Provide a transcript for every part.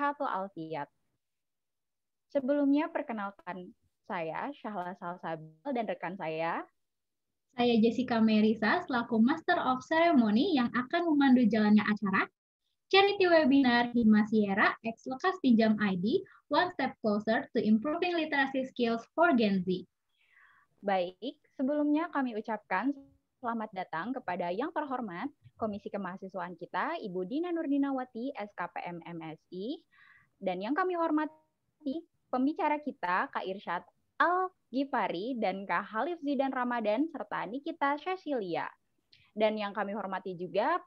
atau Alfiat. Sebelumnya perkenalkan saya Syahla Salsabil dan rekan saya. Saya Jessica Merisa selaku Master of Ceremony yang akan memandu jalannya acara Charity Webinar Hima Sierra X Lekas Pinjam ID One Step Closer to Improving Literacy Skills for Gen Z. Baik, sebelumnya kami ucapkan selamat datang kepada yang terhormat Komisi Kemahasiswaan kita, Ibu Dina Nurdinawati, SKPM MSI, dan yang kami hormati pembicara kita Kak Irsyad Al Gifari dan Kak Halif Zidan Ramadan serta Nikita Cecilia, Dan yang kami hormati juga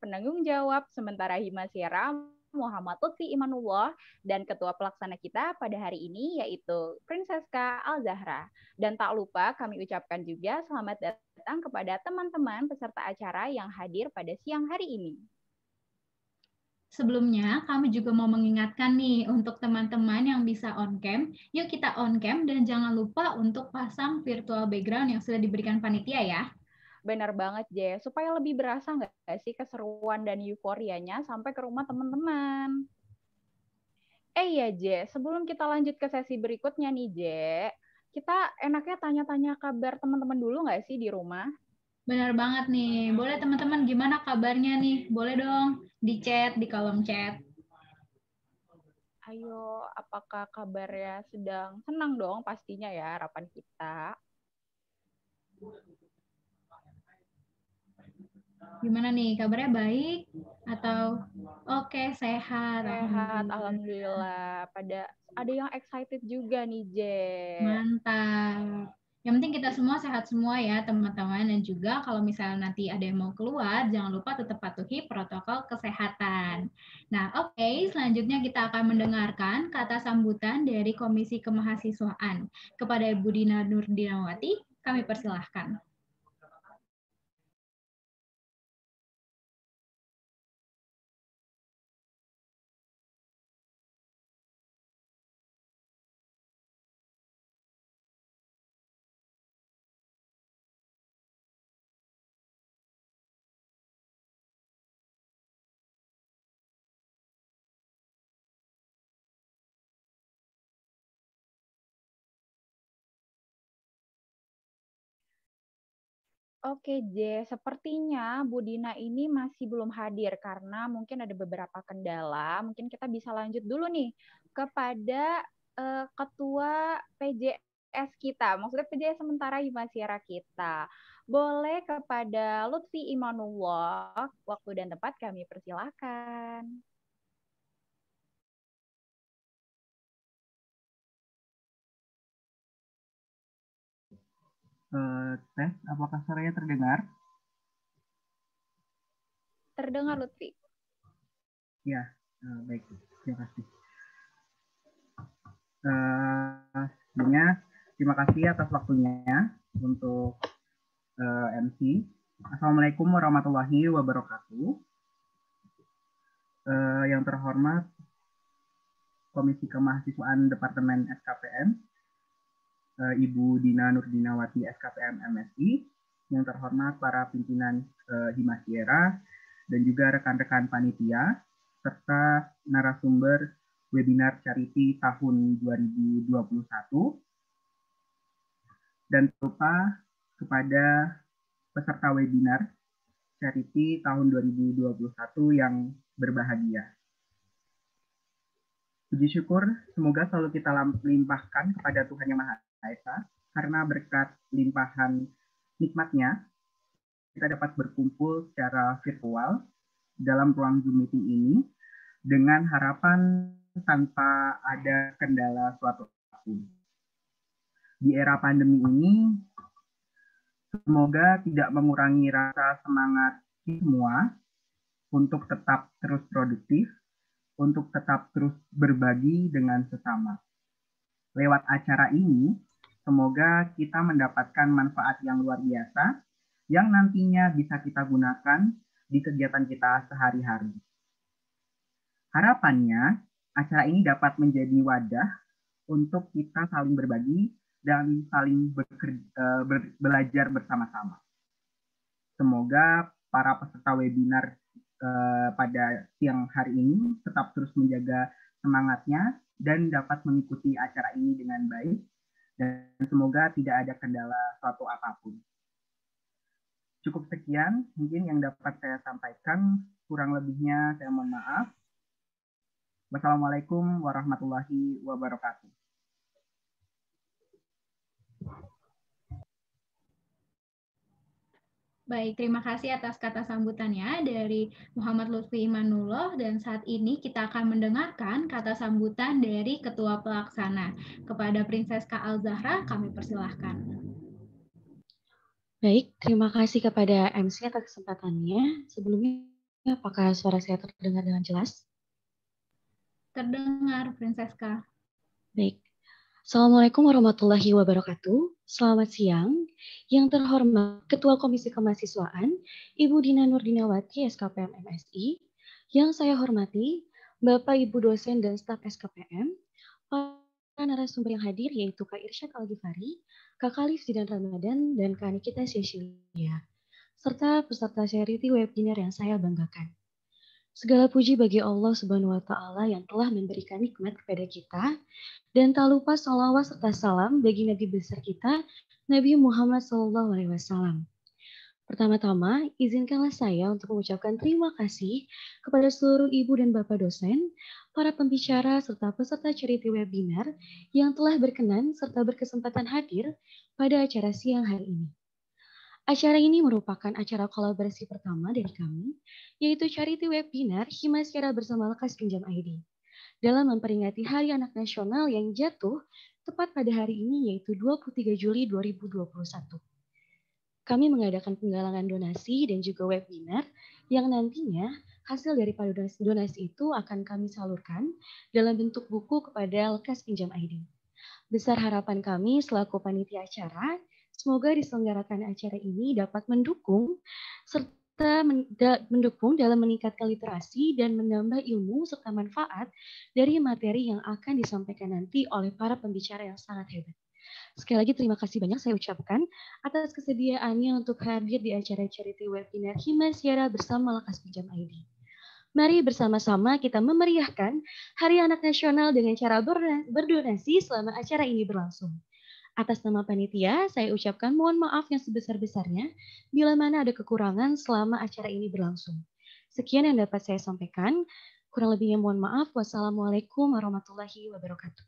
penanggung jawab sementara Hima Sierra Muhammad Lutfi Imanullah dan ketua pelaksana kita pada hari ini yaitu Princeska Al Zahra. Dan tak lupa kami ucapkan juga selamat datang kepada teman-teman peserta acara yang hadir pada siang hari ini. Sebelumnya, kami juga mau mengingatkan nih untuk teman-teman yang bisa on cam, yuk kita on cam dan jangan lupa untuk pasang virtual background yang sudah diberikan panitia ya benar banget Jay supaya lebih berasa nggak sih keseruan dan euforianya sampai ke rumah teman-teman eh iya, Jay sebelum kita lanjut ke sesi berikutnya nih Jay kita enaknya tanya-tanya kabar teman-teman dulu nggak sih di rumah Benar banget nih. Boleh teman-teman gimana kabarnya nih? Boleh dong di chat, di kolom chat. Ayo, apakah kabarnya sedang senang dong pastinya ya harapan kita? Gimana nih kabarnya baik atau oke okay, sehat? Sehat, alhamdulillah. Pada ada yang excited juga nih J Mantap. Yang penting kita semua sehat semua ya teman-teman dan juga kalau misalnya nanti ada yang mau keluar jangan lupa tetap patuhi protokol kesehatan. Nah, oke, okay, selanjutnya kita akan mendengarkan kata sambutan dari Komisi Kemahasiswaan kepada Ibu Dina Nurdinawati. Kami persilahkan. Oke, J. Sepertinya Bu Dina ini masih belum hadir karena mungkin ada beberapa kendala. Mungkin kita bisa lanjut dulu nih kepada uh, Ketua PJS kita. Maksudnya PJS sementara Himasiara kita. Boleh kepada Lutfi Imanullah, waktu dan tempat kami persilahkan. uh, eh, tes. Eh, apakah suaranya terdengar? Terdengar, Lutfi. Ya, eh, baik. Terima kasih. Uh, terima kasih atas waktunya untuk MC. Assalamualaikum warahmatullahi wabarakatuh. yang terhormat Komisi Kemahasiswaan Departemen SKPM Eh, Ibu Dina Nurdinawati SKPM MSI, yang terhormat para pimpinan eh, Himasiera, dan juga rekan-rekan panitia, serta narasumber webinar charity tahun 2021. Dan lupa kepada peserta webinar charity tahun 2021 yang berbahagia. Puji syukur, semoga selalu kita limpahkan kepada Tuhan Yang Maha Kaisa, karena berkat limpahan nikmatnya, kita dapat berkumpul secara virtual dalam ruang Zoom meeting ini dengan harapan tanpa ada kendala suatu apapun. Di era pandemi ini, semoga tidak mengurangi rasa semangat semua untuk tetap terus produktif, untuk tetap terus berbagi dengan sesama. Lewat acara ini, Semoga kita mendapatkan manfaat yang luar biasa yang nantinya bisa kita gunakan di kegiatan kita sehari-hari. Harapannya, acara ini dapat menjadi wadah untuk kita saling berbagi dan saling bekerja, eh, ber, belajar bersama-sama. Semoga para peserta webinar eh, pada siang hari ini tetap terus menjaga semangatnya dan dapat mengikuti acara ini dengan baik dan semoga tidak ada kendala suatu apapun. Cukup sekian mungkin yang dapat saya sampaikan. Kurang lebihnya saya mohon maaf. Wassalamualaikum warahmatullahi wabarakatuh. Baik, terima kasih atas kata sambutannya dari Muhammad Lutfi Imanullah dan saat ini kita akan mendengarkan kata sambutan dari Ketua Pelaksana. Kepada Princess Prinseska Al-Zahra kami persilahkan. Baik, terima kasih kepada MC atas kesempatannya. Sebelumnya, apakah suara saya terdengar dengan jelas? Terdengar, Princess Prinseska. Baik, Assalamualaikum warahmatullahi wabarakatuh. Selamat siang. Yang terhormat Ketua Komisi Kemahasiswaan, Ibu Dina Nurdinawati, SKPM MSI. Yang saya hormati, Bapak Ibu dosen dan staf SKPM, para narasumber yang hadir yaitu Kak Irsyad Al-Ghifari, Kak Khalif Zidan Ramadan, dan Kak Nikita Cecilia, serta peserta charity webinar yang saya banggakan. Segala puji bagi Allah Subhanahu wa taala yang telah memberikan nikmat kepada kita dan tak lupa salawat serta salam bagi nabi besar kita Nabi Muhammad sallallahu alaihi wasallam. Pertama-tama, izinkanlah saya untuk mengucapkan terima kasih kepada seluruh ibu dan bapak dosen, para pembicara serta peserta charity webinar yang telah berkenan serta berkesempatan hadir pada acara siang hari ini. Acara ini merupakan acara kolaborasi pertama dari kami, yaitu charity webinar Hima Secara Bersama Lekas Pinjam ID. Dalam memperingati Hari Anak Nasional yang jatuh tepat pada hari ini yaitu 23 Juli 2021. Kami mengadakan penggalangan donasi dan juga webinar yang nantinya hasil dari donasi, donasi itu akan kami salurkan dalam bentuk buku kepada Lekas Pinjam ID. Besar harapan kami selaku panitia acara Semoga diselenggarakan acara ini dapat mendukung serta mendukung dalam meningkatkan literasi dan menambah ilmu serta manfaat dari materi yang akan disampaikan nanti oleh para pembicara yang sangat hebat. Sekali lagi terima kasih banyak saya ucapkan atas kesediaannya untuk hadir di acara charity webinar Hima Siara bersama Lakas Pinjam ID. Mari bersama-sama kita memeriahkan Hari Anak Nasional dengan cara berdonasi selama acara ini berlangsung. Atas nama panitia, saya ucapkan mohon maaf yang sebesar-besarnya bila mana ada kekurangan selama acara ini berlangsung. Sekian yang dapat saya sampaikan. Kurang lebihnya mohon maaf. Wassalamualaikum warahmatullahi wabarakatuh.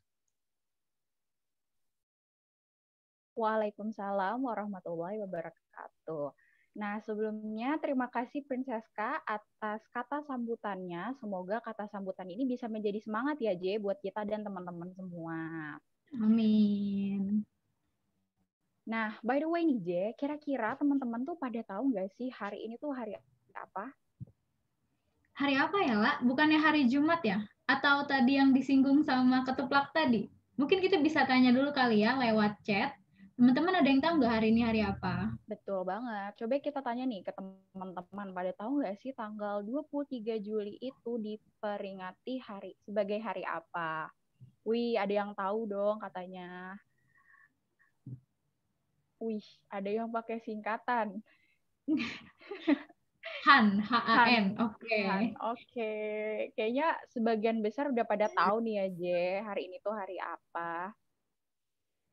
Waalaikumsalam warahmatullahi wabarakatuh. Nah, sebelumnya terima kasih Prinseska atas kata sambutannya. Semoga kata sambutan ini bisa menjadi semangat ya, J, buat kita dan teman-teman semua. Amin. Nah, by the way nih Je, kira-kira teman-teman tuh pada tahu nggak sih hari ini tuh hari apa? Hari apa ya, La? Bukannya hari Jumat ya? Atau tadi yang disinggung sama ketuplak tadi? Mungkin kita bisa tanya dulu kali ya lewat chat. Teman-teman ada yang tahu nggak hari ini hari apa? Betul banget. Coba kita tanya nih ke teman-teman. Pada tahu nggak sih tanggal 23 Juli itu diperingati hari sebagai hari apa? Wih, ada yang tahu dong katanya wih ada yang pakai singkatan Han H A N oke oke kayaknya sebagian besar udah pada hmm. tahu nih aja ya, hari ini tuh hari apa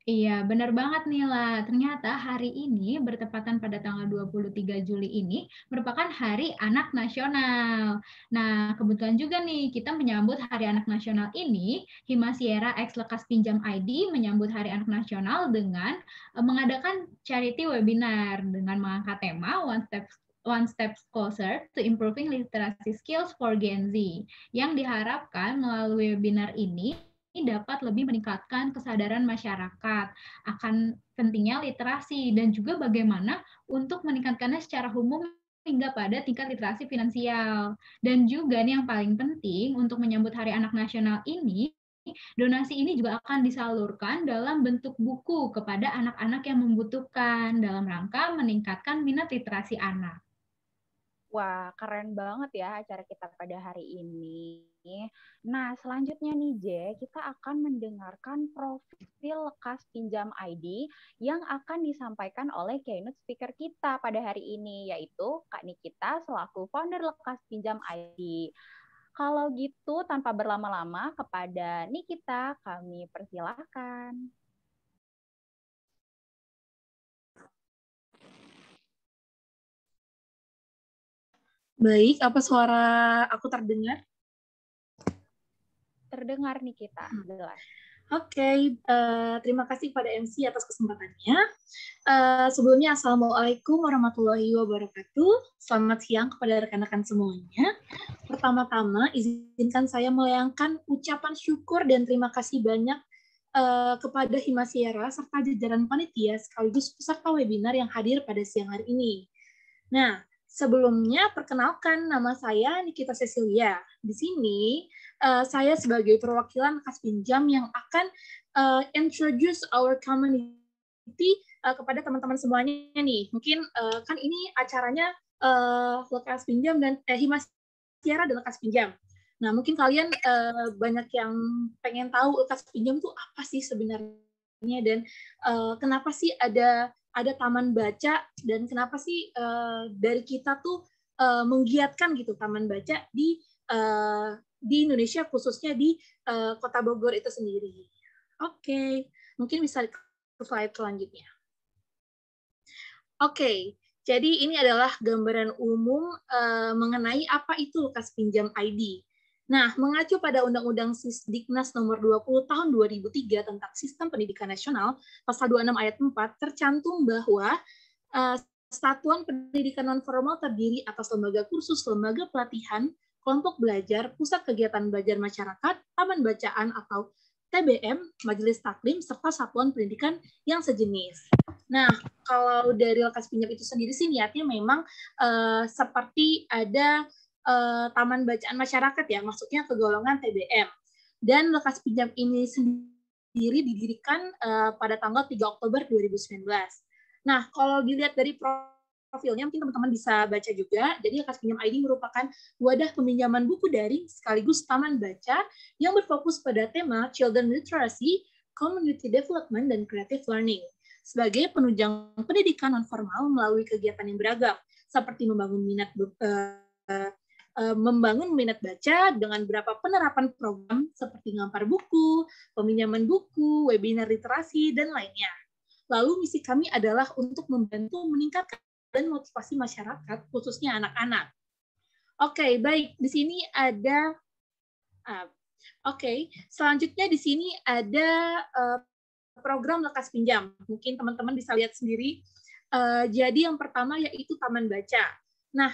Iya, benar banget Nila. Ternyata hari ini bertepatan pada tanggal 23 Juli ini merupakan Hari Anak Nasional. Nah, kebetulan juga nih kita menyambut Hari Anak Nasional ini, Hima Sierra X Lekas Pinjam ID menyambut Hari Anak Nasional dengan eh, mengadakan charity webinar dengan mengangkat tema One Step One Step Closer to Improving Literacy Skills for Gen Z yang diharapkan melalui webinar ini ini dapat lebih meningkatkan kesadaran masyarakat akan pentingnya literasi dan juga bagaimana untuk meningkatkannya secara umum hingga pada tingkat literasi finansial. Dan juga nih yang paling penting untuk menyambut Hari Anak Nasional ini, donasi ini juga akan disalurkan dalam bentuk buku kepada anak-anak yang membutuhkan dalam rangka meningkatkan minat literasi anak. Wah, keren banget ya acara kita pada hari ini. Nah, selanjutnya nih J, kita akan mendengarkan profil kas pinjam ID yang akan disampaikan oleh keynote speaker kita pada hari ini, yaitu Kak Nikita selaku founder Lekas Pinjam ID. Kalau gitu, tanpa berlama-lama, kepada Nikita kami persilahkan. Baik, apa suara aku terdengar? Terdengar nih kita, hmm. jelas. Oke, okay, uh, eh, terima kasih kepada MC atas kesempatannya. Uh, sebelumnya, Assalamualaikum warahmatullahi wabarakatuh. Selamat siang kepada rekan-rekan semuanya. Pertama-tama, izinkan saya melayangkan ucapan syukur dan terima kasih banyak uh, kepada Himasiera serta jajaran panitia sekaligus peserta webinar yang hadir pada siang hari ini. Nah, Sebelumnya, perkenalkan nama saya Nikita Cecilia. Di sini, uh, saya sebagai perwakilan kas pinjam yang akan uh, introduce our community uh, kepada teman-teman semuanya nih. Mungkin uh, kan ini acaranya uh, lekas pinjam dan eh, Himas Tiara dan lekas pinjam. Nah, mungkin kalian uh, banyak yang pengen tahu lekas pinjam itu apa sih sebenarnya dan uh, kenapa sih ada ada taman baca dan kenapa sih uh, dari kita tuh uh, menggiatkan gitu taman baca di uh, di Indonesia khususnya di uh, Kota Bogor itu sendiri. Oke, okay. mungkin bisa ke slide selanjutnya. Oke, okay. jadi ini adalah gambaran umum uh, mengenai apa itu Lukas Pinjam ID. Nah, mengacu pada Undang-Undang Sisdiknas Nomor 20 Tahun 2003 tentang Sistem Pendidikan Nasional, Pasal 26 Ayat 4 tercantum bahwa uh, satuan pendidikan nonformal terdiri atas lembaga kursus, lembaga pelatihan, kelompok belajar, pusat kegiatan belajar masyarakat, taman bacaan atau TBM, majelis taklim, serta satuan pendidikan yang sejenis. Nah, kalau dari lokasi pinjam itu sendiri sih niatnya memang uh, seperti ada uh, taman bacaan masyarakat ya, maksudnya ke golongan TBM. Dan lekas pinjam ini sendiri didirikan uh, pada tanggal 3 Oktober 2019. Nah, kalau dilihat dari profilnya, mungkin teman-teman bisa baca juga. Jadi, Lekas Pinjam ID merupakan wadah peminjaman buku daring sekaligus taman baca yang berfokus pada tema Children Literacy, Community Development, dan Creative Learning sebagai penunjang pendidikan non formal melalui kegiatan yang beragam, seperti membangun minat eh, Eh, membangun minat baca dengan berapa penerapan program seperti ngampar buku, peminjaman buku, webinar literasi, dan lainnya. Lalu misi kami adalah untuk membantu meningkatkan dan motivasi masyarakat, khususnya anak-anak. Oke, okay, baik. Di sini ada... Uh, Oke, okay. selanjutnya di sini ada uh, program lekas pinjam. Mungkin teman-teman bisa lihat sendiri. Uh, jadi yang pertama yaitu Taman Baca. Nah,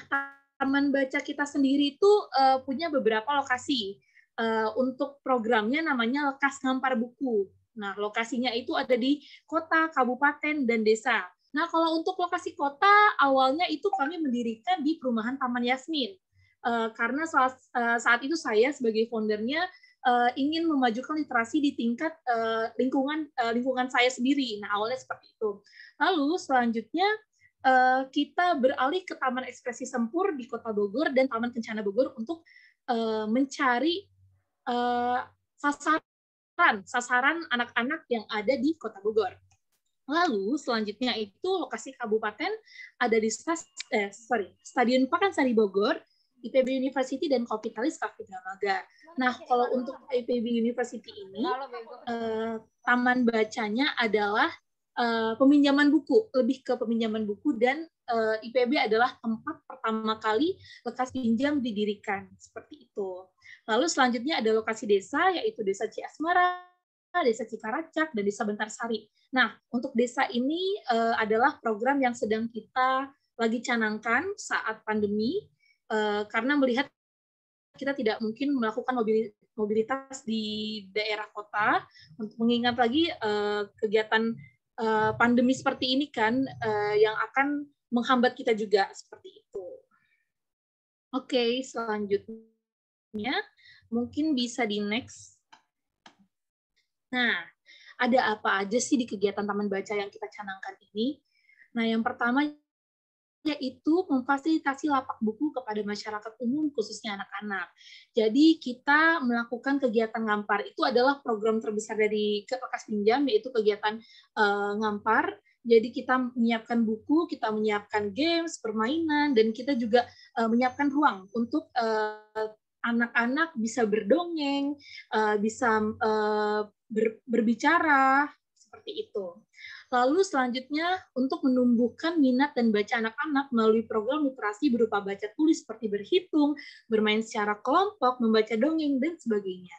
Taman Baca kita sendiri itu uh, punya beberapa lokasi. Uh, untuk programnya namanya Lekas Ngampar Buku. Nah, lokasinya itu ada di kota, kabupaten, dan desa. Nah, kalau untuk lokasi kota, awalnya itu kami mendirikan di perumahan Taman Yasmin. Uh, karena saat, uh, saat itu saya sebagai foundernya uh, ingin memajukan literasi di tingkat uh, lingkungan uh, lingkungan saya sendiri. Nah, awalnya seperti itu. Lalu selanjutnya uh, kita beralih ke Taman Ekspresi Sempur di Kota Bogor dan Taman Kencana Bogor untuk uh, mencari uh, sasaran sasaran anak-anak yang ada di Kota Bogor. Lalu selanjutnya itu lokasi kabupaten ada di stas, eh, sorry, Stadion Pakansari Bogor, IPB University dan Kopitalis Cafe Dramaga. Nah, kalau untuk IPB University ini, eh, taman bacanya adalah Eh, peminjaman buku, lebih ke peminjaman buku dan uh, eh, IPB adalah tempat pertama kali lekas pinjam didirikan seperti itu. Lalu selanjutnya ada lokasi desa yaitu Desa Ciasmara, Desa Cikaracak dan Desa Bentar Sari. Nah, untuk desa ini uh, adalah program yang sedang kita lagi canangkan saat pandemi uh, karena melihat kita tidak mungkin melakukan mobilitas di daerah kota untuk mengingat lagi kegiatan Eh, pandemi seperti ini kan uh, yang akan menghambat kita juga seperti itu. Oke, okay, selanjutnya mungkin bisa di next. Nah, ada apa aja sih di kegiatan Taman Baca yang kita canangkan ini? Nah, yang pertama yaitu memfasilitasi lapak buku kepada masyarakat umum khususnya anak-anak. Jadi kita melakukan kegiatan ngampar itu adalah program terbesar dari Kekas Pinjam yaitu kegiatan uh, ngampar. Jadi kita menyiapkan buku, kita menyiapkan games, permainan dan kita juga uh, menyiapkan ruang untuk uh, anak-anak bisa berdongeng, bisa berbicara seperti itu. Lalu selanjutnya untuk menumbuhkan minat dan baca anak-anak melalui program literasi berupa baca tulis seperti berhitung, bermain secara kelompok, membaca dongeng, dan sebagainya.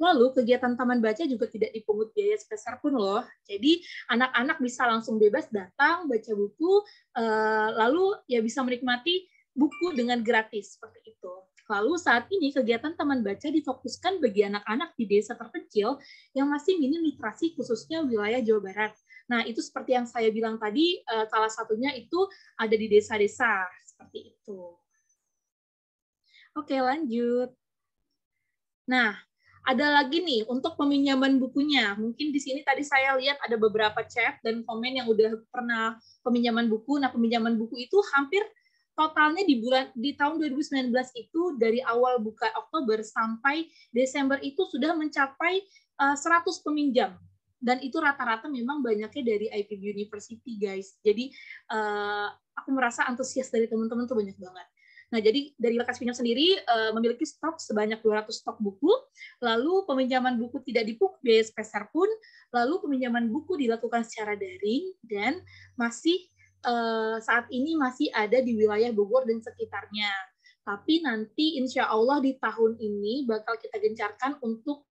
Lalu kegiatan taman baca juga tidak dipungut biaya sebesar pun loh. Jadi anak-anak bisa langsung bebas datang baca buku, eh, lalu ya bisa menikmati buku dengan gratis seperti itu. Lalu saat ini kegiatan Taman Baca difokuskan bagi anak-anak di desa terkecil yang masih minim literasi khususnya wilayah Jawa Barat. Nah, itu seperti yang saya bilang tadi, eh, salah satunya itu ada di desa-desa, seperti itu. Oke, lanjut. Nah, ada lagi nih untuk peminjaman bukunya. Mungkin di sini tadi saya lihat ada beberapa chat dan komen yang udah pernah peminjaman buku. Nah, peminjaman buku itu hampir totalnya di bulan di tahun 2019 itu dari awal buka Oktober sampai Desember itu sudah mencapai 100 eh, peminjam dan itu rata-rata memang banyaknya dari IP University guys jadi uh, aku merasa antusias dari teman-teman tuh banyak banget Nah, jadi dari Lekas Pinjam sendiri uh, memiliki stok sebanyak 200 stok buku, lalu peminjaman buku tidak dipuk biaya spesial pun, lalu peminjaman buku dilakukan secara daring, dan masih uh, saat ini masih ada di wilayah Bogor dan sekitarnya. Tapi nanti insya Allah di tahun ini bakal kita gencarkan untuk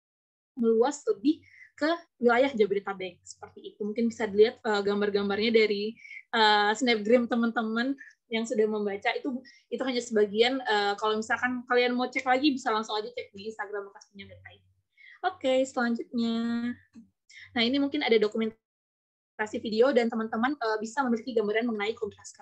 meluas lebih ke wilayah Jabodetabek seperti itu. Mungkin bisa dilihat uh, gambar-gambarnya dari uh, snapgram teman-teman yang sudah membaca itu itu hanya sebagian uh, kalau misalkan kalian mau cek lagi bisa langsung aja cek di Instagram bekas penyampai. Oke, okay, selanjutnya. Nah, ini mungkin ada dokumentasi video dan teman-teman uh, bisa memiliki gambaran mengenai komunitas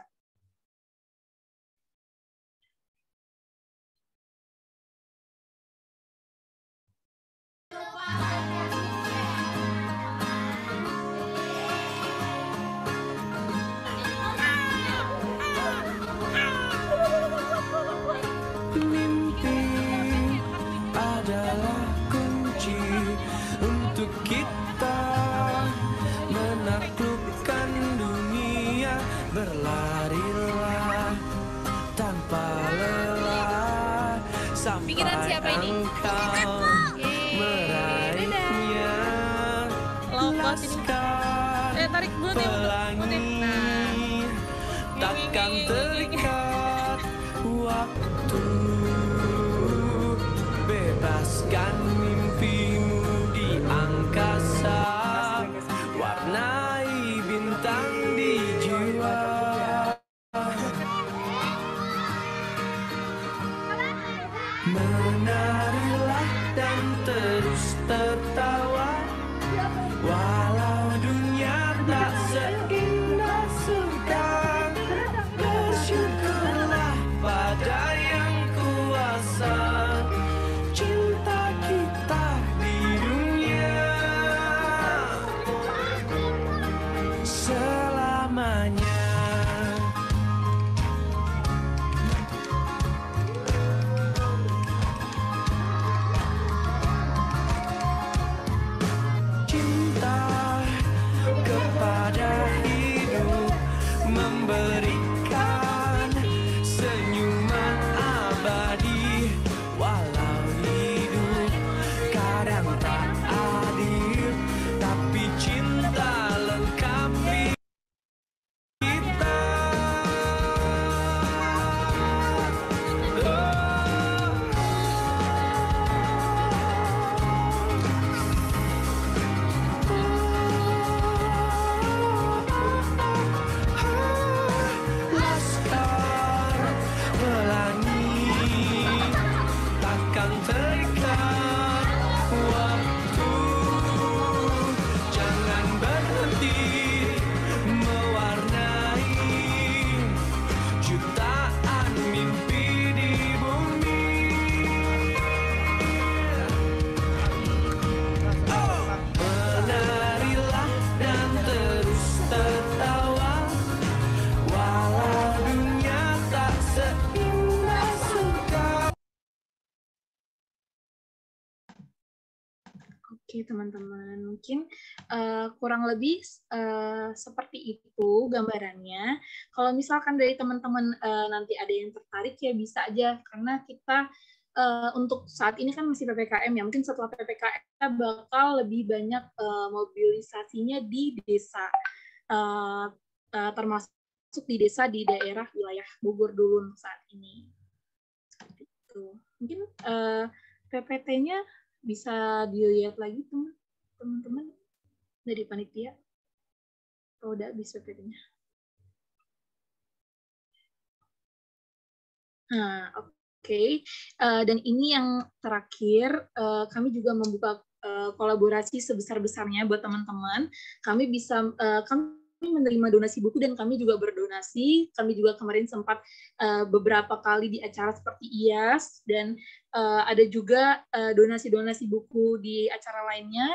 teman-teman. Mungkin uh, kurang lebih uh, seperti itu gambarannya. Kalau misalkan dari teman-teman uh, nanti ada yang tertarik ya bisa aja karena kita uh, untuk saat ini kan masih PPKM ya, mungkin setelah PPKM kita bakal lebih banyak uh, mobilisasinya di desa, uh, uh, termasuk di desa di daerah wilayah Bogor dulu saat ini. itu Mungkin uh, PPT-nya bisa dilihat lagi teman teman dari panitia kalau udah habis bisa kayaknya nah oke okay. uh, eh, dan ini yang terakhir uh, kami juga membuka uh, kolaborasi sebesar besarnya buat teman-teman kami bisa uh, kami menerima donasi buku dan kami juga berdonasi. Kami juga kemarin sempat uh, beberapa kali di acara seperti IAS dan uh, ada juga eh, donasi-donasi uh, donasi -donasi buku di acara lainnya.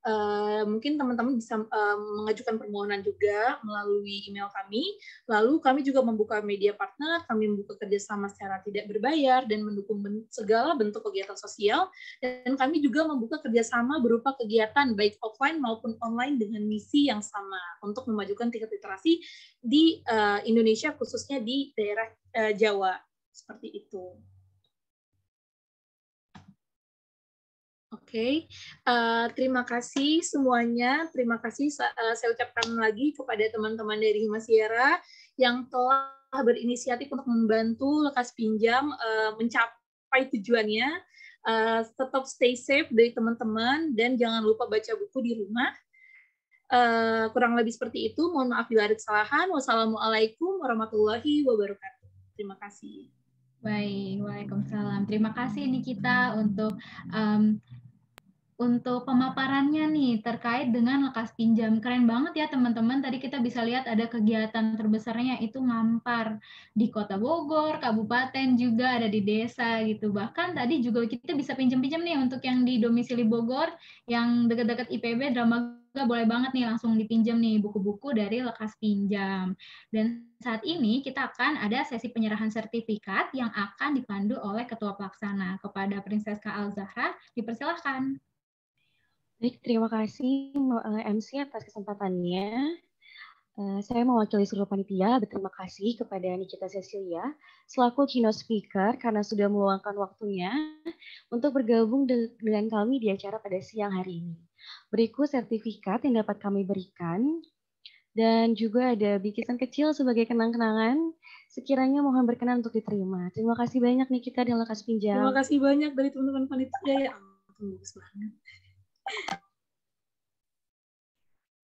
Eh, mungkin teman-teman bisa uh, mengajukan permohonan juga melalui email kami. Lalu kami juga membuka media partner, kami membuka kerjasama secara tidak berbayar dan mendukung ben segala bentuk kegiatan sosial. Dan kami juga membuka kerjasama berupa kegiatan baik offline maupun online dengan misi yang sama untuk memajukan tingkat literasi di uh, Indonesia khususnya di daerah uh, Jawa seperti itu. okay. uh, eh, terima kasih semuanya. Terima kasih uh, saya ucapkan lagi kepada teman-teman dari Mas Himasiera yang telah berinisiatif untuk membantu lekas pinjam uh, mencapai tujuannya. Uh, tetap stay safe dari teman-teman dan jangan lupa baca buku di rumah. Uh, kurang lebih seperti itu. Mohon maaf bila ada kesalahan. Wassalamualaikum warahmatullahi wabarakatuh. Terima kasih. Baik, waalaikumsalam. Terima kasih Nikita untuk um, untuk pemaparannya nih terkait dengan lekas pinjam. Keren banget ya teman-teman. Tadi kita bisa lihat ada kegiatan terbesarnya itu ngampar di Kota Bogor, kabupaten juga ada di desa gitu. Bahkan tadi juga kita bisa pinjam-pinjam nih untuk yang di domisili Bogor yang dekat-dekat IPB Dramaga boleh banget nih langsung dipinjam nih buku-buku dari lekas pinjam. Dan saat ini kita akan ada sesi penyerahan sertifikat yang akan dipandu oleh Ketua Pelaksana kepada Princess Ka Al Zahra. Dipersilahkan. Baik, terima kasih MC eh, atas kesempatannya. Eh, saya mewakili seluruh panitia berterima kasih kepada Nikita Cecilia selaku keynote speaker karena sudah meluangkan waktunya untuk bergabung dengan kami di acara pada siang hari ini. Berikut sertifikat yang dapat kami berikan dan juga ada bikisan kecil sebagai kenang-kenangan. Sekiranya mohon berkenan untuk diterima. Terima kasih banyak Nikita dan lokasi Pinjam. Terima kasih banyak dari teman-teman panitia ya. Bagus banget.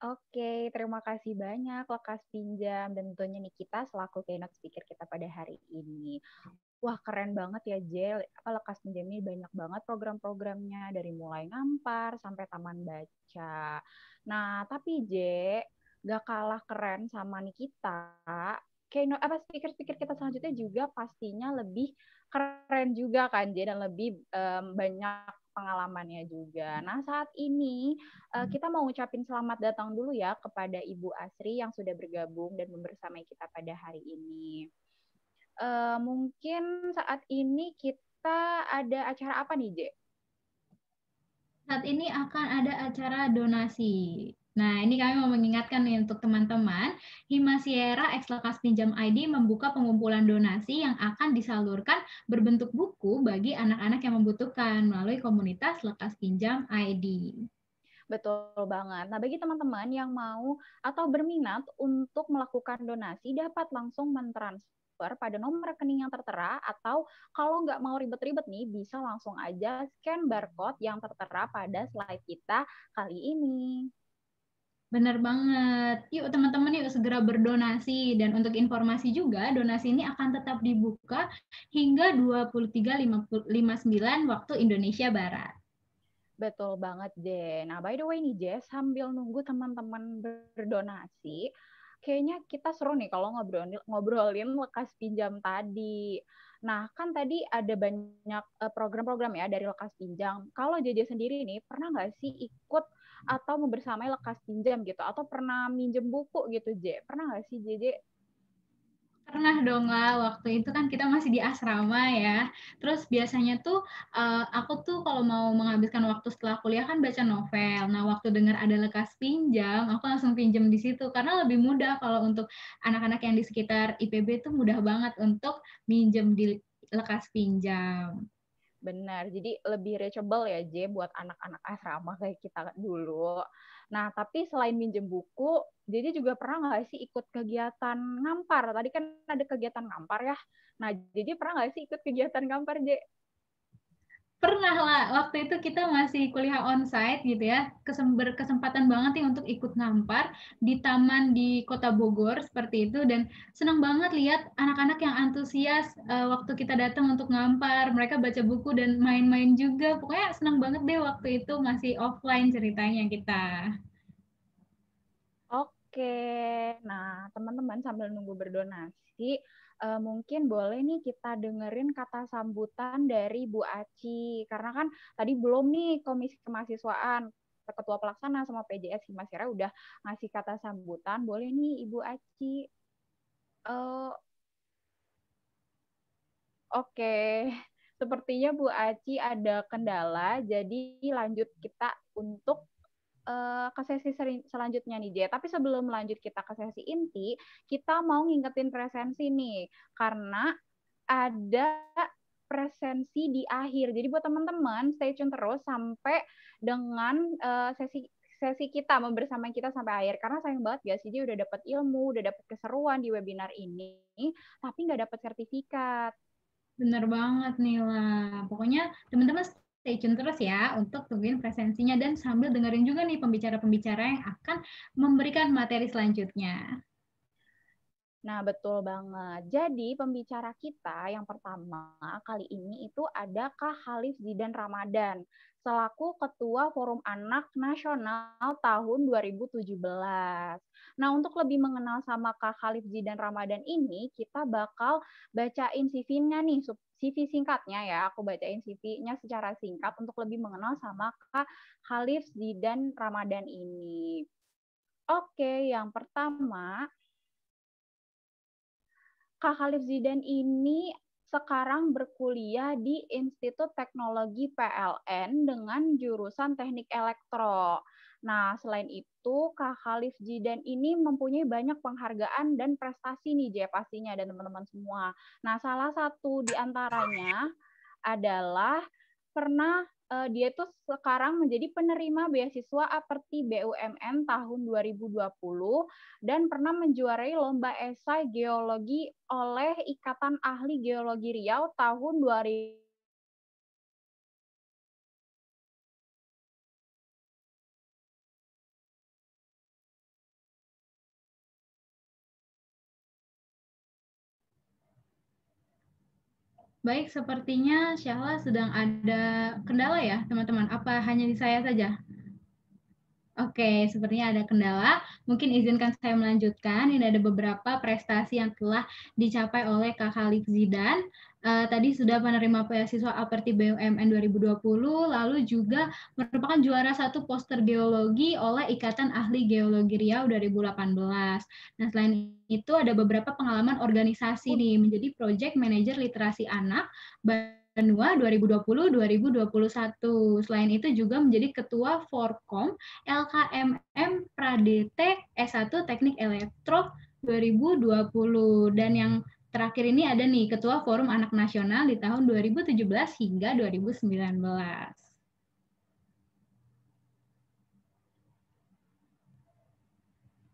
Oke, terima kasih banyak Lekas Pinjam dan tentunya nih kita selaku keynote speaker kita pada hari ini. Wah, keren banget ya Jel. Apa Lekas Pinjam ini banyak banget program-programnya dari mulai ngampar sampai taman baca. Nah, tapi J, gak kalah keren sama nih kita keynote apa speaker-speaker kita selanjutnya juga pastinya lebih keren juga kan J dan lebih um, banyak pengalamannya juga. Nah, saat ini uh, kita mau ucapin selamat datang dulu ya kepada Ibu Asri yang sudah bergabung dan membersamai kita pada hari ini. Uh, mungkin saat ini kita ada acara apa nih, Je? Saat ini akan ada acara donasi. Nah, ini kami mau mengingatkan nih untuk teman-teman, Hima Sierra lekas Pinjam ID membuka pengumpulan donasi yang akan disalurkan berbentuk buku bagi anak-anak yang membutuhkan melalui komunitas Lekas Pinjam ID. Betul banget. Nah, bagi teman-teman yang mau atau berminat untuk melakukan donasi dapat langsung mentransfer pada nomor rekening yang tertera atau kalau nggak mau ribet-ribet nih bisa langsung aja scan barcode yang tertera pada slide kita kali ini. Benar banget. Yuk teman-teman yuk segera berdonasi dan untuk informasi juga donasi ini akan tetap dibuka hingga 23.59 waktu Indonesia Barat. Betul banget, Jen. Nah, by the way nih, Jess, sambil nunggu teman-teman berdonasi, kayaknya kita seru nih kalau ngobrol ngobrolin lekas pinjam tadi. Nah, kan tadi ada banyak eh, program-program ya dari lekas pinjam. Kalau JJ sendiri nih, pernah nggak sih ikut atau membersamai lekas pinjam gitu atau pernah minjem buku gitu J pernah nggak sih JJ Pernah dong, lah waktu itu kan kita masih di asrama ya. Terus biasanya tuh eh, aku tuh kalau mau menghabiskan waktu setelah kuliah kan baca novel. Nah, waktu dengar ada lekas pinjam, aku langsung pinjam di situ karena lebih mudah kalau untuk anak-anak yang di sekitar IPB tuh mudah banget untuk minjem di lekas pinjam. Benar, jadi lebih reachable ya J buat anak-anak asrama kayak kita dulu. Nah, tapi selain minjem buku, jadi juga pernah nggak sih ikut kegiatan ngampar? Tadi kan ada kegiatan ngampar ya. Nah, jadi pernah nggak sih ikut kegiatan ngampar, J? pernah lah waktu itu kita masih kuliah onsite gitu ya kesempatan banget nih untuk ikut ngampar di taman di kota Bogor seperti itu dan senang banget lihat anak-anak yang antusias uh, waktu kita datang untuk ngampar mereka baca buku dan main-main juga pokoknya senang banget deh waktu itu masih offline ceritanya kita oke nah teman-teman sambil nunggu berdonasi uh, mungkin boleh nih kita dengerin kata sambutan dari Bu Aci karena kan tadi belum nih komisi kemahasiswaan ketua pelaksana sama PJS Himasira udah ngasih kata sambutan boleh nih Ibu Aci uh, oke okay. sepertinya Bu Aci ada kendala jadi lanjut kita untuk uh, ke sesi selanjutnya nih J, Tapi sebelum lanjut kita ke sesi inti, kita mau ngingetin presensi nih karena ada presensi di akhir. Jadi buat teman-teman stay tune terus sampai dengan uh, sesi sesi kita membersamai kita sampai akhir karena sayang banget ya, sih dia udah dapat ilmu, udah dapat keseruan di webinar ini, tapi nggak dapat sertifikat. Bener banget nih lah, Pokoknya teman-teman stay tune terus ya untuk tungguin presensinya dan sambil dengerin juga nih pembicara-pembicara yang akan memberikan materi selanjutnya. Nah, betul banget. Jadi, pembicara kita yang pertama kali ini itu ada Kak Halif Zidan Ramadan, selaku Ketua Forum Anak Nasional tahun 2017. Nah, untuk lebih mengenal sama Kak Halif Zidan Ramadan ini, kita bakal bacain CV-nya nih CV singkatnya ya, aku bacain CV-nya secara singkat untuk lebih mengenal sama Kak Khalif Zidan Ramadan ini. Oke, yang pertama, Kak Khalif Zidan ini sekarang berkuliah di Institut Teknologi PLN dengan jurusan Teknik Elektro. Nah, selain itu, Kak Khalif Jidan ini mempunyai banyak penghargaan dan prestasi nih, Jaya pastinya, dan teman-teman semua. Nah, salah satu di antaranya adalah pernah uh, dia tuh sekarang menjadi penerima beasiswa Aperti BUMN tahun 2020 dan pernah menjuarai lomba esai geologi oleh Ikatan Ahli Geologi Riau tahun 2020 Baik, sepertinya Syahla sedang ada kendala ya, teman-teman. Apa hanya di saya saja? Oke, sepertinya ada kendala. Mungkin izinkan saya melanjutkan. Ini ada beberapa prestasi yang telah dicapai oleh Kak Khalif Zidan. Uh, tadi sudah menerima beasiswa Aperti BUMN 2020, lalu juga merupakan juara satu poster geologi oleh Ikatan Ahli Geologi Riau 2018. Nah, selain itu ada beberapa pengalaman organisasi nih menjadi project manager literasi anak, Benua 2020-2021. Selain itu juga menjadi Ketua Forkom LKMM Pradete S1 Teknik Elektro 2020 dan yang terakhir ini ada nih Ketua Forum Anak Nasional di tahun 2017 hingga 2019.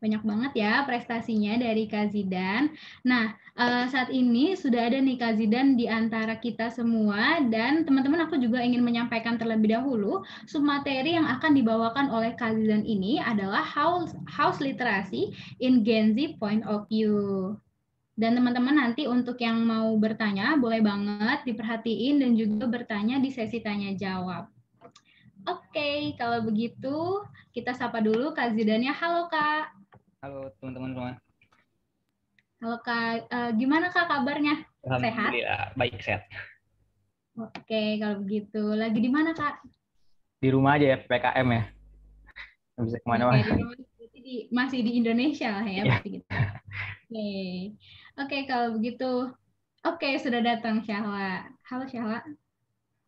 Banyak banget ya prestasinya dari Kazidan. Nah, eh, saat ini sudah ada nih Kazidan Zidan di antara kita semua dan teman-teman aku juga ingin menyampaikan terlebih dahulu submateri yang akan dibawakan oleh Kazidan ini adalah House, House Literasi in Gen Z Point of View. Dan teman-teman nanti untuk yang mau bertanya boleh banget diperhatiin dan juga bertanya di sesi tanya jawab. Oke, okay, kalau begitu kita sapa dulu Kak ya. Halo Kak. Halo teman-teman semua. Halo Kak, uh, gimana Kak kabarnya? Sehat? Baik, sehat. Oke, kalau begitu. Lagi di mana Kak? Di rumah aja ya, PKM ya. bisa kemana-mana. Oke, di, masih di Indonesia lah ya. Yeah. Iya. Gitu. Oke. Oke, kalau begitu. Oke, sudah datang Syahwa. Halo Syahwa.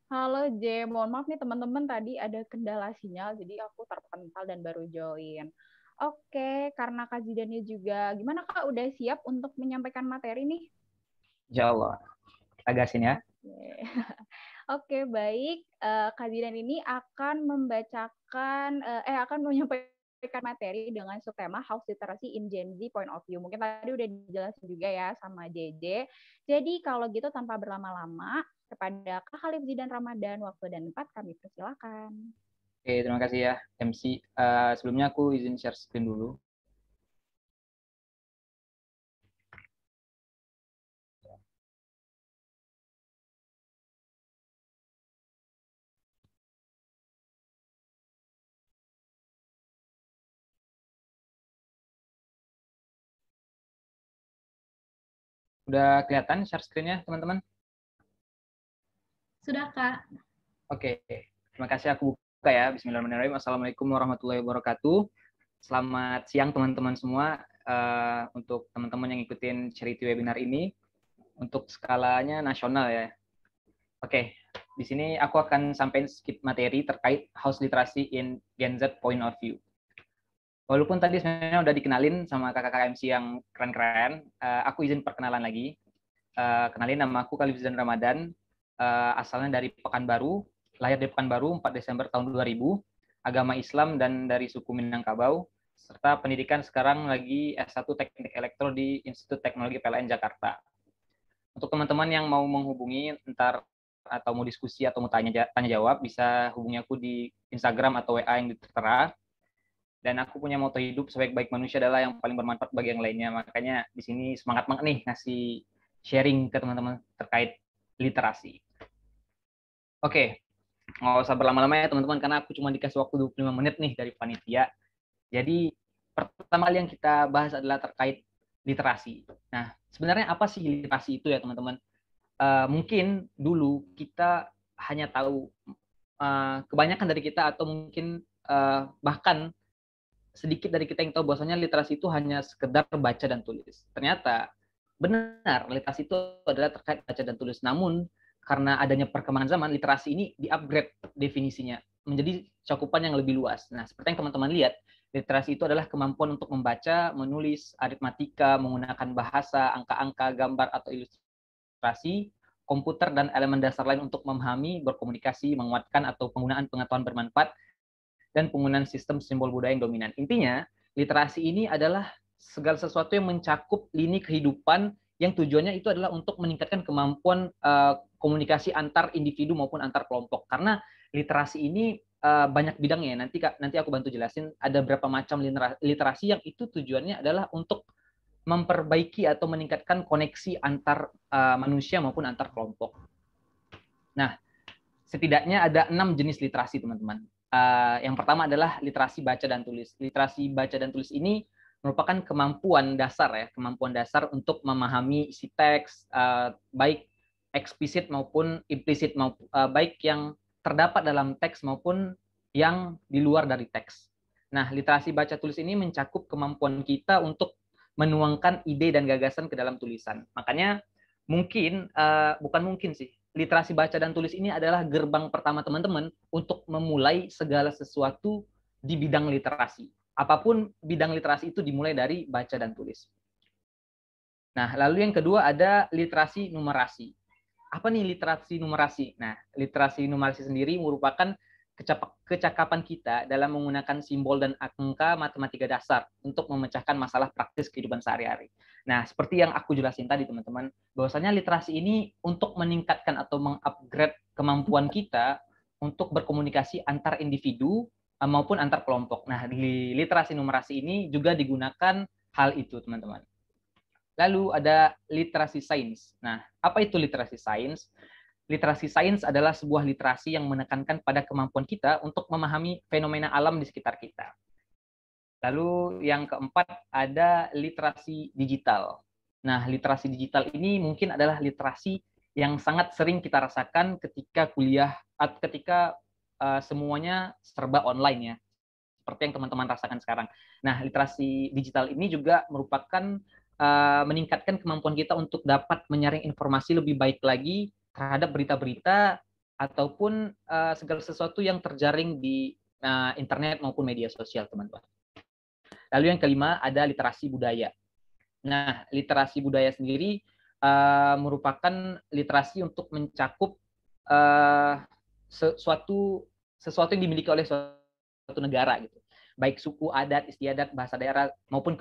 Halo J, mohon maaf nih teman-teman tadi ada kendala sinyal, jadi aku terpental dan baru join. Oke, karena Kak Zidannya juga. Gimana Kak, udah siap untuk menyampaikan materi nih? Insya Allah. Kita gasin ya. Oke, baik. Eh, Kak Zidan ini akan membacakan, eh, eh akan menyampaikan materi dengan subtema House Literacy in Gen Z Point of View. Mungkin tadi udah dijelasin juga ya sama JJ. Jadi kalau gitu tanpa berlama-lama, kepada Kak Khalif Zidan Ramadan, waktu dan tempat kami persilakan. Oke, terima kasih ya MC. Uh, eh, sebelumnya aku izin share screen dulu. Udah kelihatan share screen-nya, teman-teman? Sudah, Kak. Oke, terima kasih. Aku buka buka ya. Bismillahirrahmanirrahim. Assalamualaikum warahmatullahi wabarakatuh. Selamat siang teman-teman semua. Uh, untuk teman-teman yang ikutin cerita webinar ini, untuk skalanya nasional ya. Oke, di sini aku akan sampaikan skip materi terkait house literasi in Gen Z point of view. Walaupun tadi sebenarnya udah dikenalin sama kakak-kakak MC yang keren-keren, uh, aku izin perkenalan lagi. Uh, kenalin nama aku Kalifzan Ramadan, uh, asalnya dari Pekanbaru, lahir di Pekanbaru 4 Desember tahun 2000, agama Islam dan dari suku Minangkabau, serta pendidikan sekarang lagi S1 Teknik Elektro di Institut Teknologi PLN Jakarta. Untuk teman-teman yang mau menghubungi ntar atau mau diskusi atau mau tanya tanya jawab bisa hubungi aku di Instagram atau WA yang tertera. Dan aku punya moto hidup sebaik-baik manusia adalah yang paling bermanfaat bagi yang lainnya. Makanya di sini semangat banget nih ngasih sharing ke teman-teman terkait literasi. Oke, nggak usah berlama-lama ya teman-teman karena aku cuma dikasih waktu 25 menit nih dari panitia. Jadi pertama kali yang kita bahas adalah terkait literasi. Nah, sebenarnya apa sih literasi itu ya teman-teman? Uh, mungkin dulu kita hanya tahu uh, kebanyakan dari kita atau mungkin uh, bahkan sedikit dari kita yang tahu bahwasanya literasi itu hanya sekedar baca dan tulis. Ternyata benar literasi itu adalah terkait baca dan tulis. Namun karena adanya perkembangan zaman, literasi ini di-upgrade definisinya menjadi cakupan yang lebih luas. Nah, seperti yang teman-teman lihat, literasi itu adalah kemampuan untuk membaca, menulis, aritmatika, menggunakan bahasa, angka-angka, gambar, atau ilustrasi, komputer, dan elemen dasar lain untuk memahami, berkomunikasi, menguatkan, atau penggunaan pengetahuan bermanfaat, dan penggunaan sistem simbol budaya yang dominan. Intinya, literasi ini adalah segala sesuatu yang mencakup lini kehidupan yang tujuannya itu adalah untuk meningkatkan kemampuan uh, komunikasi antar individu maupun antar kelompok karena literasi ini uh, banyak bidangnya ya. nanti nanti aku bantu jelasin ada berapa macam literasi yang itu tujuannya adalah untuk memperbaiki atau meningkatkan koneksi antar uh, manusia maupun antar kelompok. Nah, setidaknya ada enam jenis literasi teman-teman. Uh, yang pertama adalah literasi baca dan tulis. Literasi baca dan tulis ini merupakan kemampuan dasar ya, kemampuan dasar untuk memahami isi teks uh, baik eksplisit maupun implisit maupun uh, eh, baik yang terdapat dalam teks maupun yang di luar dari teks. Nah, literasi baca tulis ini mencakup kemampuan kita untuk menuangkan ide dan gagasan ke dalam tulisan. Makanya mungkin uh, bukan mungkin sih, literasi baca dan tulis ini adalah gerbang pertama teman-teman untuk memulai segala sesuatu di bidang literasi. Apapun bidang literasi itu dimulai dari baca dan tulis. Nah, lalu yang kedua ada literasi numerasi apa nih literasi numerasi? Nah, literasi numerasi sendiri merupakan kecakapan kita dalam menggunakan simbol dan angka matematika dasar untuk memecahkan masalah praktis kehidupan sehari-hari. Nah, seperti yang aku jelasin tadi teman-teman, bahwasanya literasi ini untuk meningkatkan atau mengupgrade kemampuan kita untuk berkomunikasi antar individu eh, maupun antar kelompok. Nah, di literasi numerasi ini juga digunakan hal itu, teman-teman. Lalu ada literasi sains. Nah, apa itu literasi sains? Literasi sains adalah sebuah literasi yang menekankan pada kemampuan kita untuk memahami fenomena alam di sekitar kita. Lalu yang keempat ada literasi digital. Nah, literasi digital ini mungkin adalah literasi yang sangat sering kita rasakan ketika kuliah atau ketika uh, semuanya serba online ya. Seperti yang teman-teman rasakan sekarang. Nah, literasi digital ini juga merupakan Eh, meningkatkan kemampuan kita untuk dapat menyaring informasi lebih baik lagi terhadap berita-berita ataupun uh, segala sesuatu yang terjaring di uh, internet maupun media sosial, teman-teman. Lalu yang kelima ada literasi budaya. Nah, literasi budaya sendiri uh, merupakan literasi untuk mencakup uh, sesuatu sesuatu yang dimiliki oleh suatu negara gitu baik suku adat istiadat bahasa daerah maupun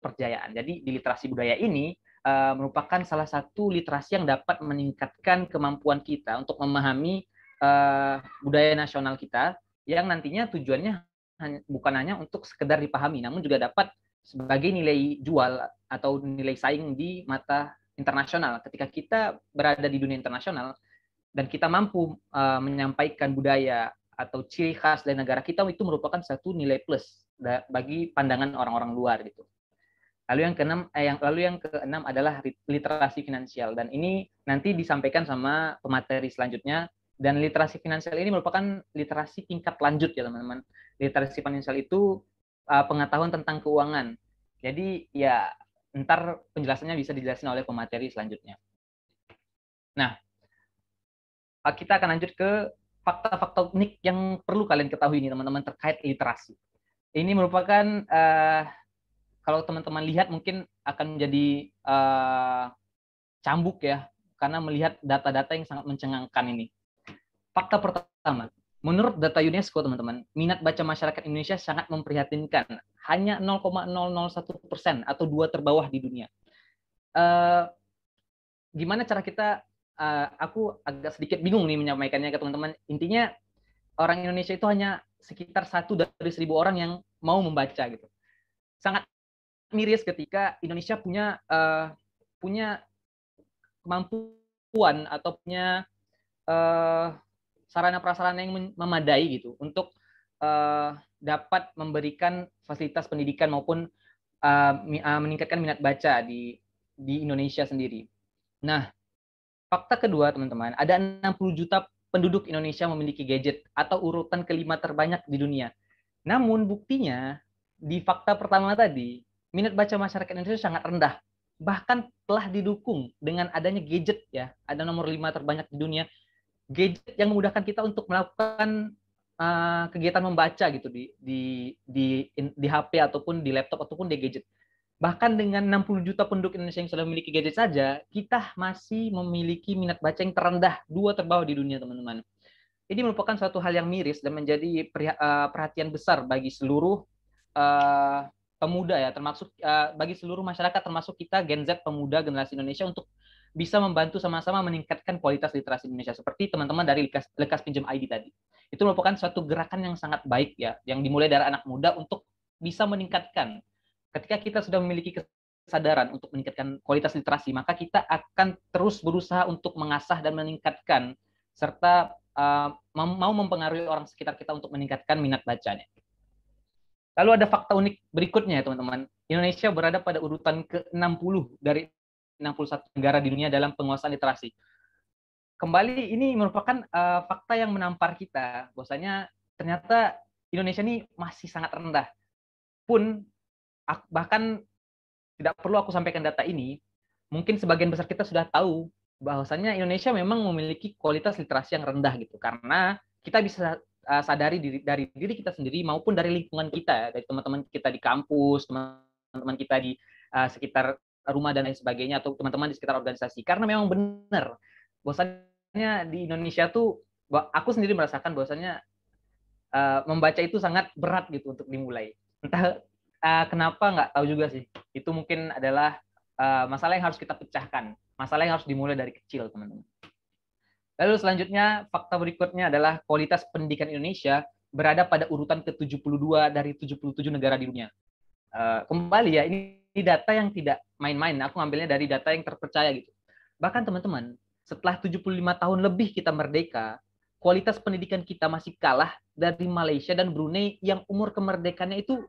perjayaan. Jadi di literasi budaya ini uh, merupakan salah satu literasi yang dapat meningkatkan kemampuan kita untuk memahami uh, budaya nasional kita yang nantinya tujuannya bukan hanya untuk sekedar dipahami, namun juga dapat sebagai nilai jual atau nilai saing di mata internasional. Ketika kita berada di dunia internasional dan kita mampu uh, menyampaikan budaya atau ciri khas dari negara kita itu merupakan satu nilai plus bagi pandangan orang-orang luar gitu. Lalu yang keenam eh, yang lalu yang keenam adalah literasi finansial dan ini nanti disampaikan sama pemateri selanjutnya dan literasi finansial ini merupakan literasi tingkat lanjut ya teman-teman. Literasi finansial itu uh, pengetahuan tentang keuangan. Jadi ya ntar penjelasannya bisa dijelaskan oleh pemateri selanjutnya. Nah, eh, kita akan lanjut ke fakta-fakta unik yang perlu kalian ketahui ini teman-teman terkait literasi. Ini merupakan uh, kalau teman-teman lihat mungkin akan menjadi uh, eh, cambuk ya karena melihat data-data yang sangat mencengangkan ini. Fakta pertama, menurut data UNESCO teman-teman, minat baca masyarakat Indonesia sangat memprihatinkan, hanya 0,001 persen atau dua terbawah di dunia. Uh, gimana cara kita? Uh, aku agak sedikit bingung nih menyampaikannya ke teman-teman. Intinya orang Indonesia itu hanya sekitar satu dari seribu orang yang mau membaca gitu. Sangat miris ketika Indonesia punya uh, punya kemampuan atau punya uh, eh, sarana prasarana yang memadai gitu untuk uh, dapat memberikan fasilitas pendidikan maupun uh, meningkatkan minat baca di di Indonesia sendiri. Nah, fakta kedua teman-teman, ada 60 juta penduduk Indonesia memiliki gadget atau urutan kelima terbanyak di dunia. Namun buktinya di fakta pertama tadi minat baca masyarakat Indonesia sangat rendah. Bahkan telah didukung dengan adanya gadget ya, ada nomor lima terbanyak di dunia. Gadget yang memudahkan kita untuk melakukan uh, kegiatan membaca gitu di di di in, di HP ataupun di laptop ataupun di gadget. Bahkan dengan 60 juta penduduk Indonesia yang sudah memiliki gadget saja, kita masih memiliki minat baca yang terendah, dua terbawah di dunia, teman-teman. Ini merupakan suatu hal yang miris dan menjadi eh, perhatian besar bagi seluruh uh, pemuda ya termasuk uh, bagi seluruh masyarakat termasuk kita Gen Z pemuda generasi Indonesia untuk bisa membantu sama-sama meningkatkan kualitas literasi Indonesia seperti teman-teman dari lekas, lekas pinjam ID tadi. Itu merupakan suatu gerakan yang sangat baik ya yang dimulai dari anak muda untuk bisa meningkatkan ketika kita sudah memiliki kesadaran untuk meningkatkan kualitas literasi maka kita akan terus berusaha untuk mengasah dan meningkatkan serta uh, mau mempengaruhi orang sekitar kita untuk meningkatkan minat bacanya. Lalu ada fakta unik berikutnya ya teman-teman. Indonesia berada pada urutan ke-60 dari 61 negara di dunia dalam penguasaan literasi. Kembali ini merupakan uh, fakta yang menampar kita bahwasanya ternyata Indonesia ini masih sangat rendah. Pun bahkan tidak perlu aku sampaikan data ini, mungkin sebagian besar kita sudah tahu bahwasanya Indonesia memang memiliki kualitas literasi yang rendah gitu karena kita bisa uh, sadari diri, dari diri kita sendiri maupun dari lingkungan kita, ya, dari teman-teman kita di kampus, teman-teman kita di uh, sekitar rumah dan lain sebagainya atau teman-teman di sekitar organisasi. Karena memang benar bahwasannya di Indonesia tuh aku sendiri merasakan bahwasannya uh, membaca itu sangat berat gitu untuk dimulai. Entah uh, kenapa nggak tahu juga sih. Itu mungkin adalah uh, masalah yang harus kita pecahkan, masalah yang harus dimulai dari kecil, teman-teman. Lalu selanjutnya fakta berikutnya adalah kualitas pendidikan Indonesia berada pada urutan ke-72 dari 77 negara di dunia. Uh, kembali ya, ini, ini data yang tidak main-main. Aku ngambilnya dari data yang terpercaya gitu. Bahkan teman-teman, setelah 75 tahun lebih kita merdeka, kualitas pendidikan kita masih kalah dari Malaysia dan Brunei yang umur kemerdekaannya itu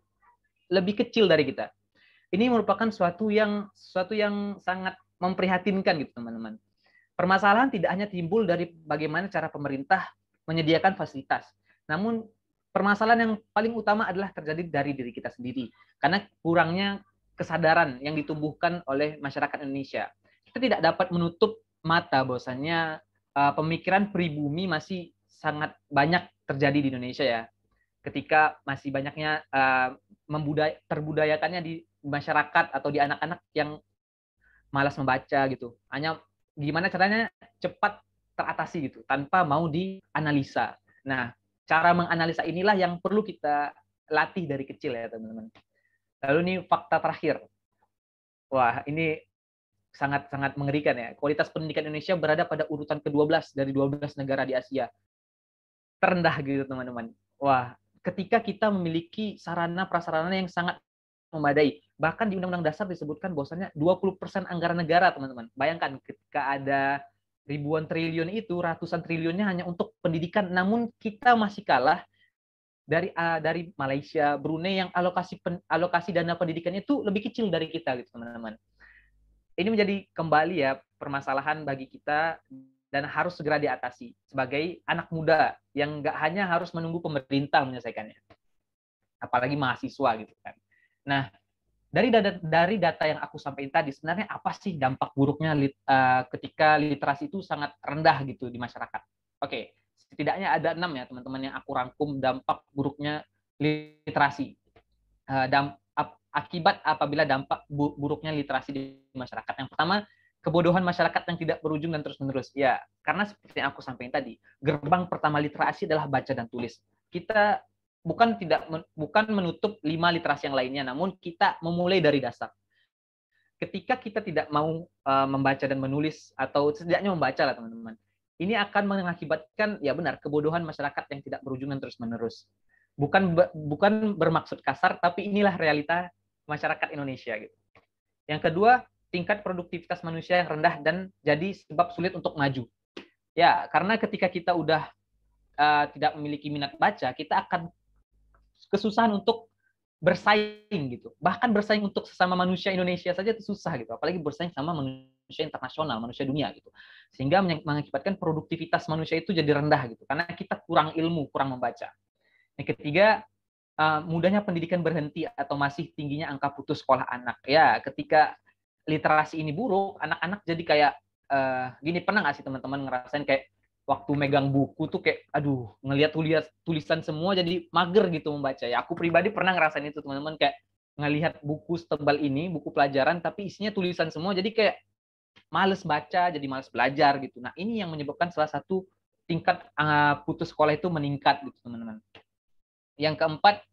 lebih kecil dari kita. Ini merupakan suatu yang suatu yang sangat memprihatinkan gitu teman-teman. Permasalahan tidak hanya timbul dari bagaimana cara pemerintah menyediakan fasilitas, namun permasalahan yang paling utama adalah terjadi dari diri kita sendiri karena kurangnya kesadaran yang ditumbuhkan oleh masyarakat Indonesia. Kita tidak dapat menutup mata bahwasanya e, pemikiran pribumi masih sangat banyak terjadi di Indonesia ya. Ketika masih banyaknya uh, membudaya, terbudayakannya di masyarakat atau di anak-anak yang malas membaca gitu. Hanya gimana caranya cepat teratasi gitu tanpa mau dianalisa. Nah, cara menganalisa inilah yang perlu kita latih dari kecil ya, teman-teman. Lalu ini fakta terakhir. Wah, ini sangat-sangat mengerikan ya. Kualitas pendidikan Indonesia berada pada urutan ke-12 dari 12 negara di Asia. Terendah gitu, teman-teman. Wah, ketika kita memiliki sarana prasarana yang sangat memadai, Bahkan di Undang-Undang Dasar disebutkan bahwasannya 20% anggaran negara, teman-teman. Bayangkan ketika ada ribuan triliun itu, ratusan triliunnya hanya untuk pendidikan, namun kita masih kalah dari ah, dari Malaysia, Brunei yang alokasi alokasi dana pendidikannya itu lebih kecil dari kita gitu, teman-teman. Ini menjadi kembali ya permasalahan bagi kita dan harus segera diatasi sebagai anak muda yang nggak hanya harus menunggu pemerintah menyelesaikannya apalagi mahasiswa gitu kan. Nah, dari data, dari data yang aku sampaikan tadi sebenarnya apa sih dampak buruknya lit, uh, ketika literasi itu sangat rendah gitu di masyarakat. Oke, okay. setidaknya ada enam ya teman-teman yang aku rangkum dampak buruknya literasi. Uh, dam, ap, akibat apabila dampak bu, buruknya literasi di masyarakat. Yang pertama kebodohan masyarakat yang tidak berujung dan terus-menerus. Ya, karena seperti yang aku sampaikan tadi, gerbang pertama literasi adalah baca dan tulis. Kita bukan tidak bukan menutup lima literasi yang lainnya, namun kita memulai dari dasar. Ketika kita tidak mau uh, membaca dan menulis atau setidaknya membaca lah teman-teman, ini akan mengakibatkan ya benar kebodohan masyarakat yang tidak berujung dan terus-menerus. Bukan bukan bermaksud kasar, tapi inilah realita masyarakat Indonesia gitu. Yang kedua, tingkat produktivitas manusia yang rendah dan jadi sebab sulit untuk maju. Ya, karena ketika kita udah uh, tidak memiliki minat baca, kita akan kesusahan untuk bersaing gitu. Bahkan bersaing untuk sesama manusia Indonesia saja itu susah gitu, apalagi bersaing sama manusia internasional, manusia dunia gitu. Sehingga mengakibatkan produktivitas manusia itu jadi rendah gitu karena kita kurang ilmu, kurang membaca. Yang ketiga, eh, mudahnya pendidikan berhenti atau masih tingginya angka putus sekolah anak. Ya, ketika literasi ini buruk, anak-anak jadi kayak uh, gini pernah nggak sih teman-teman ngerasain kayak waktu megang buku tuh kayak aduh ngelihat tulis tulisan semua jadi mager gitu membaca ya aku pribadi pernah ngerasain itu teman-teman kayak ngelihat buku setebal ini buku pelajaran tapi isinya tulisan semua jadi kayak males baca jadi males belajar gitu nah ini yang menyebabkan salah satu tingkat ah, putus sekolah itu meningkat gitu teman-teman yang keempat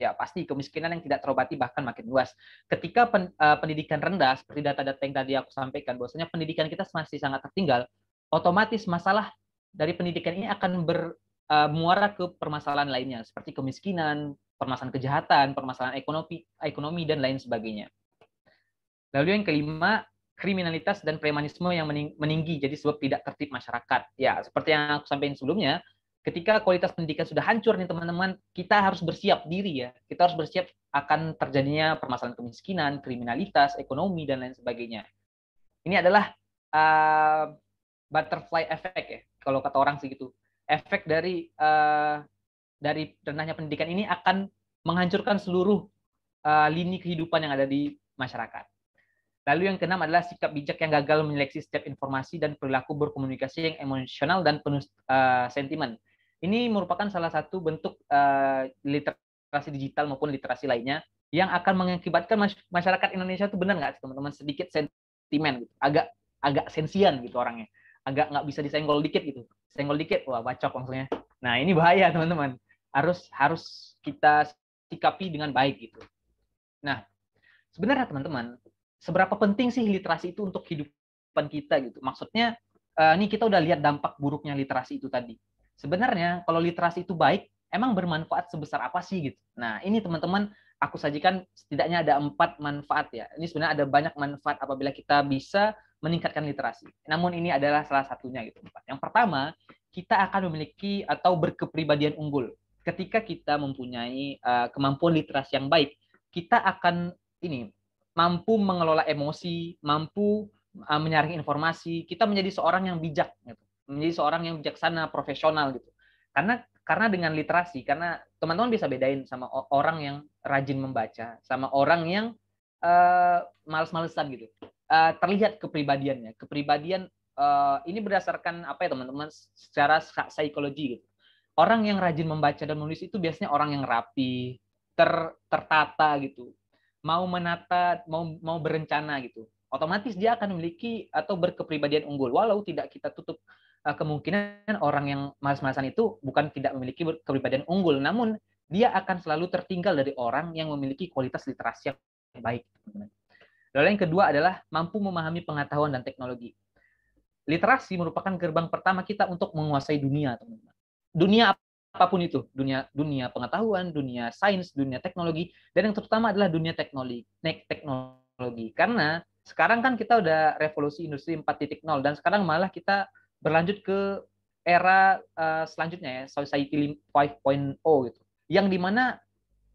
ya pasti kemiskinan yang tidak terobati bahkan makin luas. Ketika pen, uh, pendidikan rendah seperti data-data yang tadi aku sampaikan bahwasanya pendidikan kita masih sangat tertinggal, otomatis masalah dari pendidikan ini akan ber, uh, ke permasalahan lainnya seperti kemiskinan, permasalahan kejahatan, permasalahan ekonomi, ekonomi dan lain sebagainya. Lalu yang kelima, kriminalitas dan premanisme yang meninggi jadi sebab tidak tertib masyarakat. Ya, seperti yang aku sampaikan sebelumnya, ketika kualitas pendidikan sudah hancur nih teman-teman, kita harus bersiap diri ya. Kita harus bersiap akan terjadinya permasalahan kemiskinan, kriminalitas, ekonomi dan lain sebagainya. Ini adalah uh, butterfly effect ya kalau kata orang sih gitu efek dari uh, dari rendahnya pendidikan ini akan menghancurkan seluruh uh, lini kehidupan yang ada di masyarakat. Lalu yang keenam adalah sikap bijak yang gagal menyeleksi setiap informasi dan perilaku berkomunikasi yang emosional dan penuh uh, sentimen. Ini merupakan salah satu bentuk uh, literasi digital maupun literasi lainnya yang akan mengakibatkan masyarakat Indonesia itu benar nggak teman-teman sedikit sentimen, gitu. agak agak sensian gitu orangnya agak nggak bisa disenggol dikit gitu senggol dikit wah bacok maksudnya nah ini bahaya teman-teman harus harus kita sikapi dengan baik gitu nah sebenarnya teman-teman seberapa penting sih literasi itu untuk kehidupan kita gitu maksudnya eh, ini kita udah lihat dampak buruknya literasi itu tadi sebenarnya kalau literasi itu baik emang bermanfaat sebesar apa sih gitu nah ini teman-teman aku sajikan setidaknya ada empat manfaat ya. Ini sebenarnya ada banyak manfaat apabila kita bisa meningkatkan literasi. Namun ini adalah salah satunya gitu. Yang pertama, kita akan memiliki atau berkepribadian unggul. Ketika kita mempunyai uh, kemampuan literasi yang baik, kita akan ini mampu mengelola emosi, mampu uh, menyaring informasi, kita menjadi seorang yang bijak gitu. Menjadi seorang yang bijaksana, profesional gitu. Karena karena dengan literasi, karena teman-teman bisa bedain sama orang yang rajin membaca sama orang yang uh, males-malesan gitu Eh, terlihat kepribadiannya. Kepribadian uh, ini berdasarkan apa ya teman-teman secara psikologi gitu. Orang yang rajin membaca dan menulis itu biasanya orang yang rapi, ter, tertata gitu. Mau menata, mau mau berencana gitu. Otomatis dia akan memiliki atau berkepribadian unggul walau tidak kita tutup uh, kemungkinan orang yang malas-malasan itu bukan tidak memiliki kepribadian unggul, namun dia akan selalu tertinggal dari orang yang memiliki kualitas literasi yang baik. Teman -teman. Lalu yang kedua adalah mampu memahami pengetahuan dan teknologi. Literasi merupakan gerbang pertama kita untuk menguasai dunia, teman-teman. Dunia apapun itu, dunia dunia pengetahuan, dunia sains, dunia teknologi, dan yang terutama adalah dunia teknologi. teknologi. Karena sekarang kan kita udah revolusi industri 4.0 dan sekarang malah kita berlanjut ke era uh, selanjutnya ya, society 5.0 gitu. Yang dimana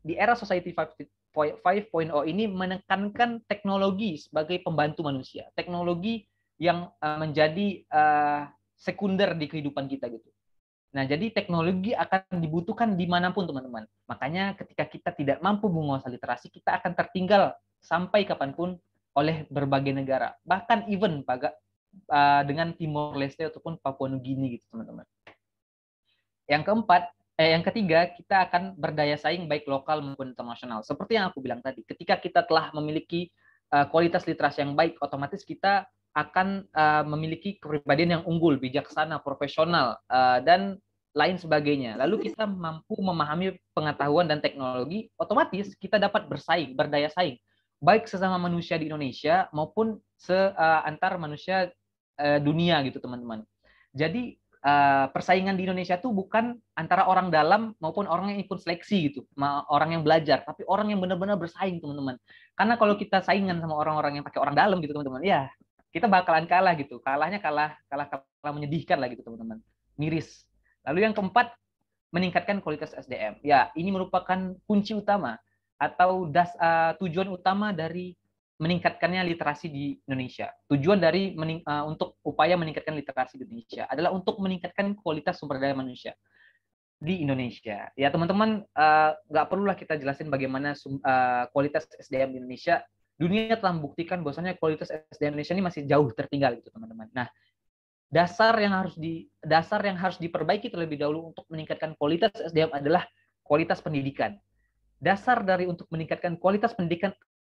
di era society five 5.0 ini menekankan teknologi sebagai pembantu manusia, teknologi yang eh, menjadi eh, sekunder di kehidupan kita gitu. Nah, jadi teknologi akan dibutuhkan dimanapun teman-teman. Makanya ketika kita tidak mampu menguasai literasi, kita akan tertinggal sampai kapanpun oleh berbagai negara. Bahkan even baga, uh, eh, dengan Timor Leste ataupun Papua Nugini gitu teman-teman. Yang keempat, Eh, yang ketiga, kita akan berdaya saing baik lokal maupun internasional. Seperti yang aku bilang tadi, ketika kita telah memiliki uh, kualitas literasi yang baik, otomatis kita akan uh, memiliki kepribadian yang unggul, bijaksana, profesional, uh, dan lain sebagainya. Lalu kita mampu memahami pengetahuan dan teknologi, otomatis kita dapat bersaing, berdaya saing, baik sesama manusia di Indonesia maupun seantar uh, manusia uh, dunia gitu teman-teman. Jadi Eh, persaingan di Indonesia tuh bukan antara orang dalam maupun orang yang ikut seleksi gitu, orang yang belajar, tapi orang yang benar-benar bersaing teman-teman. Karena kalau kita saingan sama orang-orang yang pakai orang dalam gitu teman-teman, ya kita bakalan kalah gitu. Kalahnya kalah kalah kalah menyedihkan lah gitu teman-teman, miris. Lalu yang keempat meningkatkan kualitas SDM. Ya ini merupakan kunci utama atau das uh, tujuan utama dari meningkatkannya literasi di Indonesia. Tujuan dari mening, uh, untuk upaya meningkatkan literasi di Indonesia adalah untuk meningkatkan kualitas sumber daya manusia di Indonesia. Ya teman-teman eh, nggak uh, perlulah kita jelasin bagaimana sum, uh, kualitas SDM di Indonesia. Dunia telah membuktikan bahwasanya kualitas SDM Indonesia ini masih jauh tertinggal gitu teman-teman. Nah dasar yang harus di dasar yang harus diperbaiki terlebih dahulu untuk meningkatkan kualitas SDM adalah kualitas pendidikan dasar dari untuk meningkatkan kualitas pendidikan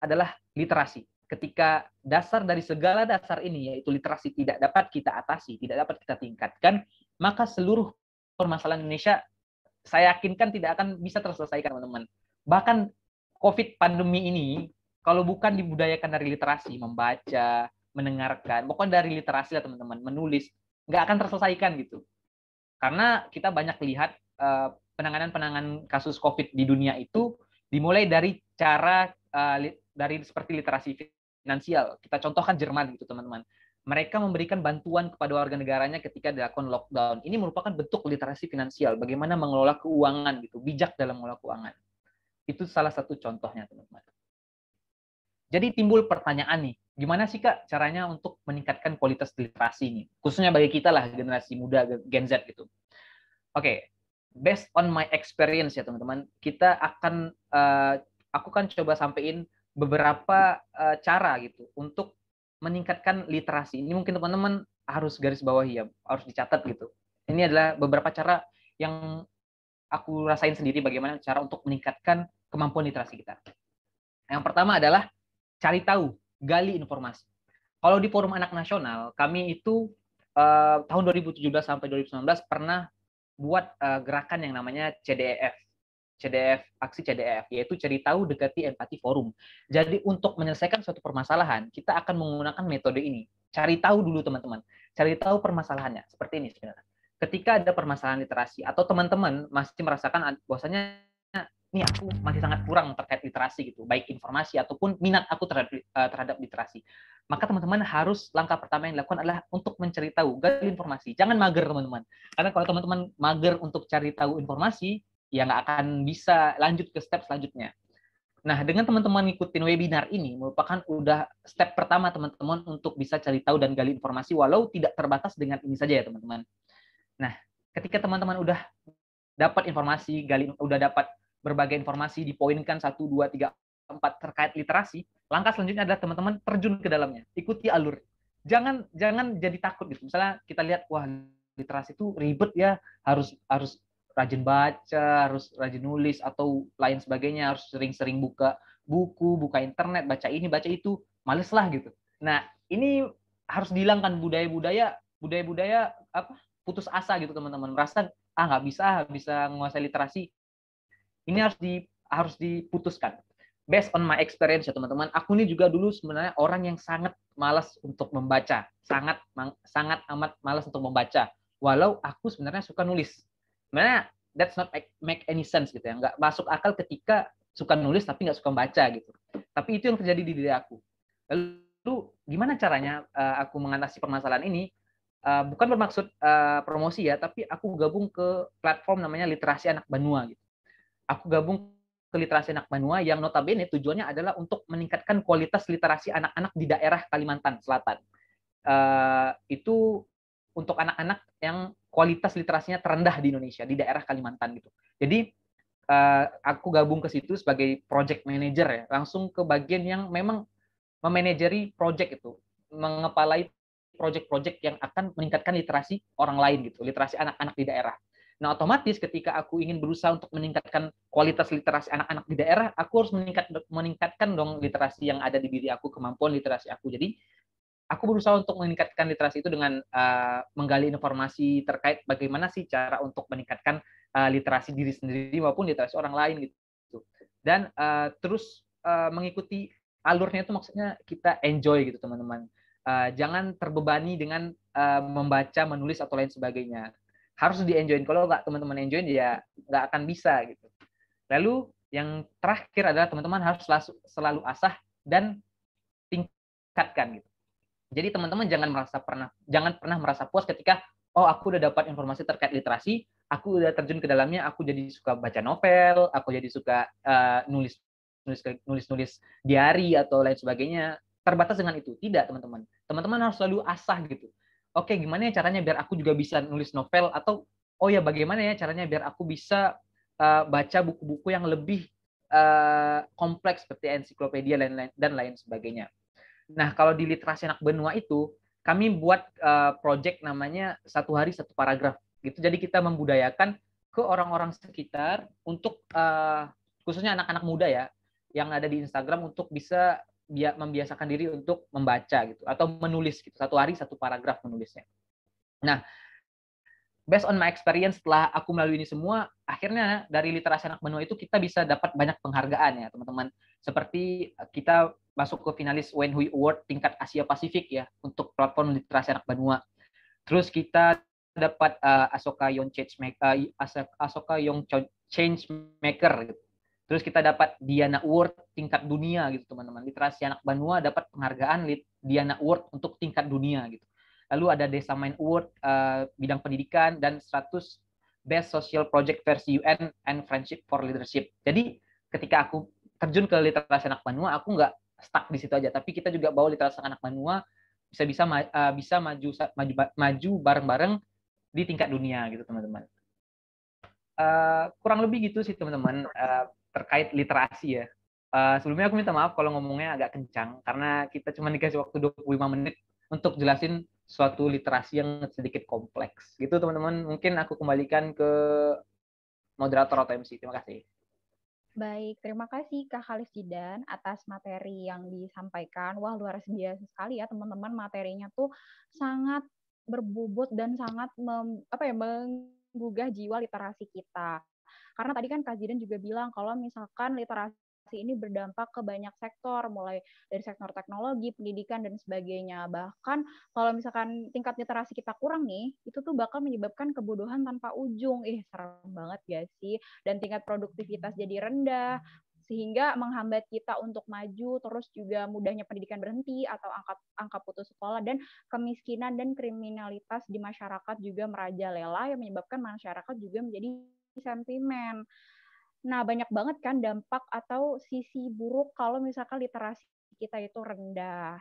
adalah literasi. Ketika dasar dari segala dasar ini, yaitu literasi, tidak dapat kita atasi, tidak dapat kita tingkatkan, maka seluruh permasalahan Indonesia saya yakinkan tidak akan bisa terselesaikan, teman-teman. Bahkan COVID pandemi ini, kalau bukan dibudayakan dari literasi, membaca, mendengarkan, pokoknya dari literasi lah teman-teman, menulis, nggak akan terselesaikan gitu. Karena kita banyak lihat eh, penanganan-penanganan kasus COVID di dunia itu dimulai dari cara eh, dari seperti literasi finansial. Kita contohkan Jerman gitu teman-teman. Mereka memberikan bantuan kepada warga negaranya ketika dilakukan lockdown. Ini merupakan bentuk literasi finansial, bagaimana mengelola keuangan gitu, bijak dalam mengelola keuangan. Itu salah satu contohnya teman-teman. Jadi timbul pertanyaan nih, gimana sih kak caranya untuk meningkatkan kualitas literasi ini, khususnya bagi kita lah generasi muda Gen Z gitu. Oke, okay. based on my experience ya teman-teman, kita akan uh, aku kan coba sampein beberapa uh, cara gitu untuk meningkatkan literasi. Ini mungkin teman-teman harus garis bawahi ya, harus dicatat gitu. Ini adalah beberapa cara yang aku rasain sendiri bagaimana cara untuk meningkatkan kemampuan literasi kita. Yang pertama adalah cari tahu, gali informasi. Kalau di Forum Anak Nasional, kami itu uh, tahun 2017 sampai 2019 pernah buat uh, gerakan yang namanya CDEF. CDF, aksi CDF, yaitu cari tahu, dekati, empati, forum. Jadi untuk menyelesaikan suatu permasalahan, kita akan menggunakan metode ini. Cari tahu dulu teman-teman, cari tahu permasalahannya. Seperti ini sebenarnya. Ketika ada permasalahan literasi atau teman-teman masih merasakan bahwasanya ini aku masih sangat kurang terkait literasi gitu, baik informasi ataupun minat aku terhadap, eh, terhadap literasi. Maka teman-teman harus langkah pertama yang dilakukan adalah untuk mencari tahu, gali informasi. Jangan mager teman-teman. Karena kalau teman-teman mager untuk cari tahu informasi, ya nggak akan bisa lanjut ke step selanjutnya. Nah, dengan teman-teman ngikutin webinar ini merupakan udah step pertama teman-teman untuk bisa cari tahu dan gali informasi walau tidak terbatas dengan ini saja ya, teman-teman. Nah, ketika teman-teman udah dapat informasi, gali udah dapat berbagai informasi dipoinkan 1 2 3 4 terkait literasi, langkah selanjutnya adalah teman-teman terjun ke dalamnya, ikuti alur. Jangan jangan jadi takut gitu. Misalnya kita lihat wah literasi itu ribet ya, harus harus rajin baca, harus rajin nulis atau lain sebagainya, harus sering-sering buka buku, buka internet, baca ini, baca itu, males lah gitu. Nah, ini harus dihilangkan budaya-budaya budaya-budaya apa putus asa gitu teman-teman merasa ah nggak bisa nggak bisa menguasai literasi ini harus di harus diputuskan based on my experience ya teman-teman aku ini juga dulu sebenarnya orang yang sangat malas untuk membaca sangat sangat amat malas untuk membaca walau aku sebenarnya suka nulis sebenarnya that's not make any sense gitu ya nggak masuk akal ketika suka nulis tapi nggak suka baca gitu tapi itu yang terjadi di diri aku lalu gimana caranya uh, aku mengatasi permasalahan ini uh, bukan bermaksud uh, promosi ya tapi aku gabung ke platform namanya literasi anak Banua gitu aku gabung ke literasi anak Banua yang notabene tujuannya adalah untuk meningkatkan kualitas literasi anak-anak di daerah Kalimantan Selatan uh, itu untuk anak-anak yang kualitas literasinya terendah di Indonesia di daerah Kalimantan gitu. Jadi uh, aku gabung ke situ sebagai project manager ya, langsung ke bagian yang memang memanajeri project itu, mengepalai project-project yang akan meningkatkan literasi orang lain gitu, literasi anak-anak di daerah. Nah, otomatis ketika aku ingin berusaha untuk meningkatkan kualitas literasi anak-anak di daerah, aku harus meningkat meningkatkan dong literasi yang ada di diri aku, kemampuan literasi aku. Jadi, aku berusaha untuk meningkatkan literasi itu dengan uh, menggali informasi terkait bagaimana sih cara untuk meningkatkan uh, literasi diri sendiri maupun literasi orang lain gitu dan uh, terus uh, mengikuti alurnya itu maksudnya kita enjoy gitu teman-teman uh, jangan terbebani dengan uh, membaca menulis atau lain sebagainya harus dienjoyin kalau nggak teman-teman enjoyin ya nggak akan bisa gitu lalu yang terakhir adalah teman-teman harus selalu, selalu asah dan tingkatkan gitu jadi teman-teman jangan merasa pernah jangan pernah merasa puas ketika oh aku udah dapat informasi terkait literasi, aku udah terjun ke dalamnya, aku jadi suka baca novel, aku jadi suka uh, nulis nulis nulis nulis diary atau lain sebagainya. Terbatas dengan itu. Tidak, teman-teman. Teman-teman harus selalu asah gitu. Oke, gimana ya caranya biar aku juga bisa nulis novel atau oh ya bagaimana ya caranya biar aku bisa uh, baca buku-buku yang lebih eh, kompleks seperti ensiklopedia dan lain sebagainya. Nah, kalau di literasi anak benua itu, kami buat uh, project namanya satu hari satu paragraf gitu. Jadi kita membudayakan ke orang-orang sekitar untuk uh, khususnya anak-anak muda ya yang ada di Instagram untuk bisa dia membiasakan diri untuk membaca gitu atau menulis gitu. Satu hari satu paragraf menulisnya. Nah, based on my experience setelah aku melalui ini semua, akhirnya dari literasi anak benua itu kita bisa dapat banyak penghargaan ya teman-teman. Seperti kita masuk ke finalis Wenhui Award tingkat Asia Pasifik ya untuk platform literasi anak benua. Terus kita dapat uh, Asoka Young Change Maker, uh, Asoka Young Change Maker. Gitu. Terus kita dapat Diana Award tingkat dunia gitu teman-teman. Literasi anak benua dapat penghargaan Diana Award untuk tingkat dunia gitu. Lalu ada Desa Main Award uh, bidang pendidikan dan 100 Best Social Project versi UN and Friendship for Leadership. Jadi ketika aku terjun ke literasi anak benua, aku nggak stuck di situ aja tapi kita juga bawa literasi anak manual bisa bisa uh, bisa maju maju maju bareng-bareng di tingkat dunia gitu teman-teman uh, kurang lebih gitu sih teman-teman uh, terkait literasi ya uh, sebelumnya aku minta maaf kalau ngomongnya agak kencang karena kita cuma dikasih waktu 25 menit untuk jelasin suatu literasi yang sedikit kompleks gitu teman-teman mungkin aku kembalikan ke moderator atau MC terima kasih Baik, terima kasih Kak Khalif Jidan atas materi yang disampaikan. Wah, luar biasa sekali ya teman-teman, materinya tuh sangat berbobot dan sangat mem, apa ya menggugah jiwa literasi kita. Karena tadi kan Kak Jidan juga bilang kalau misalkan literasi ini berdampak ke banyak sektor, mulai dari sektor teknologi, pendidikan, dan sebagainya. Bahkan kalau misalkan tingkat literasi kita kurang nih, itu tuh bakal menyebabkan kebodohan tanpa ujung. Ih, serem banget gak sih? Dan tingkat produktivitas hmm. jadi rendah, sehingga menghambat kita untuk maju terus juga mudahnya pendidikan berhenti atau angka angka putus sekolah dan kemiskinan dan kriminalitas di masyarakat juga merajalela yang menyebabkan masyarakat juga menjadi sentimen Nah, banyak banget kan dampak atau sisi buruk kalau misalkan literasi kita itu rendah.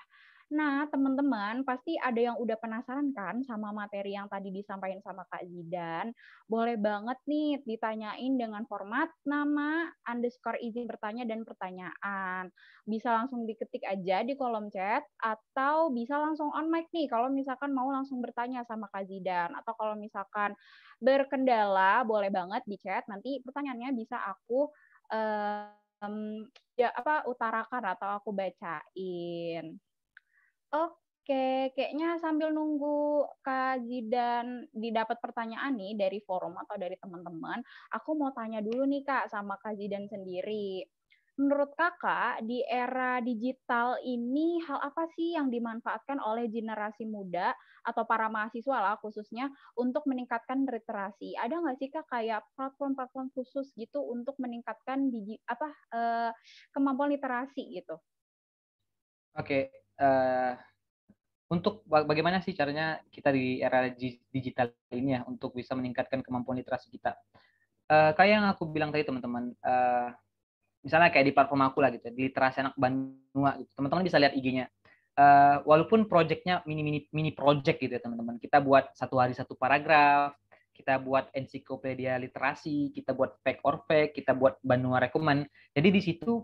Nah, teman-teman, pasti ada yang udah penasaran kan sama materi yang tadi disampaikan sama Kak Zidan. Boleh banget nih ditanyain dengan format nama, underscore izin bertanya, dan pertanyaan. Bisa langsung diketik aja di kolom chat, atau bisa langsung on mic nih kalau misalkan mau langsung bertanya sama Kak Zidan. Atau kalau misalkan berkendala, boleh banget di chat. Nanti pertanyaannya bisa aku... Um, ya apa utarakan atau aku bacain. Oke, kayaknya sambil nunggu Kak Zidan didapat pertanyaan nih dari forum atau dari teman-teman, aku mau tanya dulu nih Kak sama Kak Zidan sendiri. Menurut Kakak, di era digital ini hal apa sih yang dimanfaatkan oleh generasi muda atau para mahasiswa lah khususnya untuk meningkatkan literasi? Ada nggak sih Kak kayak platform-platform khusus gitu untuk meningkatkan digi, apa eh, kemampuan literasi gitu? Oke, uh, untuk bagaimana sih caranya kita di era digital ini ya untuk bisa meningkatkan kemampuan literasi kita. Uh, kayak yang aku bilang tadi teman-teman, uh, misalnya kayak di platform aku lah gitu, ya, di literasi anak Banua, gitu. teman-teman bisa lihat IG-nya. Uh, walaupun projectnya mini mini mini project gitu ya teman-teman, kita buat satu hari satu paragraf, kita buat ensiklopedia literasi, kita buat pack or pack, kita buat Banua rekomend. Jadi di situ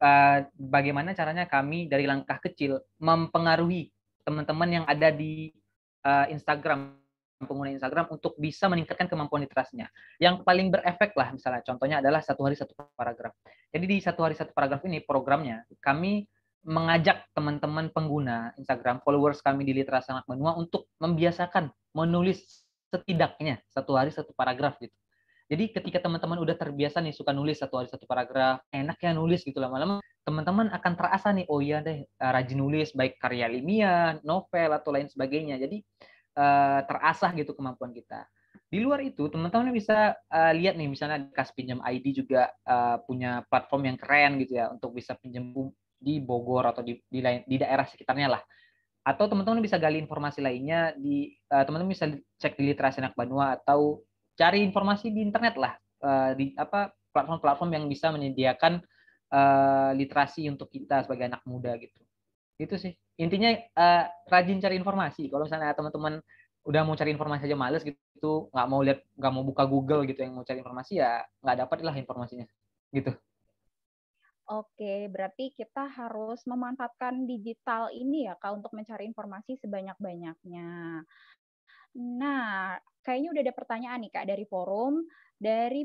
Eh, bagaimana caranya kami dari langkah kecil mempengaruhi teman-teman yang ada di uh, Instagram pengguna Instagram untuk bisa meningkatkan kemampuan literasinya. Yang paling berefek lah misalnya contohnya adalah satu hari satu paragraf. Jadi di satu hari satu paragraf ini programnya kami mengajak teman-teman pengguna Instagram followers kami di literasi anak menua untuk membiasakan menulis setidaknya satu hari satu paragraf gitu. Jadi ketika teman-teman udah terbiasa nih suka nulis satu hari satu paragraf, enak ya nulis gitu lama-lama, teman-teman akan terasa nih, oh iya deh e, rajin nulis baik karya ilmiah, novel atau lain sebagainya. Jadi uh, terasah gitu kemampuan kita. Di luar itu, teman-teman bisa uh, lihat nih misalnya kas pinjam ID juga uh, punya platform yang keren gitu ya untuk bisa pinjam di Bogor atau di di, lain, di daerah sekitarnya lah atau teman-teman bisa gali informasi lainnya di uh, teman-teman bisa cek di literasi anak Banua atau cari informasi di internet lah eh, di apa platform-platform yang bisa menyediakan uh, literasi untuk kita sebagai anak muda gitu itu sih intinya uh, rajin cari informasi kalau misalnya teman-teman udah mau cari informasi aja males gitu nggak mau lihat nggak mau buka Google gitu yang mau cari informasi ya nggak dapat lah informasinya gitu Oke, berarti kita harus memanfaatkan digital ini ya Kak untuk mencari informasi sebanyak-banyaknya. Nah, kayaknya udah ada pertanyaan nih Kak dari forum dari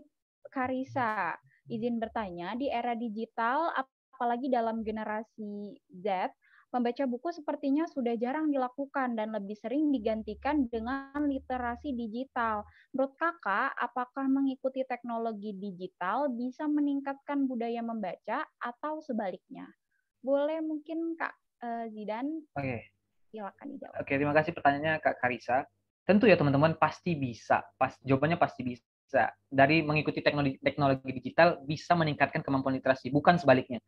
Karisa. Izin bertanya, di era digital apalagi dalam generasi Z, membaca buku sepertinya sudah jarang dilakukan dan lebih sering digantikan dengan literasi digital. Menurut Kakak, apakah mengikuti teknologi digital bisa meningkatkan budaya membaca atau sebaliknya? Boleh mungkin Kak eh, Zidan? Oke. Okay. Silakan dijawab. Oke, okay, terima kasih pertanyaannya Kak Karisa. Tentu ya teman-teman pasti bisa. Pas jawabannya pasti bisa. Dari mengikuti teknologi teknologi digital bisa meningkatkan kemampuan literasi, bukan sebaliknya.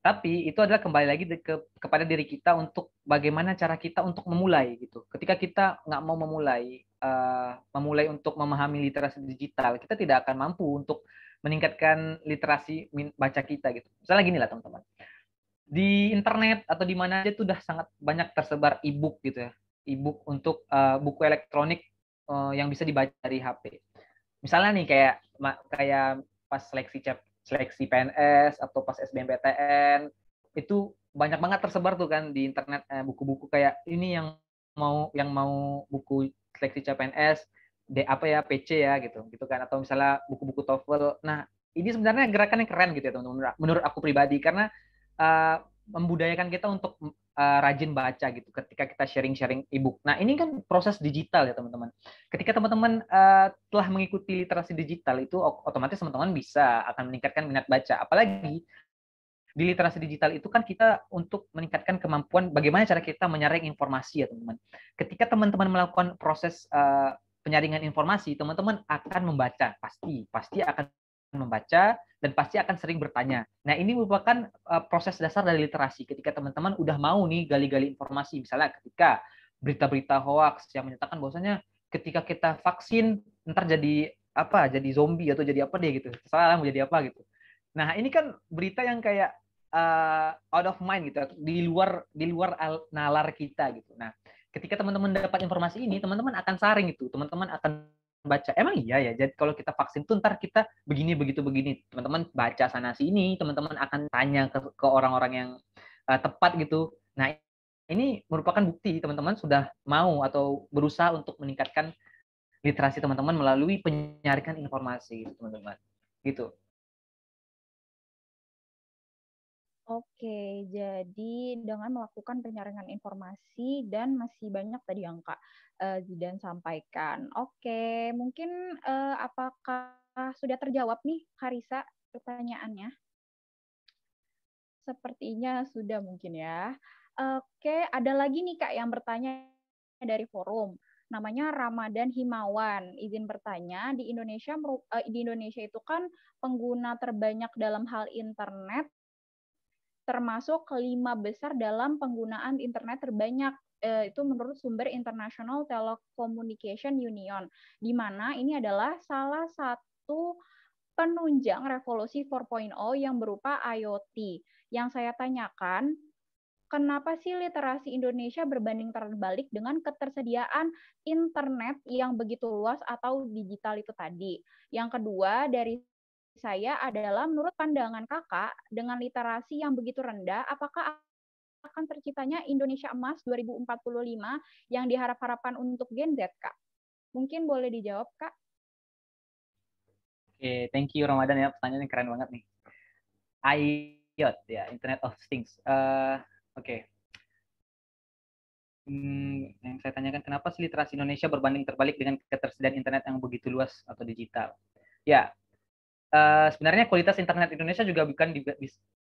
Tapi itu adalah kembali lagi ke, kepada diri kita untuk bagaimana cara kita untuk memulai gitu. Ketika kita nggak mau memulai, uh, memulai untuk memahami literasi digital, kita tidak akan mampu untuk meningkatkan literasi baca kita gitu. Misalnya gini lah teman-teman. Di internet atau di mana aja tuh udah sangat banyak tersebar e-book gitu ya e-book untuk uh, buku elektronik uh, yang bisa dibaca dari HP. Misalnya nih kayak kayak pas seleksi cap seleksi PNS atau pas SBMPTN itu banyak banget tersebar tuh kan di internet eh, buku-buku kayak ini yang mau yang mau buku seleksi CPNS D apa ya PC ya gitu gitu kan atau misalnya buku-buku TOEFL. Nah, ini sebenarnya gerakan yang keren gitu ya teman-teman menurut aku pribadi karena uh, membudayakan kita untuk uh, rajin baca gitu ketika kita sharing-sharing ebook. Nah, ini kan proses digital ya, teman-teman. Ketika teman-teman uh, telah mengikuti literasi digital itu otomatis teman-teman bisa akan meningkatkan minat baca. Apalagi di literasi digital itu kan kita untuk meningkatkan kemampuan bagaimana cara kita menyaring informasi ya, teman-teman. Ketika teman-teman melakukan proses uh, penyaringan informasi, teman-teman akan membaca, pasti, pasti akan membaca dan pasti akan sering bertanya. Nah, ini merupakan uh, proses dasar dari literasi. Ketika teman-teman udah mau nih gali-gali informasi, misalnya ketika berita-berita hoax yang menyatakan bahwasanya ketika kita vaksin ntar jadi apa? Jadi zombie atau jadi apa deh gitu. Salah mau jadi apa gitu. Nah, ini kan berita yang kayak uh, out of mind gitu, di luar di luar nalar kita gitu. Nah, ketika teman-teman dapat informasi ini, teman-teman akan saring itu, teman-teman akan baca emang iya ya jadi kalau kita vaksin tuh ntar kita begini begitu begini teman-teman baca sana sini teman-teman akan tanya ke, orang-orang yang uh, tepat gitu nah ini merupakan bukti teman-teman sudah mau atau berusaha untuk meningkatkan literasi teman-teman melalui penyarikan informasi teman-teman gitu Oke, jadi dengan melakukan penyaringan informasi dan masih banyak tadi yang Kak uh, Zidan sampaikan. Oke, mungkin eh, apakah sudah terjawab nih Karisa pertanyaannya? Sepertinya sudah mungkin ya. Oke, ada lagi nih Kak yang bertanya dari forum namanya Ramadan Himawan. Izin bertanya, di Indonesia eh, di Indonesia itu kan pengguna terbanyak dalam hal internet termasuk kelima besar dalam penggunaan internet terbanyak eh, itu menurut sumber International Telecommunication Union, di mana ini adalah salah satu penunjang revolusi 4.0 yang berupa IoT. Yang saya tanyakan, kenapa sih literasi Indonesia berbanding terbalik dengan ketersediaan internet yang begitu luas atau digital itu tadi? Yang kedua, dari saya adalah menurut pandangan kakak dengan literasi yang begitu rendah, apakah akan terciptanya Indonesia Emas 2045 yang diharap-harapkan untuk Gen Z, Kak? Mungkin boleh dijawab, Kak? Oke, okay, thank you Ramadan ya. pertanyaan yang keren banget nih. IOT, ya, Internet of Things. Uh, Oke. Okay. Hmm, yang saya tanyakan kenapa literasi Indonesia berbanding terbalik dengan ketersediaan internet yang begitu luas atau digital? Ya, uh, sebenarnya kualitas internet Indonesia juga bukan di,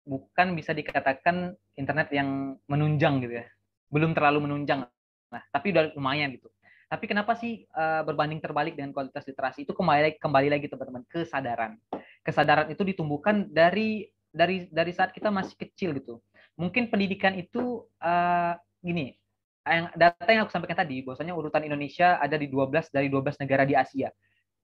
bukan bisa dikatakan internet yang menunjang gitu ya. Belum terlalu menunjang. Nah, tapi udah lumayan gitu. Tapi kenapa sih uh, berbanding terbalik dengan kualitas literasi itu kembali kembali lagi teman-teman kesadaran. Kesadaran itu ditumbuhkan dari dari dari saat kita masih kecil gitu. Mungkin pendidikan itu uh, gini, yang data yang aku sampaikan tadi bahwasanya urutan Indonesia ada di 12 dari 12 negara di Asia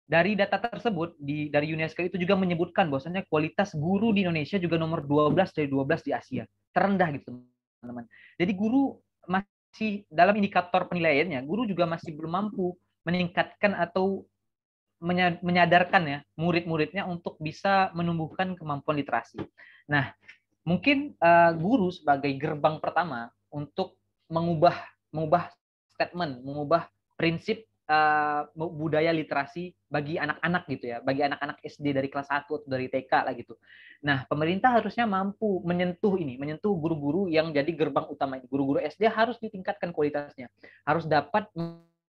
dari data tersebut di dari UNESCO itu juga menyebutkan bahwasanya kualitas guru di Indonesia juga nomor 12 dari 12 di Asia, terendah gitu, teman-teman. Jadi guru masih dalam indikator penilaiannya, guru juga masih belum mampu meningkatkan atau menyadarkan ya murid-muridnya untuk bisa menumbuhkan kemampuan literasi. Nah, mungkin eh, guru sebagai gerbang pertama untuk mengubah mengubah statement, mengubah prinsip uh, budaya literasi bagi anak-anak gitu ya, bagi anak-anak SD dari kelas 1 atau dari TK lah gitu. Nah, pemerintah harusnya mampu menyentuh ini, menyentuh guru-guru yang jadi gerbang utama ini. Guru-guru SD harus ditingkatkan kualitasnya, harus dapat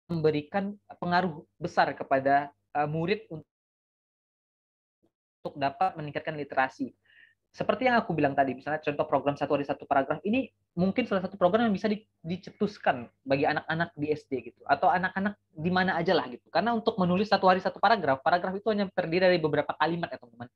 memberikan pengaruh besar kepada uh, murid untuk dapat meningkatkan literasi seperti yang aku bilang tadi, misalnya contoh program satu hari satu paragraf, ini mungkin salah satu program yang bisa dicetuskan bagi anak-anak di SD gitu, atau anak-anak di mana aja lah gitu. Karena untuk menulis satu hari satu paragraf, paragraf itu hanya terdiri dari beberapa kalimat ya teman-teman.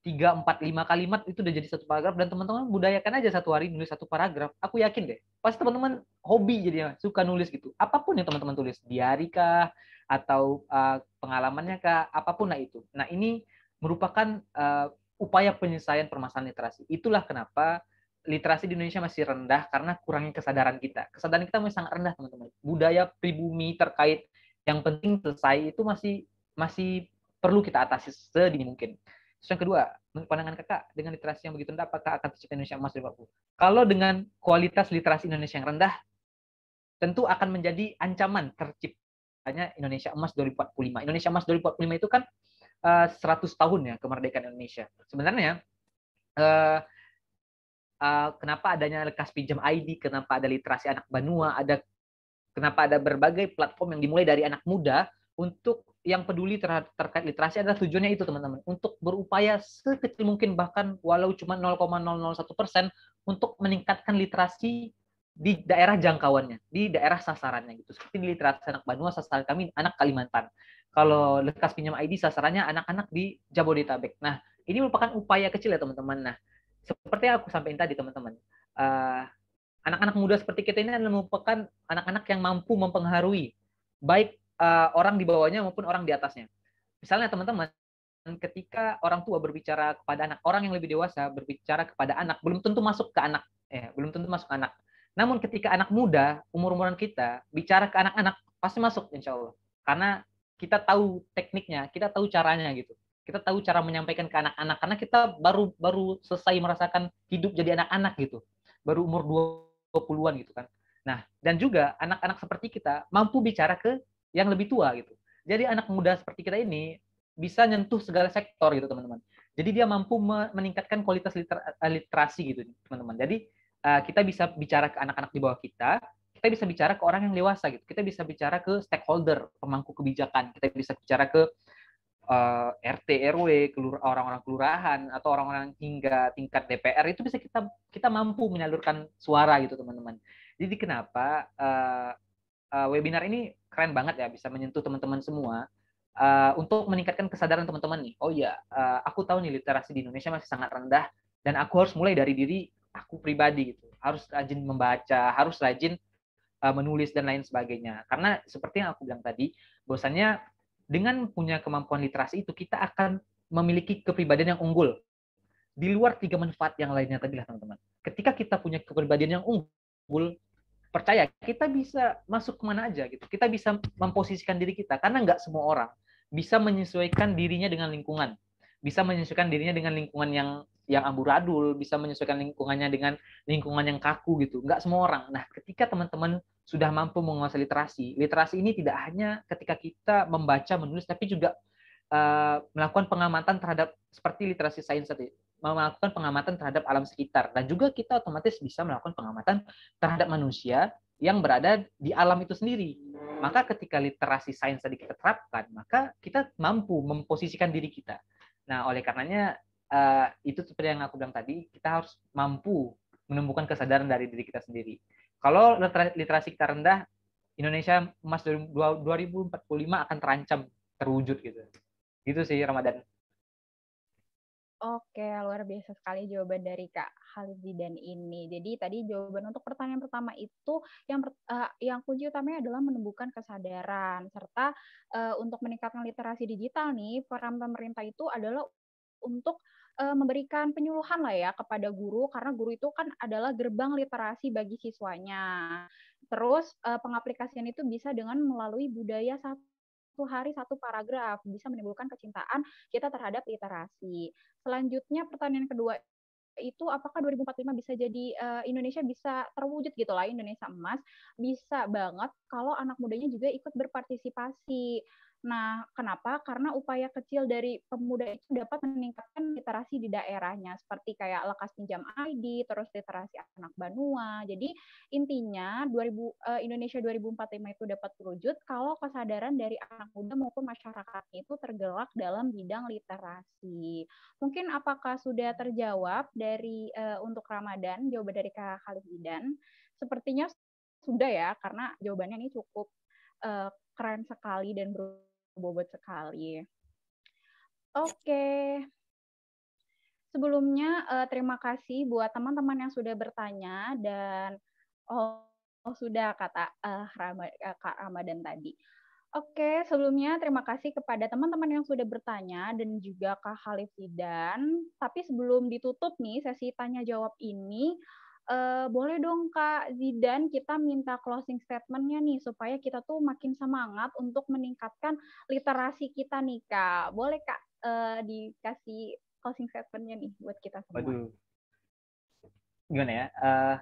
Tiga, empat, lima kalimat itu udah jadi satu paragraf, dan teman-teman budayakan aja satu hari nulis satu paragraf. Aku yakin deh, pasti teman-teman hobi jadinya, suka nulis gitu. Apapun yang teman-teman tulis, diari kah, atau uh, pengalamannya kah, apapun lah itu. Nah ini merupakan uh, upaya penyelesaian permasalahan literasi. Itulah kenapa literasi di Indonesia masih rendah karena kurangnya kesadaran kita. Kesadaran kita masih sangat rendah, teman-teman. Budaya pribumi terkait yang penting selesai itu masih masih perlu kita atasi sedini mungkin. Terus yang kedua, pandangan kakak dengan literasi yang begitu rendah, apakah akan tercipta Indonesia emas 2040? Kalau dengan kualitas literasi Indonesia yang rendah, tentu akan menjadi ancaman terciptanya Indonesia emas 2045. Indonesia emas 2045 itu kan 100 eh, tahun ya kemerdekaan Indonesia. Sebenarnya uh, uh, kenapa adanya lekas pinjam ID, kenapa ada literasi anak Banua, ada kenapa ada berbagai platform yang dimulai dari anak muda untuk yang peduli ter terkait literasi adalah tujuannya itu teman-teman untuk berupaya sekecil mungkin bahkan walau cuma 0,001 persen untuk meningkatkan literasi di daerah jangkauannya, di daerah sasarannya gitu. Seperti di literasi anak Banua, sasaran kami anak Kalimantan kalau lekas pinjam ID sasarannya anak-anak di Jabodetabek. Nah, ini merupakan upaya kecil ya teman-teman. Nah, seperti yang aku sampaikan tadi teman-teman, anak eh, anak-anak muda seperti kita ini adalah merupakan anak-anak yang mampu mempengaruhi baik uh, orang di bawahnya maupun orang di atasnya. Misalnya teman-teman, ketika orang tua berbicara kepada anak, orang yang lebih dewasa berbicara kepada anak, belum tentu masuk ke anak, ya, belum tentu masuk anak. Namun ketika anak muda, umur-umuran kita, bicara ke anak-anak, pasti masuk insya Allah. Karena kita tahu tekniknya, kita tahu caranya gitu. Kita tahu cara menyampaikan ke anak-anak karena kita baru baru selesai merasakan hidup jadi anak-anak gitu. Baru umur 20-an gitu kan. Nah, dan juga anak-anak seperti kita mampu bicara ke yang lebih tua gitu. Jadi anak muda seperti kita ini bisa nyentuh segala sektor gitu, teman-teman. Jadi dia mampu meningkatkan kualitas liter eh, literasi gitu, teman-teman. Jadi eh, kita bisa bicara ke anak-anak di bawah kita, kita bisa bicara ke orang yang dewasa gitu. Kita bisa bicara ke stakeholder, pemangku kebijakan. Kita bisa bicara ke uh, eh, RT RW, orang-orang kelurahan atau orang-orang hingga tingkat DPR itu bisa kita kita mampu menyalurkan suara gitu teman-teman. Jadi kenapa uh, uh, webinar ini keren banget ya bisa menyentuh teman-teman semua uh, untuk meningkatkan kesadaran teman-teman nih. Oh iya, uh, aku tahu nih literasi di Indonesia masih sangat rendah dan aku harus mulai dari diri aku pribadi gitu. Harus rajin membaca, harus rajin Eh, menulis dan lain sebagainya. Karena seperti yang aku bilang tadi, bahwasanya dengan punya kemampuan literasi itu kita akan memiliki kepribadian yang unggul di luar tiga manfaat yang lainnya tadi lah teman-teman. Ketika kita punya kepribadian yang unggul, percaya kita bisa masuk kemana aja gitu. Kita bisa memposisikan diri kita karena nggak semua orang bisa menyesuaikan dirinya dengan lingkungan, bisa menyesuaikan dirinya dengan lingkungan yang yang amburadul, bisa menyesuaikan lingkungannya dengan lingkungan yang kaku gitu. Nggak semua orang. Nah, ketika teman-teman sudah mampu menguasai literasi, literasi ini tidak hanya ketika kita membaca, menulis, tapi juga uh, melakukan pengamatan terhadap seperti literasi sains tadi, melakukan pengamatan terhadap alam sekitar, dan juga kita otomatis bisa melakukan pengamatan terhadap manusia yang berada di alam itu sendiri. Maka ketika literasi sains tadi kita terapkan, maka kita mampu memposisikan diri kita. Nah, oleh karenanya uh, itu seperti yang aku bilang tadi, kita harus mampu menemukan kesadaran dari diri kita sendiri. Kalau literasi kita rendah, Indonesia emas 2045 akan terancam terwujud gitu. Gitu sih Ramadan. Oke, luar biasa sekali jawaban dari Kak dan ini. Jadi tadi jawaban untuk pertanyaan pertama itu yang uh, yang kunci utamanya adalah menumbuhkan kesadaran serta uh, untuk meningkatkan literasi digital nih, peran pemerintah itu adalah untuk uh, memberikan penyuluhan lah ya kepada guru karena guru itu kan adalah gerbang literasi bagi siswanya. Terus uh, pengaplikasian itu bisa dengan melalui budaya satu satu hari satu paragraf bisa menimbulkan kecintaan kita terhadap literasi. Selanjutnya pertanyaan kedua itu apakah 2045 bisa jadi uh, Indonesia bisa terwujud gitu lah Indonesia emas bisa banget kalau anak mudanya juga ikut berpartisipasi Nah, kenapa? Karena upaya kecil dari pemuda itu dapat meningkatkan literasi di daerahnya, seperti kayak lekas pinjam ID, terus literasi anak Banua. Jadi intinya 2000, eh, Indonesia 2045 itu dapat terwujud kalau kesadaran dari anak muda maupun masyarakat itu tergelak dalam bidang literasi. Mungkin apakah sudah terjawab dari uh, untuk Ramadan jawaban dari Kak Khalif Idan? Sepertinya sudah ya, karena jawabannya ini cukup uh, keren sekali dan berubah bobot sekali. Oke. Okay. Sebelumnya uh, terima kasih buat teman-teman yang sudah bertanya dan oh, oh sudah kata uh, eh, Ramad, uh, eh, Kak Ramadan tadi. Oke, sebelumnya terima kasih kepada teman-teman yang sudah bertanya dan juga Kak Halif Zidan. Tapi sebelum ditutup nih sesi tanya jawab ini, uh, boleh dong Kak Zidan kita minta closing statementnya nih supaya kita tuh makin semangat untuk meningkatkan literasi kita nih Kak. Boleh Kak uh, dikasih closing statementnya nih buat kita semua. Waduh. Gimana ya? Uh,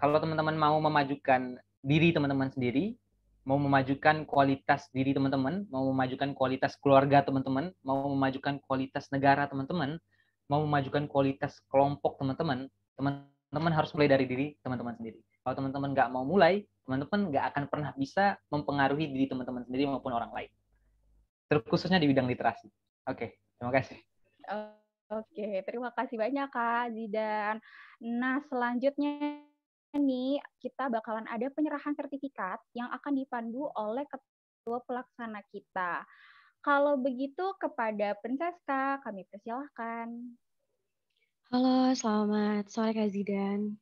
kalau teman-teman mau memajukan diri teman-teman sendiri, mau memajukan kualitas diri teman-teman, mau memajukan kualitas keluarga teman-teman, mau memajukan kualitas negara teman-teman, mau memajukan kualitas kelompok teman-teman, teman teman-teman harus mulai dari diri teman-teman sendiri. Kalau teman-teman nggak mau mulai, teman-teman nggak akan pernah bisa mempengaruhi diri teman-teman sendiri maupun orang lain. Terkhususnya di bidang literasi. Oke, okay, terima kasih. Oke, terima kasih banyak Kak Zidan. Nah, selanjutnya ini kita bakalan ada penyerahan sertifikat yang akan dipandu oleh ketua pelaksana kita. Kalau begitu kepada Prinseska kami persilahkan. Halo, selamat sore Kak Zidan.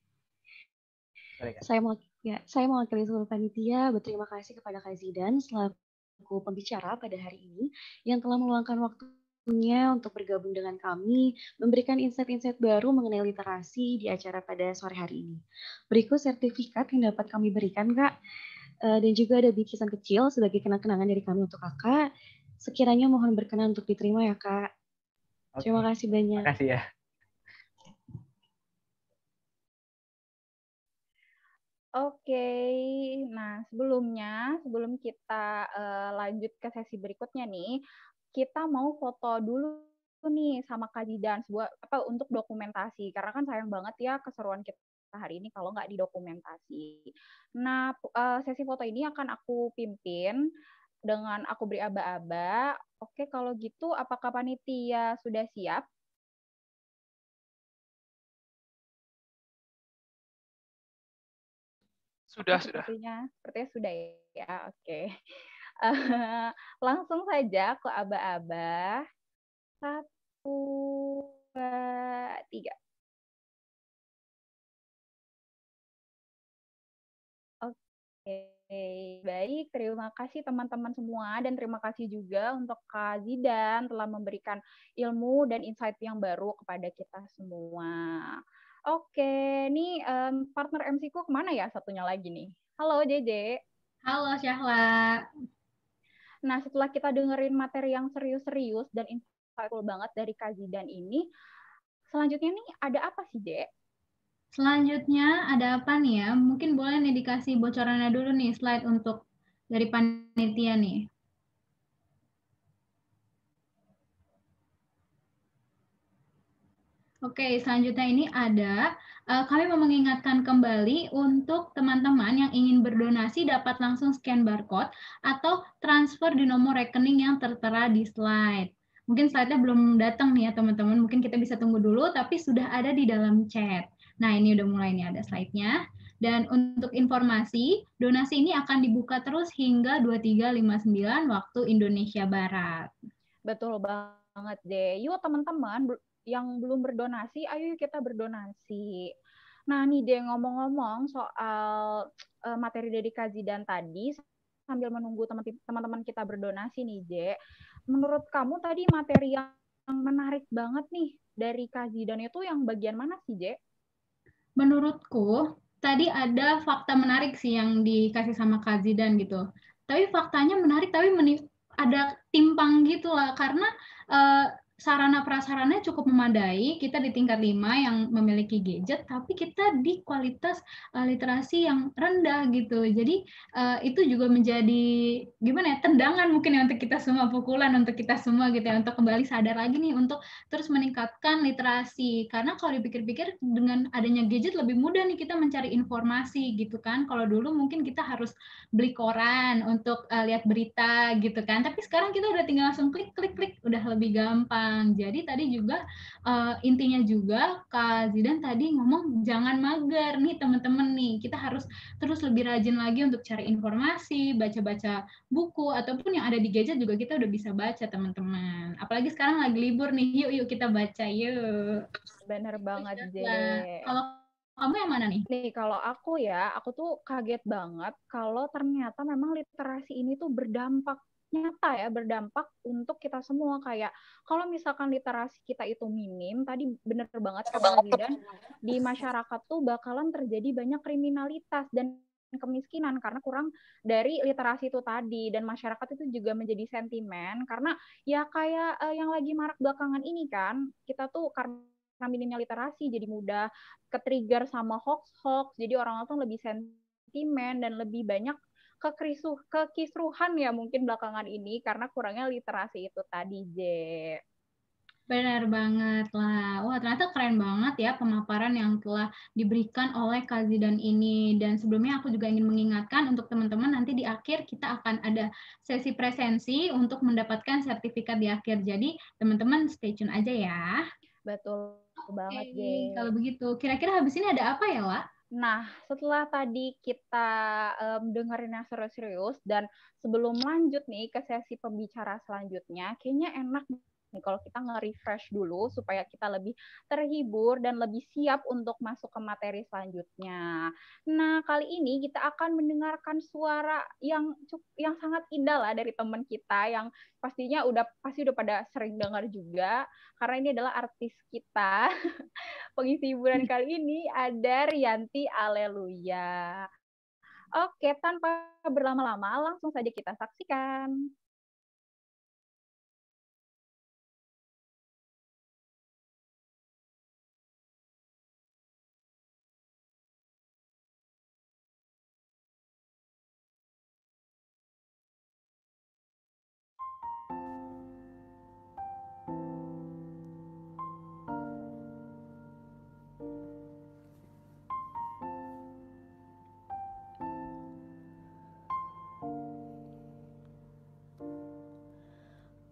Saya mau ya, saya mewakili seluruh panitia berterima kasih kepada Kak Zidan selaku pembicara pada hari ini yang telah meluangkan waktunya untuk bergabung dengan kami, memberikan insight-insight baru mengenai literasi di acara pada sore hari ini. Berikut sertifikat yang dapat kami berikan, Kak. Eh, dan juga ada bingkisan kecil sebagai kenang-kenangan dari kami untuk kakak. Sekiranya mohon berkenan untuk diterima ya, Kak. Okay. Terima kasih banyak. Terima kasih ya. Oke, nah sebelumnya, sebelum kita uh, lanjut ke sesi berikutnya nih, kita mau foto dulu nih sama Kak Jidan sebuah apa untuk dokumentasi karena kan sayang banget ya keseruan kita hari ini kalau nggak didokumentasi. Nah, eh, sesi foto ini akan aku pimpin dengan aku beri aba-aba. Oke, kalau gitu apakah panitia sudah siap? Sudah, sudah. Sepertinya, sepertinya sudah ya. Oke. Okay. Uh, eh, langsung saja ke aba-aba. Satu, dua, tiga. Oke, baik. Terima kasih teman-teman semua dan terima kasih juga untuk Kak Zidan telah memberikan ilmu dan insight yang baru kepada kita semua. Oke, ini um, partner MC ku kemana ya satunya lagi nih? Halo JJ. Halo Syahla. Nah, setelah kita dengerin materi yang serius-serius dan insightful banget dari Zidan ini, selanjutnya nih ada apa sih, Dek? Selanjutnya ada apa nih ya? Mungkin boleh nih dikasih bocorannya dulu nih slide untuk dari panitia nih. Oke, selanjutnya ini ada uh, kami mau mengingatkan kembali untuk teman-teman yang ingin berdonasi dapat langsung scan barcode atau transfer di nomor rekening yang tertera di slide. Mungkin slide-nya belum datang nih ya teman-teman, mungkin kita bisa tunggu dulu tapi sudah ada di dalam chat. Nah, ini udah mulai nih ada slide-nya. Dan untuk informasi, donasi ini akan dibuka terus hingga 2359 waktu Indonesia Barat. Betul banget deh. Yuk teman-teman yang belum berdonasi, ayo kita berdonasi. Nah, nih deh ngomong-ngomong soal uh, materi dari Kazidan tadi, sambil menunggu teman-teman kita berdonasi nih, Je. Menurut kamu tadi materi yang menarik banget nih dari Kazidan itu yang bagian mana sih, Je? Menurutku, tadi ada fakta menarik sih yang dikasih sama Kazidan gitu. Tapi faktanya menarik, tapi ada timpang gitu lah, karena uh, sarana prasarana cukup memadai kita di tingkat 5 yang memiliki gadget tapi kita di kualitas uh, literasi yang rendah gitu jadi uh, itu juga menjadi gimana ya tendangan mungkin ya untuk kita semua pukulan untuk kita semua gitu ya untuk kembali sadar lagi nih untuk terus meningkatkan literasi karena kalau dipikir-pikir dengan adanya gadget lebih mudah nih kita mencari informasi gitu kan kalau dulu mungkin kita harus beli koran untuk uh, lihat berita gitu kan tapi sekarang kita udah tinggal langsung klik klik klik udah lebih gampang jadi tadi juga uh, intinya juga Kak Zidan tadi ngomong jangan mager nih teman-teman nih. Kita harus terus lebih rajin lagi untuk cari informasi, baca-baca buku ataupun yang ada di gadget juga kita udah bisa baca teman-teman. Apalagi sekarang lagi libur nih. Yuk yuk kita baca yuk. benar banget, J. Kalau kamu yang mana nih? Nih, kalau aku ya, aku tuh kaget banget kalau ternyata memang literasi ini tuh berdampak nyata ya berdampak untuk kita semua kayak kalau misalkan literasi kita itu minim tadi bener banget dan di masyarakat tuh bakalan terjadi banyak kriminalitas dan kemiskinan karena kurang dari literasi itu tadi dan masyarakat itu juga menjadi sentimen karena ya kayak uh, yang lagi marak belakangan ini kan kita tuh karena minimnya literasi jadi mudah ketrigger sama hoax-hoax jadi orang-orang lebih sentimen dan lebih banyak kekrisuh kekisruhan ya mungkin belakangan ini karena kurangnya literasi itu tadi J. Benar banget lah. Wah, ternyata keren banget ya pemaparan yang telah diberikan oleh Kazi dan ini. Dan sebelumnya aku juga ingin mengingatkan untuk teman-teman nanti di akhir kita akan ada sesi presensi untuk mendapatkan sertifikat di akhir. Jadi, teman-teman stay tune aja ya. Betul okay. banget, Jay. Kalau begitu, kira-kira habis ini ada apa ya, Wak? Nah, setelah tadi kita um, dengerin yang serius-serius dan sebelum lanjut nih ke sesi pembicara selanjutnya, kayaknya enak nih kalau kita nge-refresh dulu supaya kita lebih terhibur dan lebih siap untuk masuk ke materi selanjutnya. Nah, kali ini kita akan mendengarkan suara yang yang sangat indah lah dari teman kita yang pastinya udah pasti udah pada sering dengar juga karena ini adalah artis kita. Pengisi hiburan kali ini ada Rianti Aleluya. Oke, tanpa berlama-lama langsung saja kita saksikan.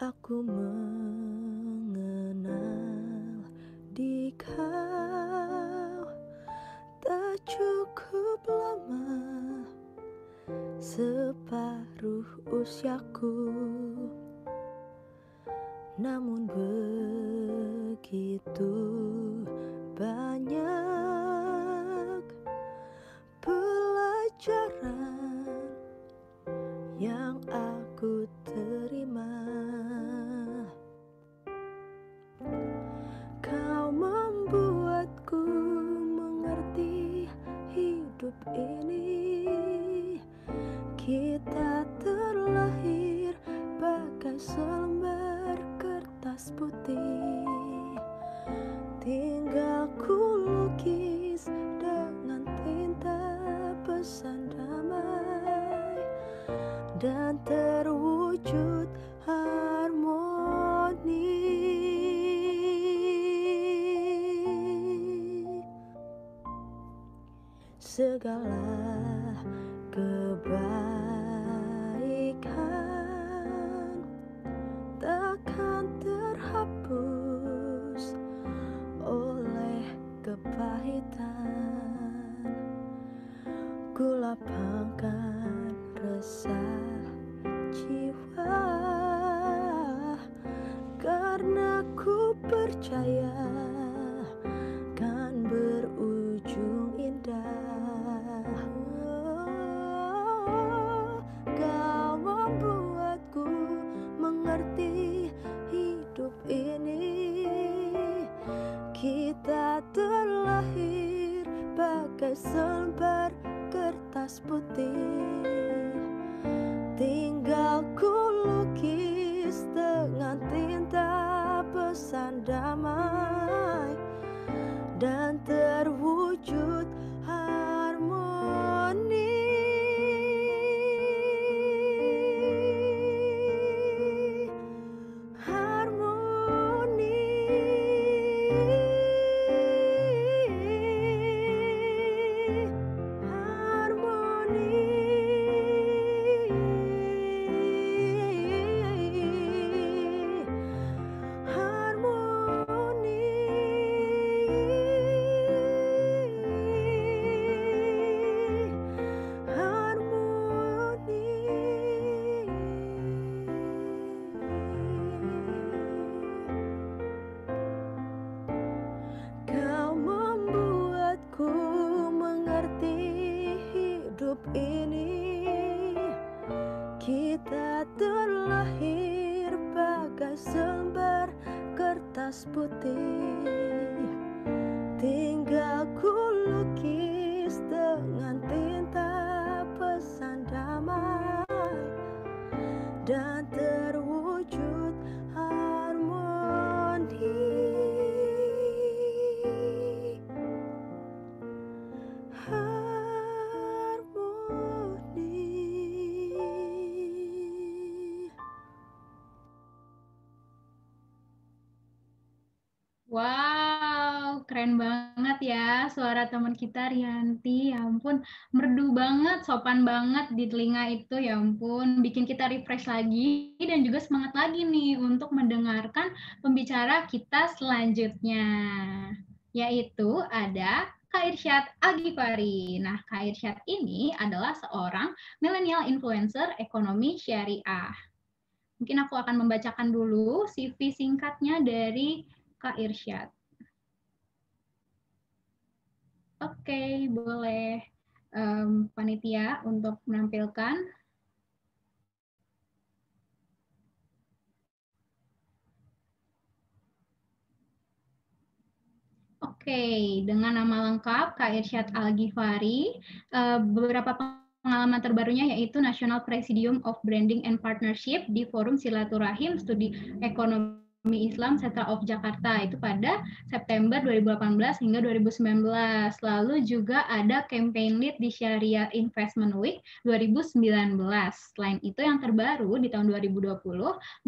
Aku mengenal di kau Tak cukup lama Separuh usiaku kita Rianti, ya ampun merdu banget, sopan banget di telinga itu, ya ampun bikin kita refresh lagi dan juga semangat lagi nih untuk mendengarkan pembicara kita selanjutnya, yaitu ada Kak Irsyad Agifari. Nah, Kak Irsyad ini adalah seorang milenial influencer ekonomi syariah. Mungkin aku akan membacakan dulu CV singkatnya dari Kak Irsyad. Oke, okay, boleh um, panitia untuk menampilkan. Oke, okay, dengan nama lengkap Kak Irsyad Al-Ghifari, eh, beberapa pengalaman terbarunya yaitu National Presidium of Branding and Partnership di Forum Silaturahim Studi Ekonomi Ekonomi Islam Setra of Jakarta itu pada September 2018 hingga 2019. Lalu juga ada campaign lead di Syariah Investment Week 2019. Selain itu yang terbaru di tahun 2020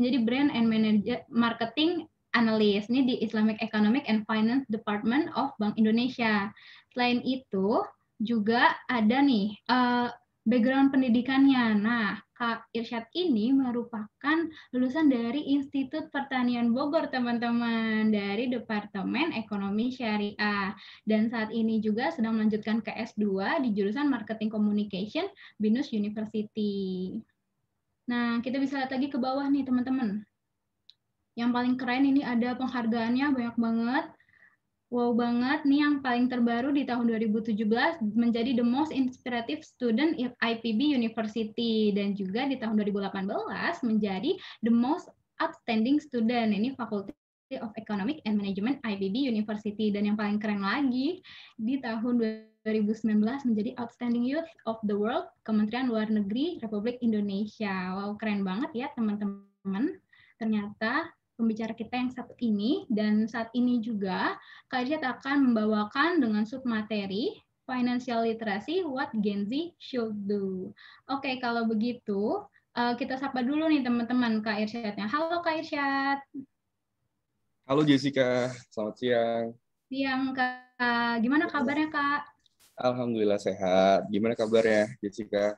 menjadi brand and manager marketing analyst ini di Islamic Economic and Finance Department of Bank Indonesia. Selain itu juga ada nih uh, background pendidikannya. Nah, Kak Irsyad ini merupakan lulusan dari Institut Pertanian Bogor, teman-teman, dari Departemen Ekonomi Syariah. Dan saat ini juga sedang melanjutkan ke S2 di jurusan Marketing Communication BINUS University. Nah, kita bisa lihat lagi ke bawah nih, teman-teman. Yang paling keren ini ada penghargaannya banyak banget wow banget nih yang paling terbaru di tahun 2017 menjadi the most inspirative student in IPB University dan juga di tahun 2018 menjadi the most outstanding student ini fakultas of Economic and Management IPB University dan yang paling keren lagi di tahun 2019 menjadi Outstanding Youth of the World Kementerian Luar Negeri Republik Indonesia. Wow, keren banget ya teman-teman. Ternyata pembicara kita yang satu ini dan saat ini juga Kak Irsyad akan membawakan dengan sub materi Financial Literacy What Gen Z Should Do. Oke, okay, kalau begitu eh, kita sapa dulu nih teman-teman Kak Irsyadnya. Halo Kak Irsyad. Halo Jessica, selamat siang. Siang Kak. Gimana kabarnya Kak? Alhamdulillah sehat. Gimana kabarnya Jessica?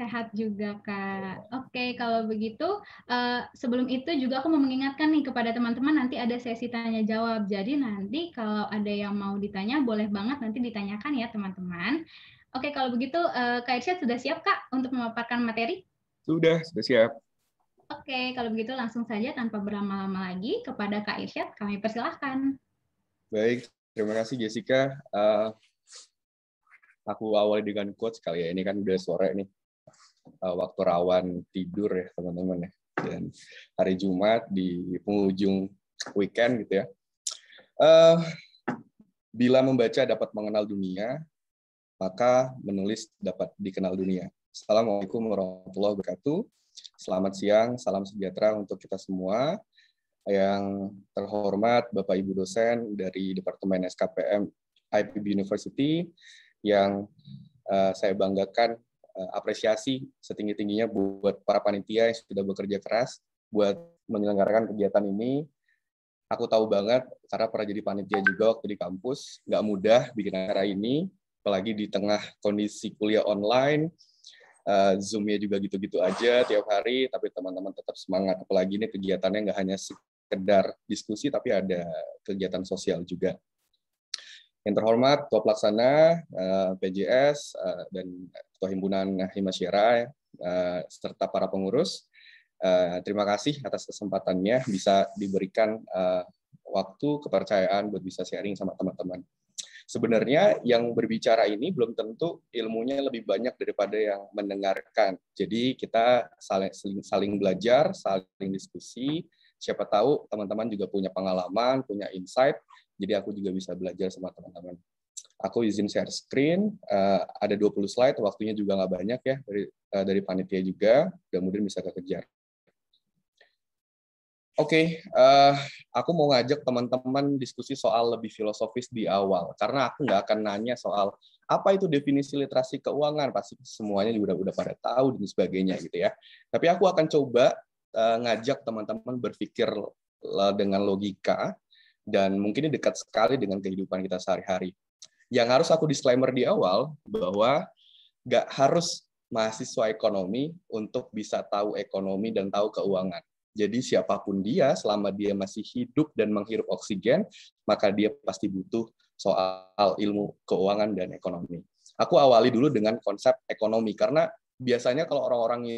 Sehat juga, Kak. Oke, okay, kalau begitu, uh, sebelum itu juga aku mau mengingatkan nih kepada teman-teman, nanti ada sesi tanya-jawab. Jadi nanti kalau ada yang mau ditanya, boleh banget nanti ditanyakan ya, teman-teman. Oke, okay, kalau begitu, uh, Kak Irsyad sudah siap, Kak, untuk memaparkan materi? Sudah, sudah siap. Oke, okay, kalau begitu langsung saja tanpa berlama-lama lagi kepada Kak Irsyad, kami persilahkan. Baik, terima kasih Jessica. Uh, aku awali dengan quotes kali ya, ini kan udah sore nih uh, waktu rawan tidur ya teman-teman ya. Dan hari Jumat di penghujung weekend gitu ya. Uh, bila membaca dapat mengenal dunia, maka menulis dapat dikenal dunia. Assalamualaikum warahmatullahi wabarakatuh. Selamat siang, salam sejahtera untuk kita semua. Yang terhormat Bapak Ibu dosen dari Departemen SKPM IPB University yang eh, saya banggakan Eh, apresiasi setinggi-tingginya buat para panitia yang sudah bekerja keras buat menyelenggarakan kegiatan ini. Aku tahu banget karena pernah jadi panitia juga waktu di kampus, nggak mudah bikin acara ini, apalagi di tengah kondisi kuliah online, uh, Zoom-nya juga gitu-gitu aja tiap hari, tapi teman-teman tetap semangat. Apalagi ini kegiatannya nggak hanya sekedar diskusi, tapi ada kegiatan sosial juga. Yang terhormat Ketua Pelaksana eh, PJS eh, dan Ketua Himpunan Himasyara ya, eh, serta para pengurus, terima kasih atas kesempatannya bisa diberikan waktu kepercayaan buat bisa sharing sama teman-teman. Sebenarnya yang berbicara ini belum tentu ilmunya lebih banyak daripada yang mendengarkan. Jadi kita saling, saling belajar, saling diskusi, siapa tahu teman-teman juga punya pengalaman, punya insight jadi aku juga bisa belajar sama teman-teman. Aku izin share screen, uh, ada 20 slide, waktunya juga nggak banyak ya dari uh, dari panitia juga, mudah bisa kekejar. Oke, okay, uh, eh, aku mau ngajak teman-teman diskusi soal lebih filosofis di awal, karena aku nggak akan nanya soal apa itu definisi literasi keuangan, pasti semuanya juga udah, udah pada tahu dan sebagainya gitu ya. Tapi aku akan coba uh, ngajak teman-teman berpikir dengan logika dan mungkin ini dekat sekali dengan kehidupan kita sehari-hari. Yang harus aku disclaimer di awal bahwa nggak harus mahasiswa ekonomi untuk bisa tahu ekonomi dan tahu keuangan. Jadi siapapun dia, selama dia masih hidup dan menghirup oksigen, maka dia pasti butuh soal ilmu keuangan dan ekonomi. Aku awali dulu dengan konsep ekonomi, karena biasanya kalau orang-orang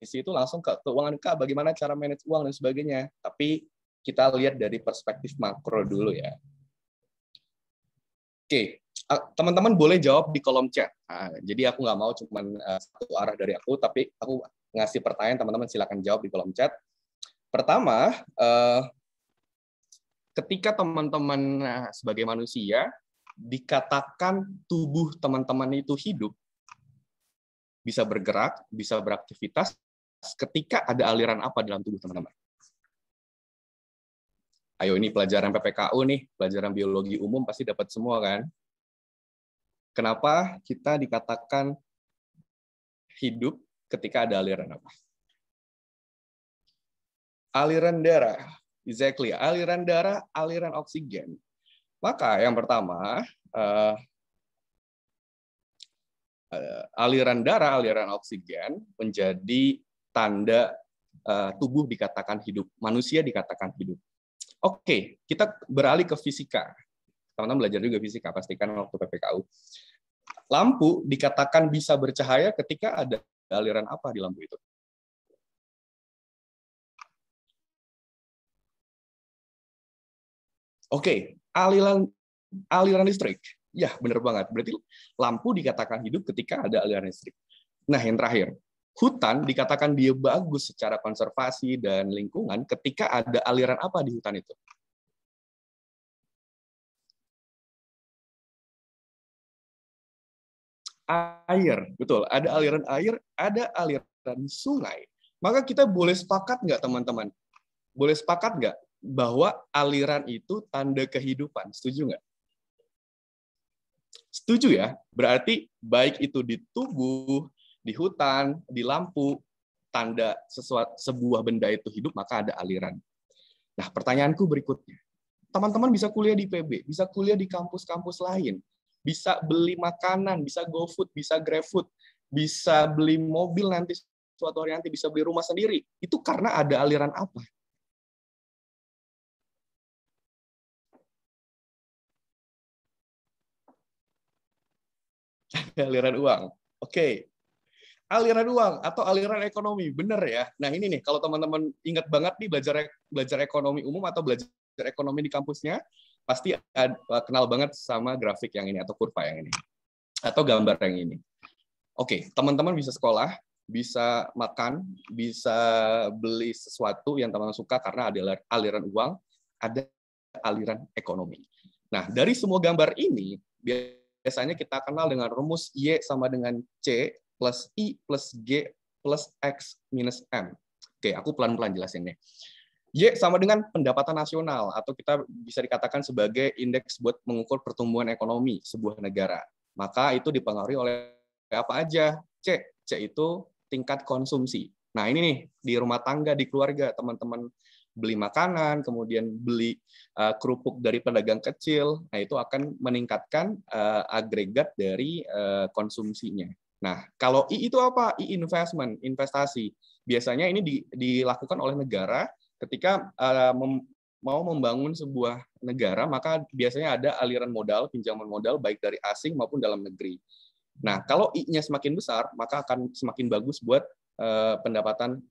isi itu langsung ke keuangan, Kak, bagaimana cara manage uang dan sebagainya. Tapi kita lihat dari perspektif makro dulu ya. Oke, teman-teman boleh jawab di kolom chat. Nah, jadi aku nggak mau cuma e, satu arah dari aku, tapi aku ngasih pertanyaan teman-teman silakan jawab di kolom chat. Pertama, e, ketika teman-teman e, sebagai manusia dikatakan tubuh teman-teman itu hidup, bisa bergerak, bisa beraktivitas, ketika ada aliran apa dalam tubuh teman-teman? ayo ini pelajaran PPKU nih, pelajaran biologi umum pasti dapat semua kan? Kenapa kita dikatakan hidup ketika ada aliran apa? Aliran darah, exactly. Aliran darah, aliran oksigen. Maka yang pertama, eh, eh, aliran darah, aliran oksigen menjadi tanda eh, tubuh dikatakan hidup, manusia dikatakan hidup. Oke, kita beralih ke fisika. Teman-teman belajar juga fisika, pastikan waktu PPKU. Lampu dikatakan bisa bercahaya ketika ada aliran apa di lampu itu? Oke, aliran aliran listrik. Ya, benar banget. Berarti lampu dikatakan hidup ketika ada aliran listrik. Nah, yang terakhir, hutan dikatakan dia bagus secara konservasi dan lingkungan ketika ada aliran apa di hutan itu? Air, betul. Ada aliran air, ada aliran sungai. Maka kita boleh sepakat nggak teman-teman? Boleh sepakat nggak bahwa aliran itu tanda kehidupan? Setuju nggak? Setuju ya? Berarti baik itu di tubuh di hutan, di lampu, tanda sesuatu, sebuah benda itu hidup, maka ada aliran. Nah, pertanyaanku berikutnya. Teman-teman bisa kuliah di PB, bisa kuliah di kampus-kampus lain, bisa beli makanan, bisa go food, bisa grab food, bisa beli mobil nanti suatu hari nanti bisa beli rumah sendiri. Itu karena ada aliran apa? aliran uang. Oke, okay aliran uang atau aliran ekonomi. Bener ya. Nah ini nih, kalau teman-teman ingat banget nih belajar belajar ekonomi umum atau belajar ekonomi di kampusnya, pasti ada, eh, kenal banget sama grafik yang ini atau kurva yang ini atau gambar yang ini. Oke, teman-teman bisa sekolah, bisa makan, bisa beli sesuatu yang teman-teman suka karena ada aliran uang, ada aliran ekonomi. Nah, dari semua gambar ini biasanya kita kenal dengan rumus Y sama dengan C plus I plus G plus X minus M. Oke, aku pelan-pelan jelasinnya. ya. Y sama dengan pendapatan nasional atau kita bisa dikatakan sebagai indeks buat mengukur pertumbuhan ekonomi sebuah negara. Maka itu dipengaruhi oleh apa aja? C. C itu tingkat konsumsi. Nah, ini nih di rumah tangga, di keluarga, teman-teman beli makanan, kemudian beli uh, kerupuk dari pedagang kecil. Nah, itu akan meningkatkan uh, agregat dari uh, konsumsinya. Nah, kalau I itu apa? I investment, investasi. Biasanya ini di, dilakukan oleh negara ketika uh, mem, mau membangun sebuah negara, maka biasanya ada aliran modal, pinjaman modal baik dari asing maupun dalam negeri. Nah, kalau I-nya semakin besar, maka akan semakin bagus buat uh, pendapatan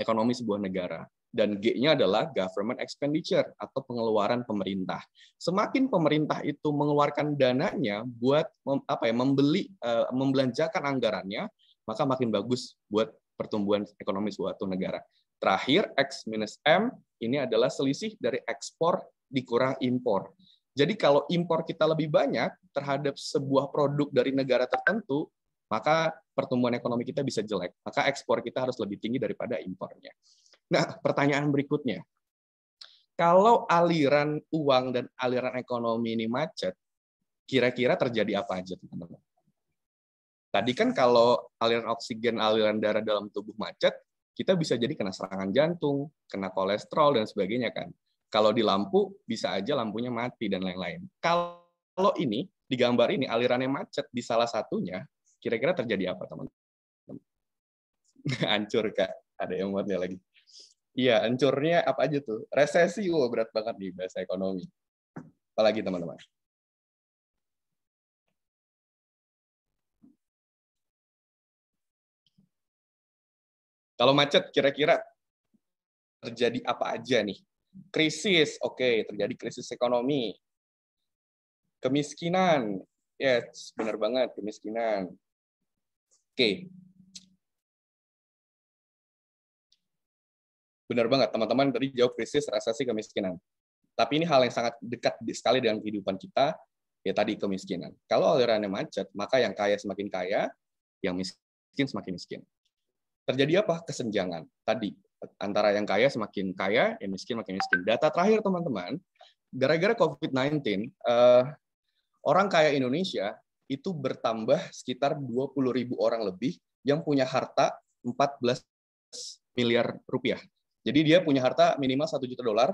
ekonomi sebuah negara dan G-nya adalah government expenditure atau pengeluaran pemerintah. Semakin pemerintah itu mengeluarkan dananya buat apa ya membeli eh, membelanjakan anggarannya, maka makin bagus buat pertumbuhan ekonomi suatu negara. Terakhir X minus M ini adalah selisih dari ekspor dikurang impor. Jadi kalau impor kita lebih banyak terhadap sebuah produk dari negara tertentu, maka pertumbuhan ekonomi kita bisa jelek. Maka ekspor kita harus lebih tinggi daripada impornya. Nah, pertanyaan berikutnya. Kalau aliran uang dan aliran ekonomi ini macet, kira-kira terjadi apa aja, teman-teman? Tadi kan kalau aliran oksigen, aliran darah dalam tubuh macet, kita bisa jadi kena serangan jantung, kena kolesterol, dan sebagainya kan. Kalau di lampu, bisa aja lampunya mati, dan lain-lain. Kalau ini, digambar gambar ini, alirannya macet di salah satunya, Kira-kira terjadi apa, teman-teman? Hancur, Kak. Ada yang buatnya lagi. Iya, hancurnya apa aja tuh? Resesi, wah wow, berat banget nih bahasa ekonomi. Apalagi teman-teman? Kalau macet, kira-kira terjadi apa aja nih? Krisis, oke, okay, terjadi krisis ekonomi. Kemiskinan, yes, benar banget, kemiskinan. Oke. Benar banget, teman-teman tadi jawab krisis, resesi, kemiskinan. Tapi ini hal yang sangat dekat sekali dengan kehidupan kita, ya tadi kemiskinan. Kalau alirannya macet, maka yang kaya semakin kaya, yang miskin semakin miskin. Terjadi apa? Kesenjangan. Tadi, antara yang kaya semakin kaya, yang miskin semakin miskin. Data terakhir, teman-teman, gara-gara COVID-19, eh, orang kaya Indonesia itu bertambah sekitar 20 ribu orang lebih yang punya harta 14 miliar rupiah. Jadi dia punya harta minimal 1 juta dolar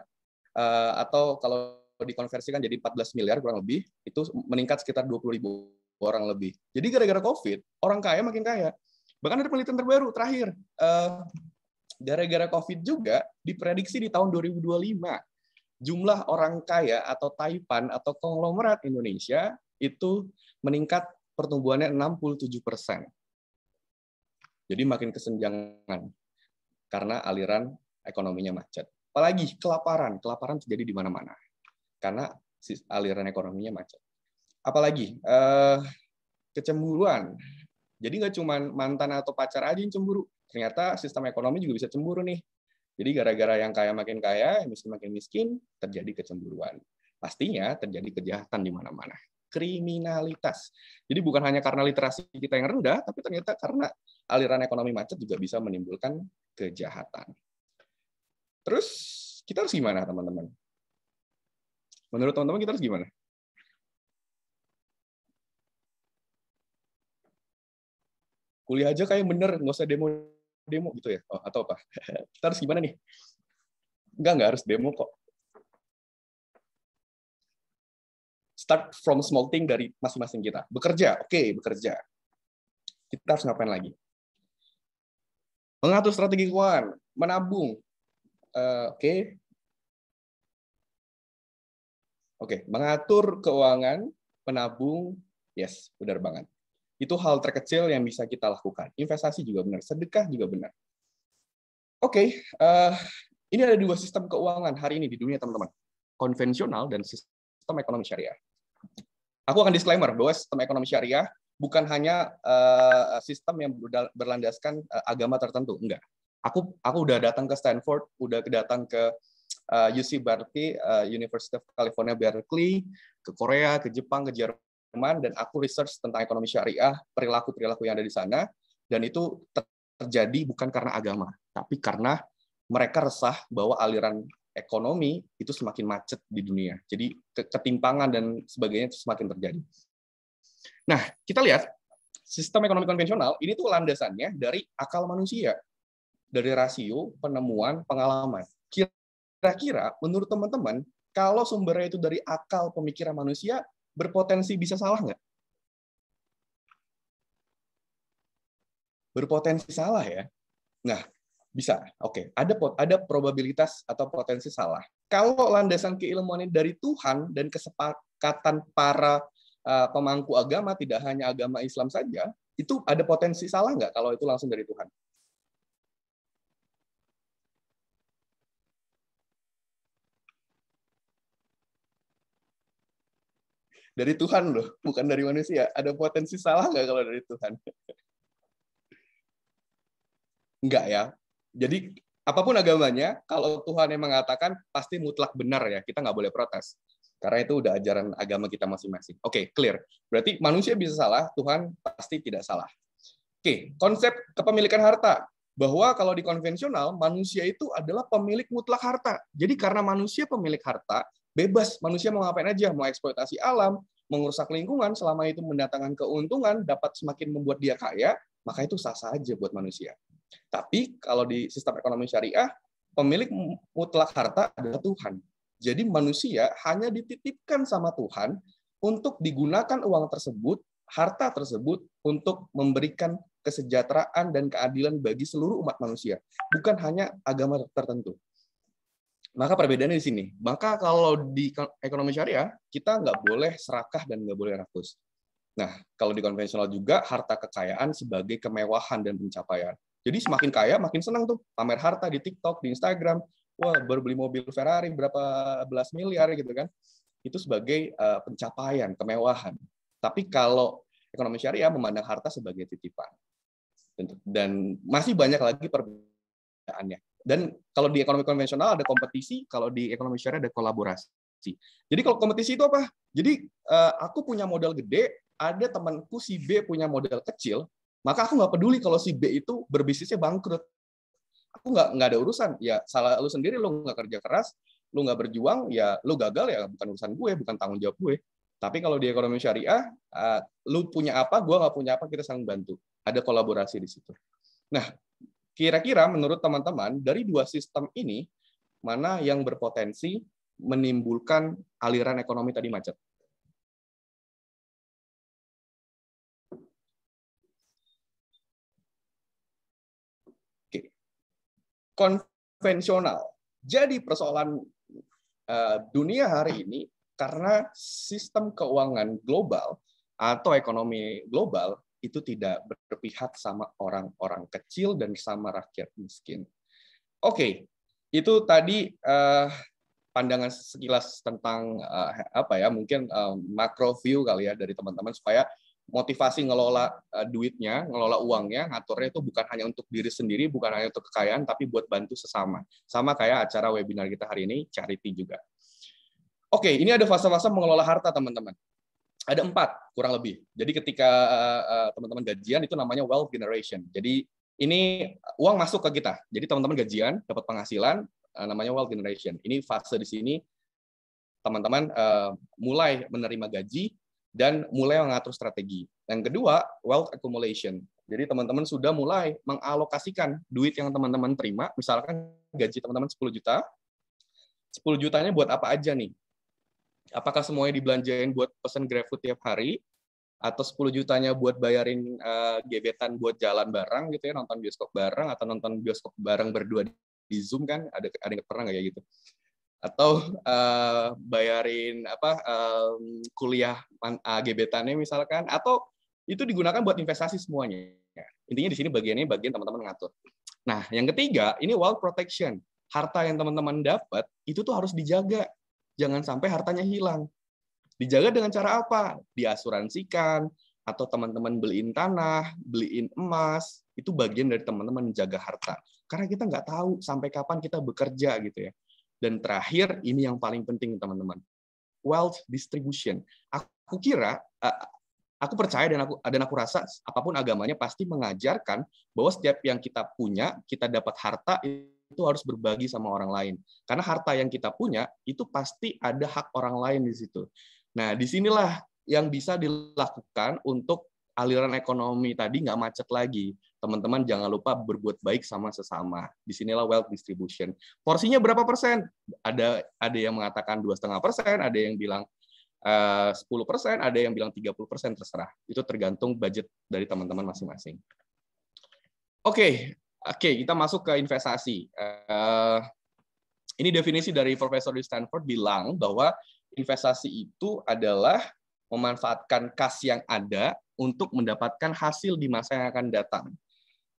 eh, atau kalau dikonversikan jadi 14 miliar kurang lebih, itu meningkat sekitar 20 ribu orang lebih. Jadi gara-gara COVID, orang kaya makin kaya. Bahkan ada penelitian terbaru terakhir, eh, gara-gara COVID juga diprediksi di tahun 2025 jumlah orang kaya atau taipan atau konglomerat Indonesia itu meningkat pertumbuhannya 67 persen. Jadi makin kesenjangan karena aliran ekonominya macet. Apalagi kelaparan, kelaparan terjadi di mana-mana karena aliran ekonominya macet. Apalagi eh, kecemburuan. Jadi nggak cuma mantan atau pacar aja yang cemburu. Ternyata sistem ekonomi juga bisa cemburu nih. Jadi gara-gara yang kaya makin kaya, yang miskin makin miskin, terjadi kecemburuan. Pastinya terjadi kejahatan di mana-mana kriminalitas. Jadi bukan hanya karena literasi kita yang rendah, tapi ternyata karena aliran ekonomi macet juga bisa menimbulkan kejahatan. Terus kita harus gimana, teman-teman? Menurut teman-teman kita harus gimana? kuliah aja kayak bener nggak usah demo demo gitu ya oh, atau apa kita harus gimana nih Enggak enggak harus demo kok start from small thing dari masing-masing kita. Bekerja, oke, okay, bekerja. Kita harus ngapain lagi? Mengatur strategi keuangan, menabung, uh, oke, okay. oke, okay. mengatur keuangan, menabung, yes, benar banget. Itu hal terkecil yang bisa kita lakukan. Investasi juga benar, sedekah juga benar. Oke, okay. uh, eh, ini ada dua sistem keuangan hari ini di dunia teman-teman, konvensional dan sistem ekonomi syariah aku akan disclaimer bahwa sistem ekonomi syariah bukan hanya uh, sistem yang berlandaskan uh, agama tertentu, enggak. Aku aku udah datang ke Stanford, udah datang ke uh, eh, UC Berkeley, uh, University of California Berkeley, ke Korea, ke Jepang, ke Jerman, dan aku research tentang ekonomi syariah, perilaku perilaku yang ada di sana, dan itu terjadi bukan karena agama, tapi karena mereka resah bahwa aliran ekonomi itu semakin macet di dunia. Jadi ketimpangan dan sebagainya itu semakin terjadi. Nah, kita lihat sistem ekonomi konvensional ini tuh landasannya dari akal manusia, dari rasio, penemuan, pengalaman. Kira-kira menurut teman-teman, kalau sumbernya itu dari akal pemikiran manusia, berpotensi bisa salah nggak? Berpotensi salah ya. Nah, bisa. Oke, okay. ada ada probabilitas atau potensi salah. Kalau landasan keilmuan ini dari Tuhan dan kesepakatan para uh, pemangku agama tidak hanya agama Islam saja, itu ada potensi salah nggak kalau itu langsung dari Tuhan? Dari Tuhan loh, bukan dari manusia. Ada potensi salah nggak kalau dari Tuhan? Enggak ya. Jadi apapun agamanya, kalau Tuhan yang mengatakan pasti mutlak benar ya, kita nggak boleh protes. Karena itu udah ajaran agama kita masing-masing. Oke, okay, clear. Berarti manusia bisa salah, Tuhan pasti tidak salah. Oke, okay, konsep kepemilikan harta. Bahwa kalau di konvensional, manusia itu adalah pemilik mutlak harta. Jadi karena manusia pemilik harta, bebas. Manusia mau ngapain aja, mau eksploitasi alam, mengurusak lingkungan, selama itu mendatangkan keuntungan, dapat semakin membuat dia kaya, maka itu sah-sah aja buat manusia. Tapi kalau di sistem ekonomi syariah, pemilik mutlak harta adalah Tuhan. Jadi manusia hanya dititipkan sama Tuhan untuk digunakan uang tersebut, harta tersebut untuk memberikan kesejahteraan dan keadilan bagi seluruh umat manusia, bukan hanya agama tertentu. Maka perbedaannya di sini. Maka kalau di ekonomi syariah, kita nggak boleh serakah dan nggak boleh rakus. Nah, kalau di konvensional juga harta kekayaan sebagai kemewahan dan pencapaian. Jadi semakin kaya makin senang tuh pamer harta di TikTok, di Instagram. Wah, baru beli mobil Ferrari berapa belas miliar gitu kan. Itu sebagai uh, pencapaian, kemewahan. Tapi kalau ekonomi syariah memandang harta sebagai titipan. Dan masih banyak lagi perbedaannya. Dan kalau di ekonomi konvensional ada kompetisi, kalau di ekonomi syariah ada kolaborasi. Jadi kalau kompetisi itu apa? Jadi eh, aku punya modal gede, ada temanku si B punya modal kecil, maka aku nggak peduli kalau si B itu berbisnisnya bangkrut. Aku nggak nggak ada urusan. Ya salah lu sendiri, lu nggak kerja keras, lu nggak berjuang, ya lu gagal ya bukan urusan gue, bukan tanggung jawab gue. Tapi kalau di ekonomi syariah, eh, lu punya apa, gue nggak punya apa, kita saling bantu. Ada kolaborasi di situ. Nah, kira-kira menurut teman-teman dari dua sistem ini mana yang berpotensi menimbulkan aliran ekonomi tadi macet? konvensional. Jadi persoalan eh, dunia hari ini karena sistem keuangan global atau ekonomi global itu tidak berpihak sama orang-orang kecil dan sama rakyat miskin. Oke, okay, itu tadi eh, pandangan sekilas tentang eh, apa ya mungkin uh, macro view kali ya dari teman-teman supaya motivasi ngelola eh, duitnya, ngelola uangnya, ngaturnya itu bukan hanya untuk diri sendiri, bukan hanya untuk kekayaan, tapi buat bantu sesama. Sama kayak acara webinar kita hari ini, charity juga. Oke, ini ada fase-fase mengelola harta, teman-teman. Ada empat, kurang lebih. Jadi ketika eh, eh, teman-teman gajian, itu namanya wealth generation. Jadi ini uang masuk ke kita. Jadi teman-teman gajian, dapat penghasilan, namanya wealth generation. Ini fase di sini, teman-teman uh, mulai menerima gaji, dan mulai mengatur strategi. Yang kedua, wealth accumulation. Jadi teman-teman sudah mulai mengalokasikan duit yang teman-teman terima, misalkan gaji teman-teman 10 juta, 10 jutanya buat apa aja nih? Apakah semuanya dibelanjain buat pesan GrabFood tiap hari? Atau 10 jutanya buat bayarin uh, gebetan buat jalan bareng gitu ya, nonton bioskop bareng atau nonton bioskop bareng berdua di Zoom kan? Ada, ada yang pernah nggak ya gitu? atau uh, bayarin apa um, kuliah uh, gebetannya misalkan atau itu digunakan buat investasi semuanya intinya di sini bagiannya bagian teman-teman ngatur nah yang ketiga ini wealth protection harta yang teman-teman dapat itu tuh harus dijaga jangan sampai hartanya hilang dijaga dengan cara apa diasuransikan atau teman-teman beliin tanah beliin emas itu bagian dari teman-teman menjaga harta karena kita nggak tahu sampai kapan kita bekerja gitu ya dan terakhir, ini yang paling penting teman-teman, wealth distribution. Aku kira, eh, aku percaya dan aku dan aku rasa apapun agamanya pasti mengajarkan bahwa setiap yang kita punya, kita dapat harta itu harus berbagi sama orang lain. Karena harta yang kita punya itu pasti ada hak orang lain di situ. Nah, disinilah yang bisa dilakukan untuk aliran ekonomi tadi nggak macet lagi. Teman-teman jangan lupa berbuat baik sama sesama. Disinilah wealth distribution. Porsinya berapa persen? Ada ada yang mengatakan dua setengah persen, ada yang bilang eh, sepuluh persen, ada yang bilang 30 persen terserah. Itu tergantung budget dari teman-teman masing-masing. Oke, okay. oke okay, kita masuk ke investasi. Eh, ini definisi dari Profesor di Stanford bilang bahwa investasi itu adalah memanfaatkan kas yang ada untuk mendapatkan hasil di masa yang akan datang.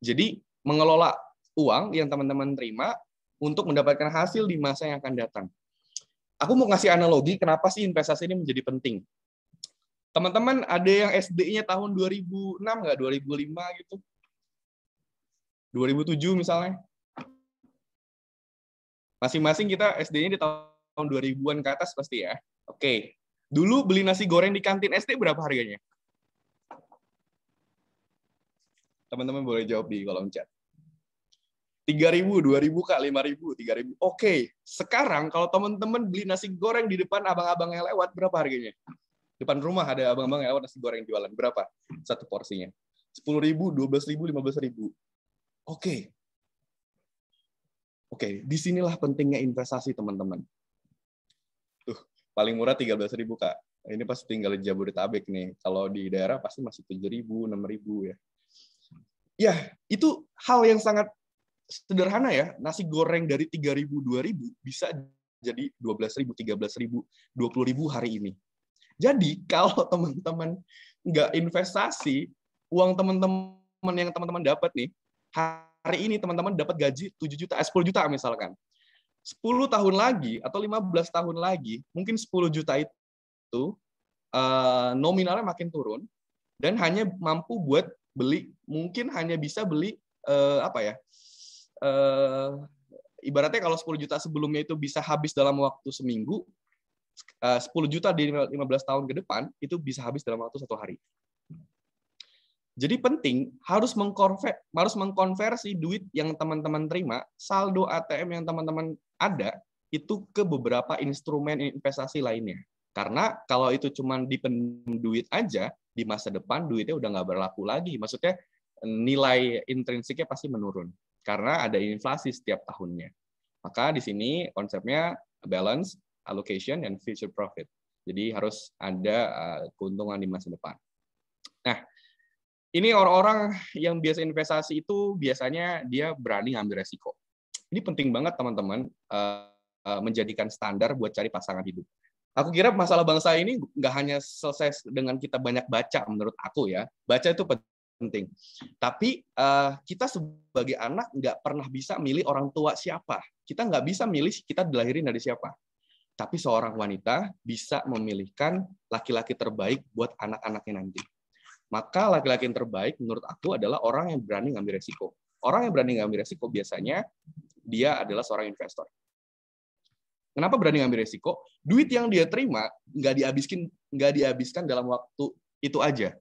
Jadi mengelola uang yang teman-teman terima untuk mendapatkan hasil di masa yang akan datang. Aku mau ngasih analogi kenapa sih investasi ini menjadi penting. Teman-teman ada yang SD-nya tahun 2006 nggak 2005 gitu? 2007 misalnya. Masing-masing kita SD-nya di tahun 2000-an ke atas pasti ya. Oke. Dulu beli nasi goreng di kantin SD berapa harganya? Teman-teman boleh jawab di kolom chat. 3000, 2000 Kak, 5000, 3000. Oke, okay. sekarang kalau teman-teman beli nasi goreng di depan abang-abang yang lewat berapa harganya? Depan rumah ada abang-abang yang lewat nasi goreng jualan berapa satu porsinya? 10.000, 12.000, 15.000. Oke. Okay. Oke, okay. disinilah pentingnya investasi, teman-teman. Tuh, paling murah 13.000, Kak. Ini pasti tinggal di Jabodetabek nih. Kalau di daerah pasti masih 7.000, 6.000 ya ya itu hal yang sangat sederhana ya nasi goreng dari 3000 2000 bisa jadi 12000 13000 20000 hari ini jadi kalau teman-teman nggak investasi uang teman-teman yang teman-teman dapat nih hari ini teman-teman dapat gaji 7 juta eh, 10 juta misalkan 10 tahun lagi atau 15 tahun lagi mungkin 10 juta itu eh, nominalnya makin turun dan hanya mampu buat beli mungkin hanya bisa beli uh, apa ya uh, ibaratnya kalau 10 juta sebelumnya itu bisa habis dalam waktu seminggu 10 eh, juta di 15 tahun ke depan itu bisa habis dalam waktu satu hari. Jadi penting harus mengkonversi harus mengkonversi duit yang teman-teman terima, saldo ATM yang teman-teman ada itu ke beberapa instrumen investasi lainnya. Karena kalau itu cuma dipendem duit aja, di masa depan duitnya udah nggak berlaku lagi. Maksudnya nilai intrinsiknya pasti menurun karena ada inflasi setiap tahunnya. Maka di sini konsepnya balance, allocation, dan future profit. Jadi harus ada eh, keuntungan di masa depan. Nah, ini orang-orang yang biasa investasi itu biasanya dia berani ngambil resiko. Ini penting banget teman-teman eh, eh, menjadikan standar buat cari pasangan hidup aku kira masalah bangsa ini nggak hanya selesai dengan kita banyak baca menurut aku ya baca itu penting tapi uh, kita sebagai anak nggak pernah bisa milih orang tua siapa kita nggak bisa milih kita dilahirin dari siapa tapi seorang wanita bisa memilihkan laki-laki terbaik buat anak-anaknya nanti. Maka laki-laki yang terbaik menurut aku adalah orang yang berani ngambil resiko. Orang yang berani ngambil resiko biasanya dia adalah seorang investor. Kenapa berani ngambil resiko? Duit yang dia terima nggak dihabiskan nggak dihabiskan dalam waktu itu aja,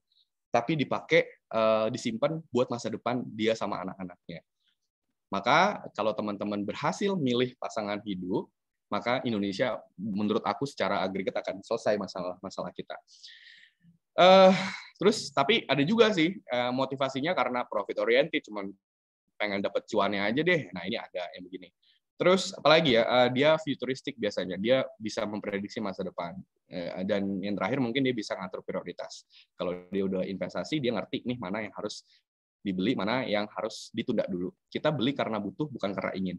tapi dipakai uh, disimpan buat masa depan dia sama anak-anaknya. Maka kalau teman-teman berhasil milih pasangan hidup, maka Indonesia menurut aku secara agregat akan selesai masalah-masalah kita. Uh, terus tapi ada juga sih uh, motivasinya karena profit oriented, cuman pengen dapat cuannya aja deh. Nah ini ada yang begini. Terus apalagi ya, uh, dia futuristik biasanya, dia bisa memprediksi masa depan. Uh, dan yang terakhir mungkin dia bisa ngatur prioritas. Kalau dia udah investasi, dia ngerti nih mana yang harus dibeli, mana yang harus ditunda dulu. Kita beli karena butuh, bukan karena ingin.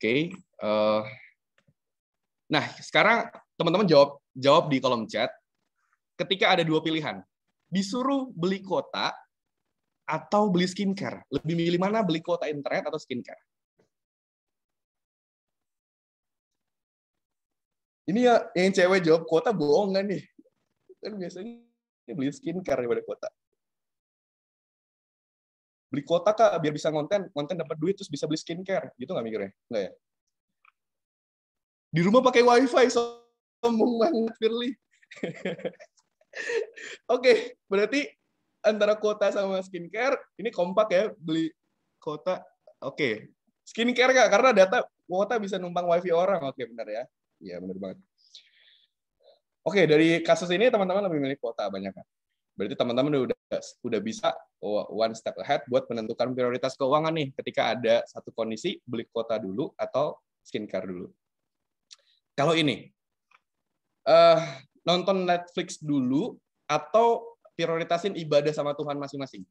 Oke. Okay. Uh, eh, nah, sekarang teman-teman jawab jawab di kolom chat. Ketika ada dua pilihan, disuruh beli kuota atau beli skincare. Lebih milih mana beli kuota internet atau skincare? ini ya yang cewek jawab kuota bohongan nih kan biasanya beli skincare daripada kuota beli kuota kak biar bisa konten konten dapat duit terus bisa beli skincare gitu nggak mikirnya nggak ya di rumah pakai wifi sombong banget Firly oke okay, berarti antara kuota sama skincare ini kompak ya beli kuota oke okay. skincare kak karena data kuota bisa numpang wifi orang oke okay, benar ya Iya benar banget. Oke, dari kasus ini teman-teman lebih milih kuota banyak kan? Berarti teman-teman udah udah bisa one step ahead buat menentukan prioritas keuangan nih ketika ada satu kondisi beli kuota dulu atau skincare dulu. Kalau ini uh, nonton Netflix dulu atau prioritasin ibadah sama Tuhan masing-masing.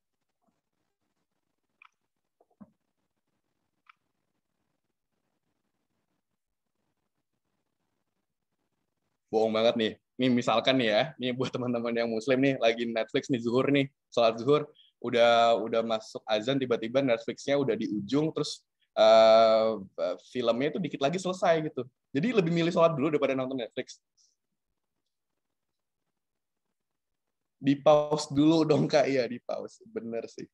bohong banget nih. Ini misalkan nih ya, ini buat teman-teman yang muslim nih, lagi Netflix nih zuhur nih, sholat zuhur, udah udah masuk azan tiba-tiba Netflixnya udah di ujung, terus uh, filmnya itu dikit lagi selesai gitu. Jadi lebih milih sholat dulu daripada nonton Netflix. Di pause dulu dong kak, iya di pause, bener sih.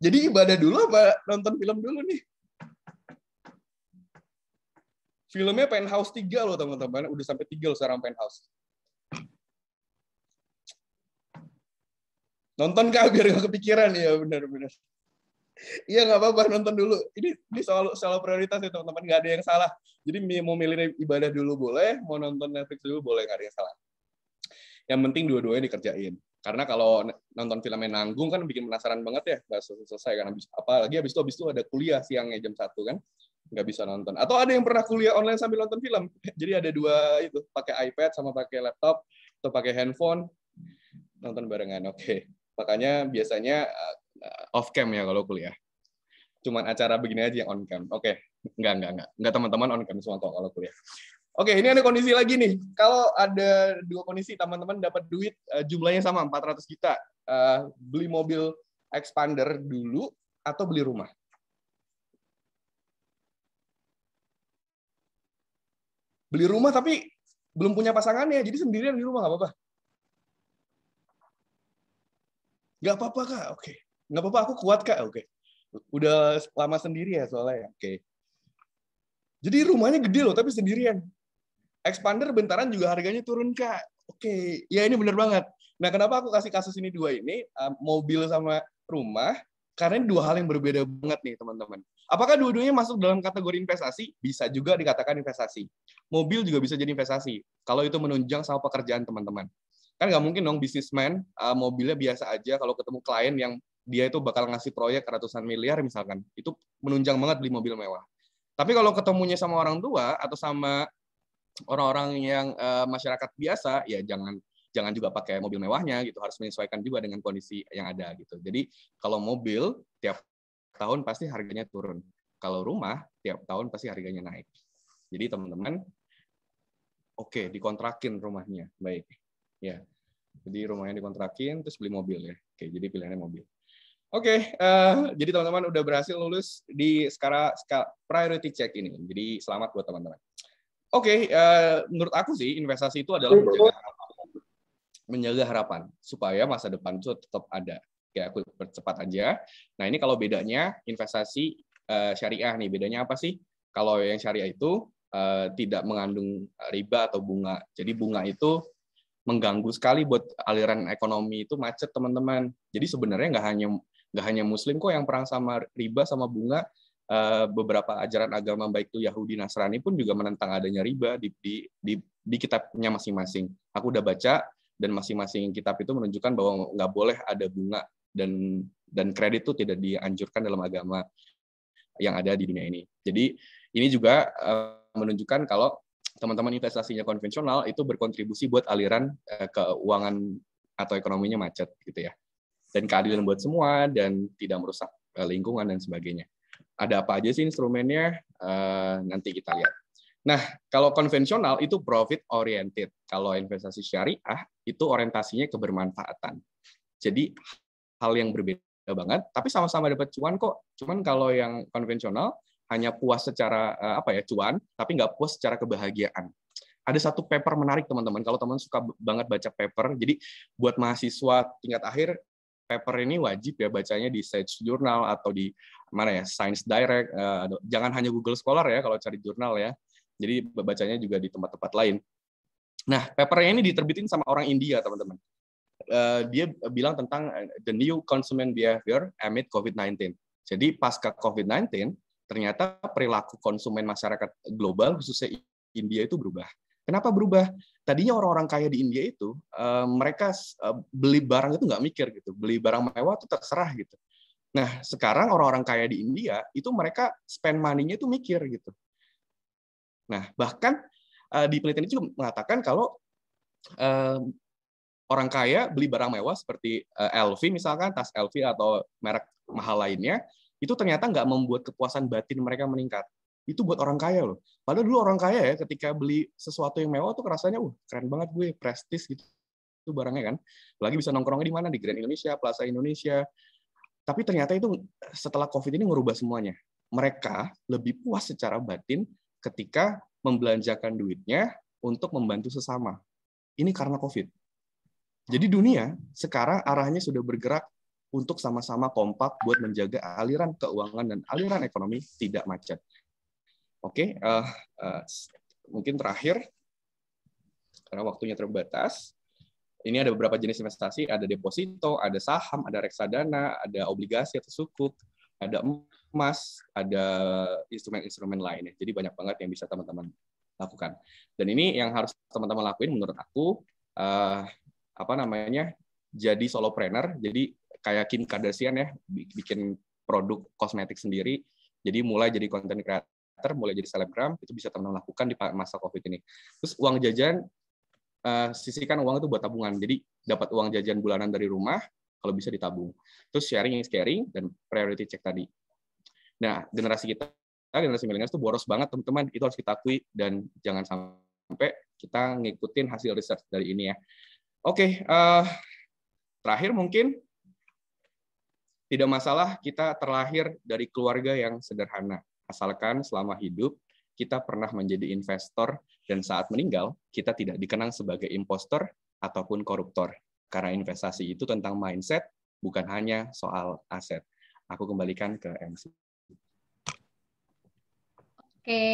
Jadi ibadah dulu apa nonton film dulu nih? Filmnya Penthouse 3 loh teman-teman, udah sampai 3 loh sekarang Penthouse. Nonton kak biar gak kepikiran ya benar-benar. Iya nggak apa-apa nonton dulu. Ini ini soal soal prioritas ya teman-teman nggak ada yang salah. Jadi mau milih ibadah dulu boleh, mau nonton Netflix dulu boleh nggak ada yang salah. Yang penting dua-duanya dikerjain. Karena kalau nonton filmnya nanggung kan bikin penasaran banget ya, nggak selesai kan habis apalagi habis itu habis itu ada kuliah siangnya jam satu kan nggak bisa nonton. Atau ada yang pernah kuliah online sambil nonton film. Jadi ada dua itu, pakai iPad sama pakai laptop atau pakai handphone nonton barengan. Oke. Okay. Makanya biasanya eh, off cam ya kalau kuliah. Cuman acara begini aja yang on cam. Oke. Okay. nggak nggak nggak Enggak teman-teman on cam semua kok kalau kuliah. Oke, okay, ini ada kondisi lagi nih. Kalau ada dua kondisi, teman-teman dapat duit uh, jumlahnya sama 400 juta, uh, beli mobil expander dulu atau beli rumah. beli rumah tapi belum punya pasangannya, jadi sendirian di rumah nggak apa-apa. Nggak apa-apa kak, oke. Okay. Nggak apa-apa, aku kuat kak, oke. Okay. Udah lama sendiri ya soalnya, ya. oke. Okay. Jadi rumahnya gede loh, tapi sendirian. Expander bentaran juga harganya turun kak. Oke, okay. ya ini bener banget. Nah kenapa aku kasih kasus ini dua ini, mobil sama rumah, karena ini dua hal yang berbeda banget nih, teman-teman. Apakah dua-duanya masuk dalam kategori investasi? Bisa juga dikatakan investasi. Mobil juga bisa jadi investasi. Kalau itu menunjang sama pekerjaan, teman-teman. Kan nggak mungkin dong bisnismen uh, mobilnya biasa aja kalau ketemu klien yang dia itu bakal ngasih proyek ratusan miliar misalkan. Itu menunjang banget beli mobil mewah. Tapi kalau ketemunya sama orang tua atau sama orang-orang yang eh, masyarakat biasa, ya jangan jangan juga pakai mobil mewahnya gitu harus menyesuaikan juga dengan kondisi yang ada gitu jadi kalau mobil tiap tahun pasti harganya turun kalau rumah tiap tahun pasti harganya naik jadi teman-teman oke okay, dikontrakin rumahnya baik ya jadi rumahnya dikontrakin terus beli mobil ya oke jadi pilihannya mobil Oke, okay, uh, eh, jadi teman-teman udah berhasil lulus di skala, skala priority check ini. Jadi selamat buat teman-teman. Oke, okay, uh, eh, menurut aku sih investasi itu adalah menjaga menjaga harapan supaya masa depan itu tetap ada. kayak aku percepat aja. Nah, ini kalau bedanya investasi eh, syariah nih, bedanya apa sih? Kalau yang syariah itu eh, tidak mengandung riba atau bunga. Jadi bunga itu mengganggu sekali buat aliran ekonomi itu macet teman-teman. Jadi sebenarnya nggak hanya nggak hanya Muslim kok yang perang sama riba sama bunga. Eh, beberapa ajaran agama baik itu Yahudi Nasrani pun juga menentang adanya riba di di, di kitabnya masing-masing. Aku udah baca dan masing-masing kitab itu menunjukkan bahwa nggak boleh ada bunga dan dan kredit itu tidak dianjurkan dalam agama yang ada di dunia ini. Jadi ini juga eh, menunjukkan kalau teman-teman investasinya konvensional itu berkontribusi buat aliran eh, keuangan atau ekonominya macet gitu ya. Dan keadilan buat semua dan tidak merusak eh, lingkungan dan sebagainya. Ada apa aja sih instrumennya? Nanti kita lihat. Nah, kalau konvensional itu profit oriented. Kalau investasi syariah itu orientasinya kebermanfaatan. Jadi hal yang berbeda banget, tapi sama-sama dapat cuan kok. Cuman kalau yang konvensional hanya puas secara eh, apa ya cuan, tapi nggak puas secara kebahagiaan ada satu paper menarik teman-teman. Kalau teman suka banget baca paper, jadi buat mahasiswa tingkat akhir paper ini wajib ya bacanya di search Journal atau di mana ya Science Direct. Eh, jangan hanya Google Scholar ya kalau cari jurnal ya. Jadi bacanya juga di tempat-tempat lain. Nah, papernya ini diterbitin sama orang India, teman-teman. Eh, dia bilang tentang eh, the new consumer behavior amid COVID-19. Jadi pasca COVID-19, ternyata perilaku konsumen masyarakat global, khususnya India itu berubah. Kenapa berubah? Tadinya orang-orang kaya di India itu eh, mereka beli barang itu nggak mikir gitu, beli barang mewah itu terserah gitu. Nah sekarang orang-orang kaya di India itu mereka spend money-nya itu mikir gitu. Nah, bahkan uh, di penelitian ini juga mengatakan kalau uh, orang kaya beli barang mewah seperti uh, eh, LV misalkan, tas LV atau merek mahal lainnya, itu ternyata nggak membuat kepuasan batin mereka meningkat. Itu buat orang kaya loh. Padahal dulu orang kaya ya ketika beli sesuatu yang mewah tuh rasanya, uh keren banget gue, prestis gitu itu barangnya kan. Lagi bisa nongkrongnya di mana di Grand Indonesia, Plaza Indonesia. Tapi ternyata itu setelah COVID ini ngerubah semuanya. Mereka lebih puas secara batin ketika membelanjakan duitnya untuk membantu sesama. Ini karena COVID. Jadi dunia sekarang arahnya sudah bergerak untuk sama-sama kompak buat menjaga aliran keuangan dan aliran ekonomi tidak macet. Oke, okay, uh, eh, uh, eh, mungkin terakhir karena waktunya terbatas. Ini ada beberapa jenis investasi, ada deposito, ada saham, ada reksadana, ada obligasi atau sukuk, ada emas, ada instrumen-instrumen lainnya. Jadi banyak banget yang bisa teman-teman lakukan. Dan ini yang harus teman-teman lakuin menurut aku uh, apa namanya? jadi solopreneur, jadi kayak Kim Kardashian ya, bikin produk kosmetik sendiri. Jadi mulai jadi content creator, mulai jadi selebgram, itu bisa teman-teman lakukan di masa Covid ini. Terus uang jajan uh, sisihkan uang itu buat tabungan. Jadi dapat uang jajan bulanan dari rumah, kalau bisa ditabung. Terus sharing yang caring dan priority check tadi. Nah, generasi kita, generasi milenial itu boros banget, teman-teman. Itu harus kita akui dan jangan sampai kita ngikutin hasil research dari ini ya. Oke, okay, uh, eh, terakhir mungkin tidak masalah kita terlahir dari keluarga yang sederhana, asalkan selama hidup kita pernah menjadi investor dan saat meninggal kita tidak dikenang sebagai impostor ataupun koruptor. Karena investasi itu tentang mindset, bukan hanya soal aset. Aku kembalikan ke MC. Oke,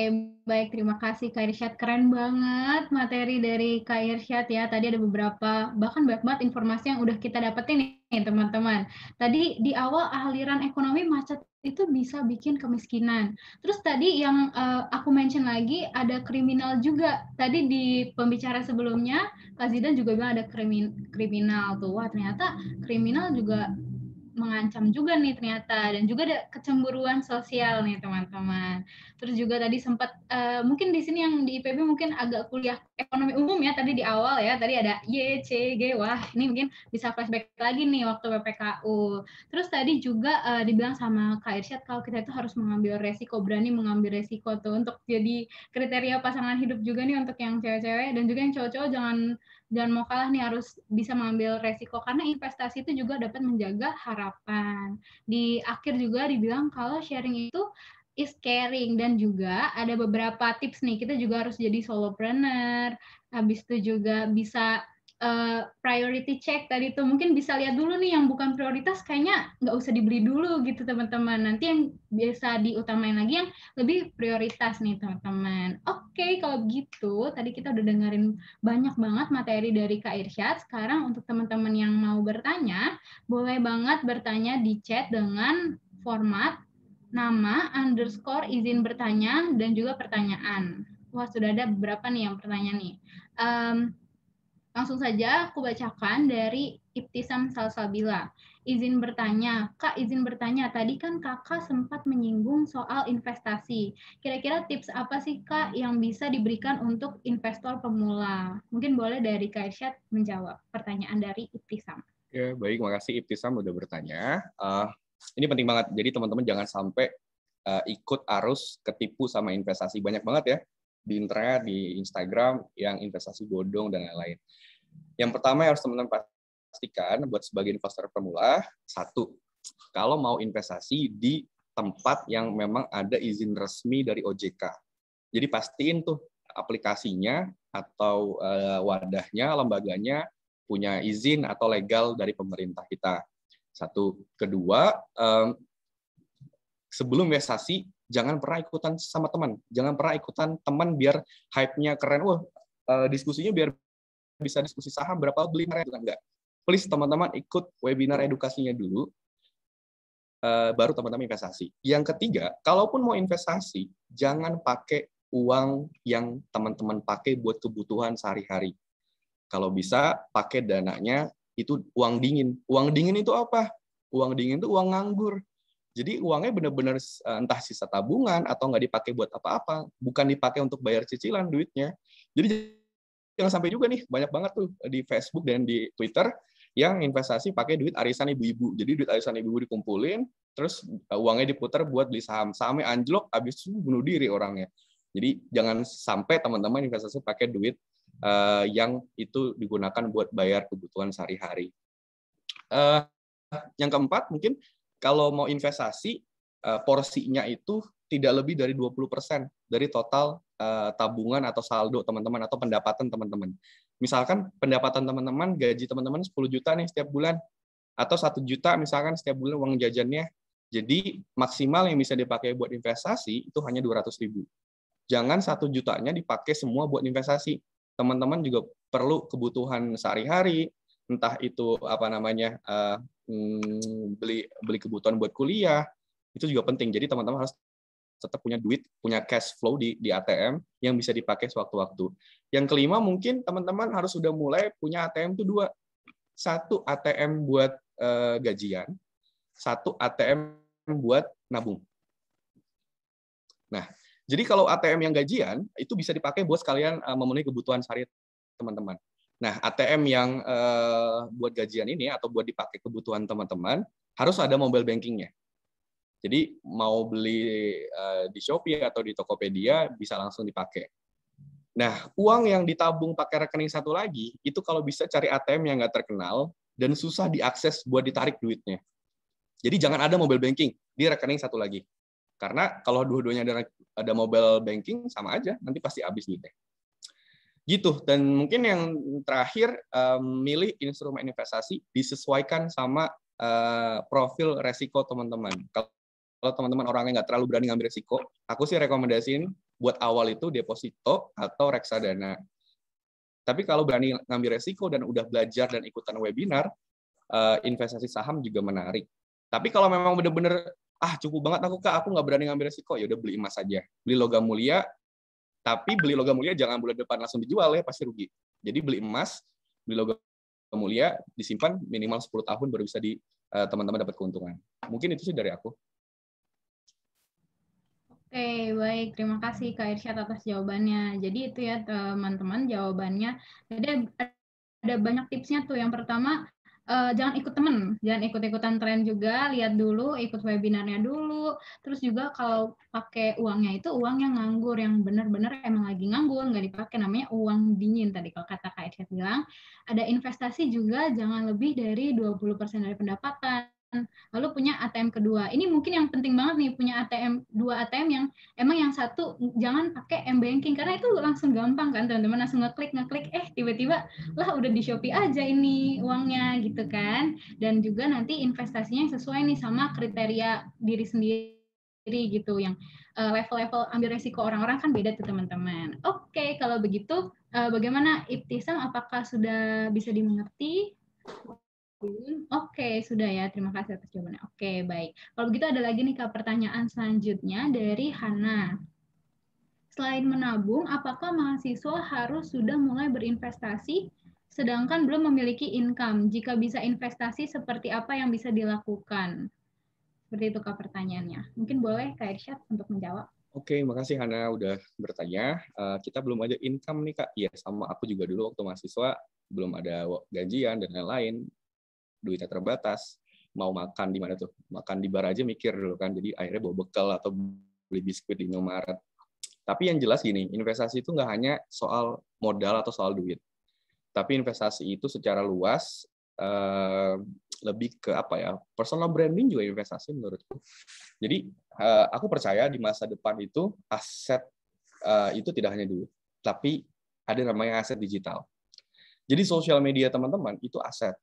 baik terima kasih Kak Irsyad. Keren banget materi dari Kak Irsyad ya. Tadi ada beberapa, bahkan banyak banget informasi yang udah kita dapetin nih teman-teman. Tadi di awal aliran ekonomi macet itu bisa bikin kemiskinan. Terus tadi yang uh, aku mention lagi ada kriminal juga. Tadi di pembicara sebelumnya Kak Zidan juga bilang ada krimin, kriminal tuh. Wah ternyata kriminal juga mengancam juga nih ternyata dan juga ada kecemburuan sosial nih teman-teman. Terus juga tadi sempat uh, mungkin di sini yang di IPB mungkin agak kuliah ekonomi umum ya tadi di awal ya tadi ada Y C G wah ini mungkin bisa flashback lagi nih waktu PPKU. Terus tadi juga uh, dibilang sama Kak Irsyad kalau kita itu harus mengambil resiko berani mengambil resiko tuh untuk jadi kriteria pasangan hidup juga nih untuk yang cewek-cewek dan juga yang cowok-cowok jangan jangan mau kalah nih harus bisa mengambil resiko karena investasi itu juga dapat menjaga harapan. Di akhir juga dibilang kalau sharing itu is caring dan juga ada beberapa tips nih kita juga harus jadi solopreneur habis itu juga bisa Eh, priority check tadi itu mungkin bisa lihat dulu nih yang bukan prioritas kayaknya nggak usah dibeli dulu gitu teman-teman nanti yang biasa diutamain lagi yang lebih prioritas nih teman-teman oke okay, kalau begitu tadi kita udah dengerin banyak banget materi dari Kak Irsyad sekarang untuk teman-teman yang mau bertanya boleh banget bertanya di chat dengan format nama underscore izin bertanya dan juga pertanyaan wah sudah ada beberapa nih yang pertanyaan nih um, Langsung saja aku bacakan dari Ibtisam Salsabila. Izin bertanya, Kak izin bertanya, tadi kan kakak sempat menyinggung soal investasi. Kira-kira tips apa sih Kak yang bisa diberikan untuk investor pemula? Mungkin boleh dari Kak Irsyad menjawab pertanyaan dari Ibtisam. Ya, baik, makasih Ibtisam udah bertanya. Uh, ini penting banget, jadi teman-teman jangan sampai uh, ikut arus ketipu sama investasi. Banyak banget ya di internet, di Instagram, yang investasi bodong dan lain-lain. Yang pertama yang harus teman-teman pastikan buat sebagai investor pemula, satu, kalau mau investasi di tempat yang memang ada izin resmi dari OJK. Jadi pastiin tuh aplikasinya atau eh, wadahnya, lembaganya punya izin atau legal dari pemerintah kita. Satu, kedua, eh, sebelum investasi jangan pernah ikutan sama teman jangan pernah ikutan teman biar hype-nya keren wah eh, diskusinya biar bisa diskusi saham berapa beli merek enggak please teman-teman ikut webinar edukasinya dulu uh, baru teman-teman investasi yang ketiga kalaupun mau investasi jangan pakai uang yang teman-teman pakai buat kebutuhan sehari-hari kalau bisa pakai dananya itu uang dingin uang dingin itu apa uang dingin itu uang nganggur jadi uangnya benar-benar eh, entah sisa tabungan atau nggak dipakai buat apa-apa, bukan dipakai untuk bayar cicilan duitnya. Jadi jangan sampai juga nih banyak banget tuh di Facebook dan di Twitter yang investasi pakai duit arisan ibu-ibu. Jadi duit arisan ibu-ibu dikumpulin, terus eh, uangnya diputar buat beli saham. Sahamnya anjlok, habis itu bunuh diri orangnya. Jadi jangan sampai teman-teman investasi pakai duit uh, yang itu digunakan buat bayar kebutuhan sehari-hari. Uh, yang keempat mungkin kalau mau investasi eh, porsinya itu tidak lebih dari 20% dari total eh, tabungan atau saldo teman-teman atau pendapatan teman-teman. Misalkan pendapatan teman-teman, gaji teman-teman 10 juta nih setiap bulan atau satu juta misalkan setiap bulan uang jajannya. Jadi maksimal yang bisa dipakai buat investasi itu hanya 200 ribu. Jangan satu jutanya dipakai semua buat investasi. Teman-teman juga perlu kebutuhan sehari-hari, entah itu apa namanya eh, Hmm, beli beli kebutuhan buat kuliah itu juga penting. Jadi teman-teman harus tetap punya duit, punya cash flow di di ATM yang bisa dipakai sewaktu-waktu. Yang kelima mungkin teman-teman harus sudah mulai punya ATM itu dua. Satu ATM buat uh, gajian, satu ATM buat nabung. Nah, jadi kalau ATM yang gajian itu bisa dipakai buat sekalian uh, memenuhi kebutuhan sehari teman-teman. Nah, ATM yang uh, buat gajian ini atau buat dipakai kebutuhan teman-teman harus ada mobile bankingnya. Jadi mau beli eh, di Shopee atau di Tokopedia bisa langsung dipakai. Nah, uang yang ditabung pakai rekening satu lagi itu kalau bisa cari ATM yang nggak terkenal dan susah diakses buat ditarik duitnya. Jadi jangan ada mobile banking di rekening satu lagi. Karena kalau dua-duanya ada, ada mobile banking sama aja, nanti pasti habis duitnya gitu dan mungkin yang terakhir um, milih instrumen investasi disesuaikan sama uh, profil resiko teman-teman kalau teman-teman orangnya nggak terlalu berani ngambil resiko aku sih rekomendasiin buat awal itu deposito atau reksadana tapi kalau berani ngambil resiko dan udah belajar dan ikutan webinar uh, investasi saham juga menarik tapi kalau memang bener-bener ah cukup banget aku kak aku nggak berani ngambil resiko ya udah beli emas aja beli logam mulia tapi beli logam mulia jangan bulan depan langsung dijual ya, pasti rugi. Jadi beli emas, beli logam mulia, disimpan minimal 10 tahun baru bisa di eh, teman-teman uh, dapat keuntungan. Mungkin itu sih dari aku. Oke, okay, baik. Terima kasih Kak Irsyad atas jawabannya. Jadi itu ya teman-teman jawabannya. Jadi ada banyak tipsnya tuh. Yang pertama, uh, jangan ikut temen, jangan ikut-ikutan tren juga, lihat dulu, ikut webinarnya dulu. Terus juga kalau pakai uangnya itu uang yang nganggur, yang benar-benar emang lagi nganggur, nggak dipakai namanya uang dingin tadi kalau kata Kak Irsyad bilang. Ada investasi juga jangan lebih dari 20% dari pendapatan lalu punya ATM kedua. Ini mungkin yang penting banget nih punya ATM dua ATM yang emang yang satu jangan pakai M banking karena itu langsung gampang kan teman-teman langsung ngeklik ngeklik eh tiba-tiba lah udah di Shopee aja ini uangnya gitu kan. Dan juga nanti investasinya sesuai nih sama kriteria diri sendiri gitu yang eh, level-level ambil resiko orang-orang kan beda tuh teman-teman. Oke, okay, kalau begitu eh, bagaimana Ibtisam apakah sudah bisa dimengerti? Hmm, oke, okay, sudah ya. Terima kasih atas jawabannya. Oke, okay, baik. Kalau begitu ada lagi nih Kak pertanyaan selanjutnya dari Hana. Selain menabung, apakah mahasiswa harus sudah mulai berinvestasi sedangkan belum memiliki income? Jika bisa investasi seperti apa yang bisa dilakukan? Seperti itu Kak pertanyaannya. Mungkin boleh Kak Irsyad untuk menjawab. Oke, okay, makasih Hana udah bertanya. Uh, kita belum ada income nih Kak. Iya, sama aku juga dulu waktu mahasiswa belum ada gajian dan lain-lain duitnya terbatas mau makan di mana tuh makan di bar aja mikir dulu kan jadi akhirnya bawa bekal atau beli biskuit di Indomaret tapi yang jelas gini investasi itu nggak hanya soal modal atau soal duit tapi investasi itu secara luas uh, lebih ke apa ya personal branding juga investasi menurutku jadi uh, aku percaya di masa depan itu aset uh, itu tidak hanya duit tapi ada namanya aset digital jadi sosial media teman-teman itu aset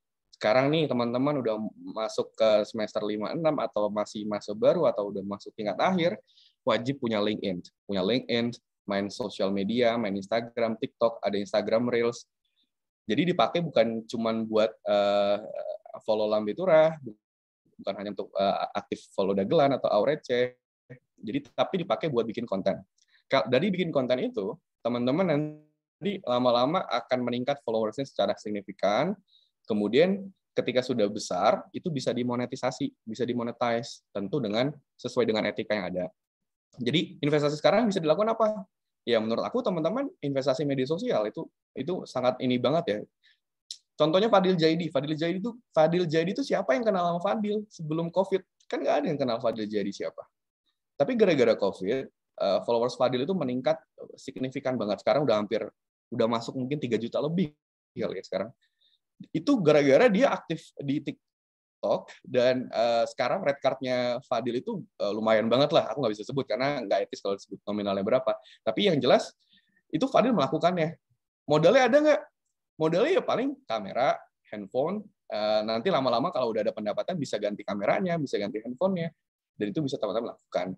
sekarang nih teman-teman udah masuk ke semester 5 6 atau masih masuk baru atau udah masuk tingkat akhir, wajib punya LinkedIn. Punya LinkedIn, main social media, main Instagram, TikTok, ada Instagram Reels. Jadi dipakai bukan cuma buat uh, follow Lambe Turah, bukan hanya untuk uh, aktif follow dagelan atau aurece. Jadi tapi dipakai buat bikin konten. Dari bikin konten itu, teman-teman nanti lama-lama akan meningkat followersnya secara signifikan Kemudian ketika sudah besar itu bisa dimonetisasi, bisa dimonetize tentu dengan sesuai dengan etika yang ada. Jadi investasi sekarang bisa dilakukan apa? Ya menurut aku teman-teman investasi media sosial itu itu sangat ini banget ya. Contohnya Fadil Jaidi. Fadil Jaidi itu Fadil Jaidi itu siapa yang kenal sama Fadil sebelum Covid? Kan nggak ada yang kenal Fadil Jaidi siapa. Tapi gara-gara Covid eh, followers Fadil itu meningkat eh, signifikan banget. Sekarang udah hampir udah masuk mungkin 3 juta lebih kali ya sekarang itu gara-gara dia aktif di TikTok dan uh, sekarang red cardnya Fadil itu uh, lumayan banget lah aku nggak bisa sebut karena nggak etis kalau disebut nominalnya berapa tapi yang jelas itu Fadil melakukannya modalnya ada nggak modalnya ya paling kamera handphone uh, nanti lama-lama kalau udah ada pendapatan bisa ganti kameranya bisa ganti handphonenya dan itu bisa teman-teman lakukan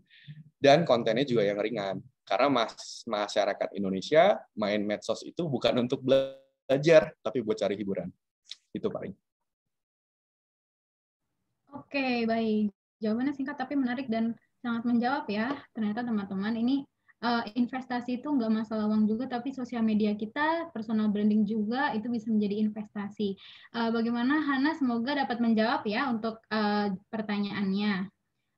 dan kontennya juga yang ringan karena mas masyarakat Indonesia main medsos itu bukan untuk belajar tapi buat cari hiburan itu paling. Oke, baik. Jawabannya singkat tapi menarik dan sangat menjawab ya. Ternyata teman-teman ini uh, investasi itu nggak masalah uang juga, tapi sosial media kita, personal branding juga itu bisa menjadi investasi. Uh, bagaimana Hana? Semoga dapat menjawab ya untuk uh, pertanyaannya.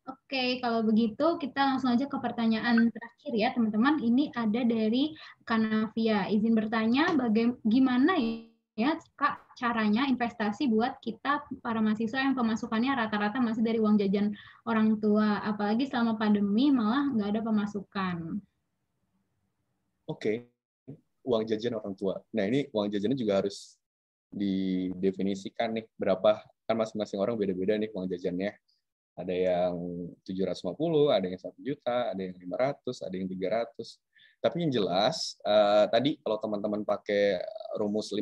Oke, kalau begitu kita langsung aja ke pertanyaan terakhir ya teman-teman. Ini ada dari Kanavia. Izin bertanya, bagaimana ya? ya kak caranya investasi buat kita para mahasiswa yang pemasukannya rata-rata masih dari uang jajan orang tua apalagi selama pandemi malah nggak ada pemasukan oke okay. uang jajan orang tua nah ini uang jajannya juga harus didefinisikan nih berapa kan masing-masing orang beda-beda nih uang jajannya ada yang 750, ada yang satu juta, ada yang 500, ada yang 300. Tapi yang jelas uh, tadi kalau teman-teman pakai rumus 50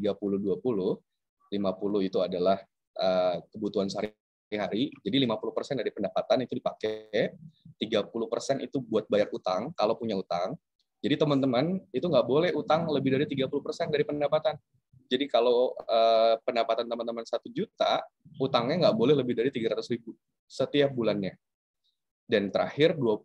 30 20, 50 itu adalah uh, kebutuhan sehari-hari. Jadi 50% dari pendapatan itu dipakai, 30% itu buat bayar utang kalau punya utang. Jadi teman-teman itu nggak boleh utang lebih dari 30% dari pendapatan. Jadi kalau uh, pendapatan teman-teman satu juta, utangnya nggak boleh lebih dari 300 ribu setiap bulannya. Dan terakhir 20,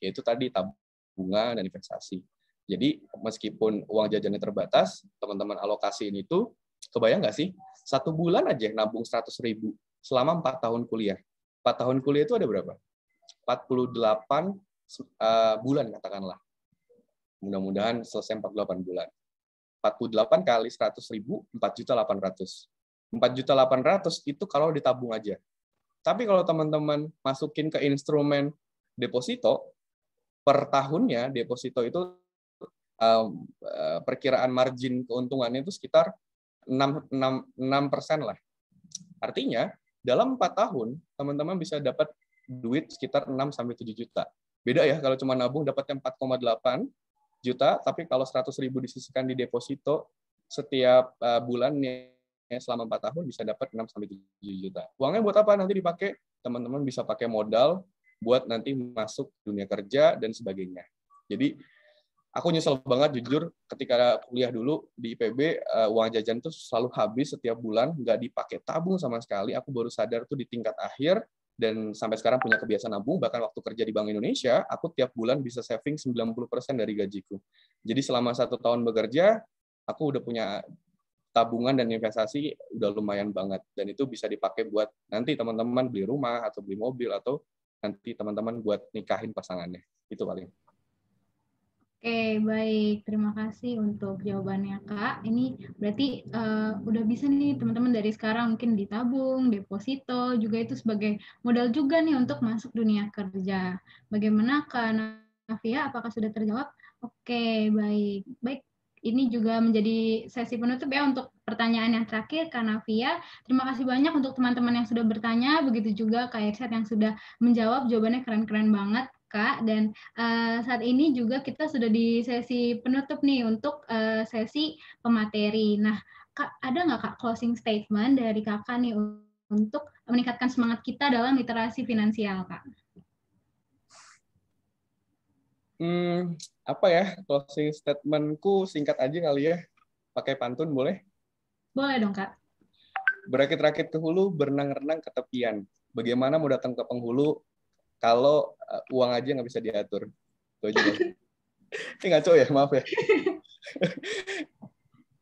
yaitu tadi tabung bunga dan investasi. Jadi meskipun uang jajannya terbatas, teman-teman alokasiin itu, kebayang nggak sih? Satu bulan aja nabung 100 ribu selama 4 tahun kuliah. 4 tahun kuliah itu ada berapa? 48 delapan eh, bulan katakanlah. Mudah-mudahan selesai 48 bulan. 48 kali 100 ribu, 4 juta 800. 4 juta 800 itu kalau ditabung aja. Tapi kalau teman-teman masukin ke instrumen deposito, per tahunnya deposito itu um, perkiraan margin keuntungannya itu sekitar 6, 6, 6 persen lah. Artinya, dalam 4 tahun, teman-teman bisa dapat duit sekitar 6 sampai 7 juta. Beda ya, kalau cuma nabung dapatnya 4,8 juta, tapi kalau 100 ribu disisikan di deposito setiap uh, bulannya selama 4 tahun bisa dapat 6 sampai 7 juta. Uangnya buat apa nanti dipakai? Teman-teman bisa pakai modal buat nanti masuk dunia kerja dan sebagainya. Jadi aku nyesel banget jujur ketika kuliah dulu di IPB uh, eh, uang jajan tuh selalu habis setiap bulan nggak dipakai tabung sama sekali aku baru sadar tuh di tingkat akhir dan sampai sekarang punya kebiasaan nabung bahkan waktu kerja di Bank Indonesia aku tiap bulan bisa saving 90% dari gajiku jadi selama satu tahun bekerja aku udah punya tabungan dan investasi udah lumayan banget dan itu bisa dipakai buat nanti teman-teman beli rumah atau beli mobil atau nanti teman-teman buat nikahin pasangannya. Itu paling. Oke, baik. Terima kasih untuk jawabannya, Kak. Ini berarti uh, udah bisa nih teman-teman dari sekarang mungkin ditabung, deposito, juga itu sebagai modal juga nih untuk masuk dunia kerja. Bagaimana, Kak Nafia? Apakah sudah terjawab? Oke, baik. Baik, ini juga menjadi sesi penutup ya untuk pertanyaan yang terakhir karena Via. Terima kasih banyak untuk teman-teman yang sudah bertanya, begitu juga Kak Ekset yang sudah menjawab, jawabannya keren-keren banget. Kak, dan uh, saat ini juga kita sudah di sesi penutup nih untuk uh, sesi pemateri. Nah, Kak, ada nggak Kak closing statement dari Kakak nih untuk meningkatkan semangat kita dalam literasi finansial, Kak? Hmm, apa ya closing statementku singkat aja kali ya. Pakai pantun boleh? Boleh dong kak. Berakit-rakit ke hulu, berenang-renang ke tepian. Bagaimana mau datang ke penghulu kalau eh, uang aja nggak bisa diatur? Itu aja. Ini ngaco ya, maaf ya.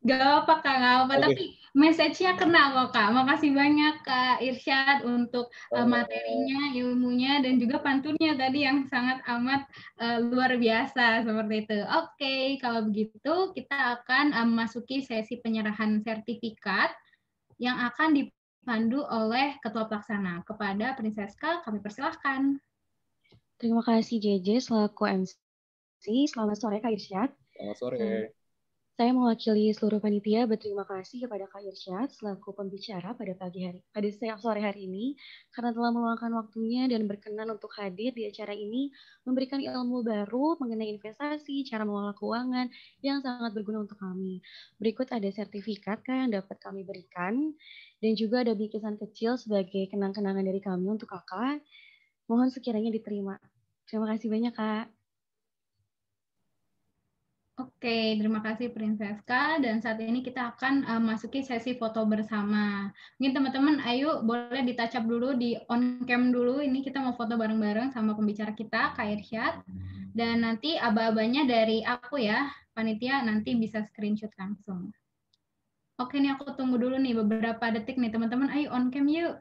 gak apa kak, gak apa. Okay. Tapi message-nya kena kok Kak. Makasih banyak Kak Irsyad untuk uh, materinya, ilmunya dan juga pantunnya tadi yang sangat amat uh, luar biasa seperti itu. Oke, okay, kalau begitu kita akan uh, memasuki sesi penyerahan sertifikat yang akan dipandu oleh Ketua Pelaksana. Kepada Prinseska kami persilahkan. Terima kasih JJ selaku MC. Selamat sore Kak Irsyad. Selamat sore. Hmm. Saya mewakili seluruh panitia berterima kasih kepada Kak Irsyad selaku pembicara pada pagi hari pada sore hari ini karena telah meluangkan waktunya dan berkenan untuk hadir di acara ini memberikan ilmu baru mengenai investasi, cara mengelola keuangan yang sangat berguna untuk kami. Berikut ada sertifikat Kak yang dapat kami berikan dan juga ada bingkisan kecil sebagai kenang-kenangan dari kami untuk Kakak. Mohon sekiranya diterima. Terima kasih banyak, Kak. Oke, terima kasih Prinseska. Dan saat ini kita akan uh, masuki sesi foto bersama. Mungkin teman-teman, ayo boleh ditacap dulu di on cam dulu. Ini kita mau foto bareng-bareng sama pembicara kita, Kak Irsyad. Dan nanti aba-abanya dari aku ya, panitia nanti bisa screenshot langsung. Oke, ini aku tunggu dulu nih beberapa detik nih teman-teman. Ayo on cam yuk.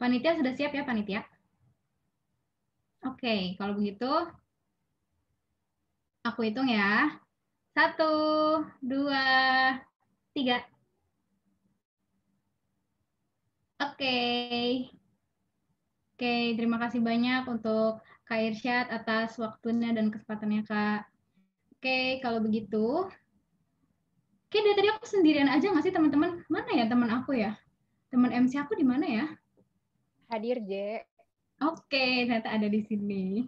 Panitia sudah siap ya, panitia? Oke, okay, kalau begitu aku hitung ya. Satu, dua, tiga. Oke. Okay. Oke, okay, terima kasih banyak untuk Kak Irsyad atas waktunya dan kesempatannya, Kak. Oke, okay, kalau begitu. Oke, dari tadi aku sendirian aja nggak sih, teman-teman? Mana ya teman aku ya? Teman MC aku di mana ya? Hadir, Je. Oke, ternyata ada di sini.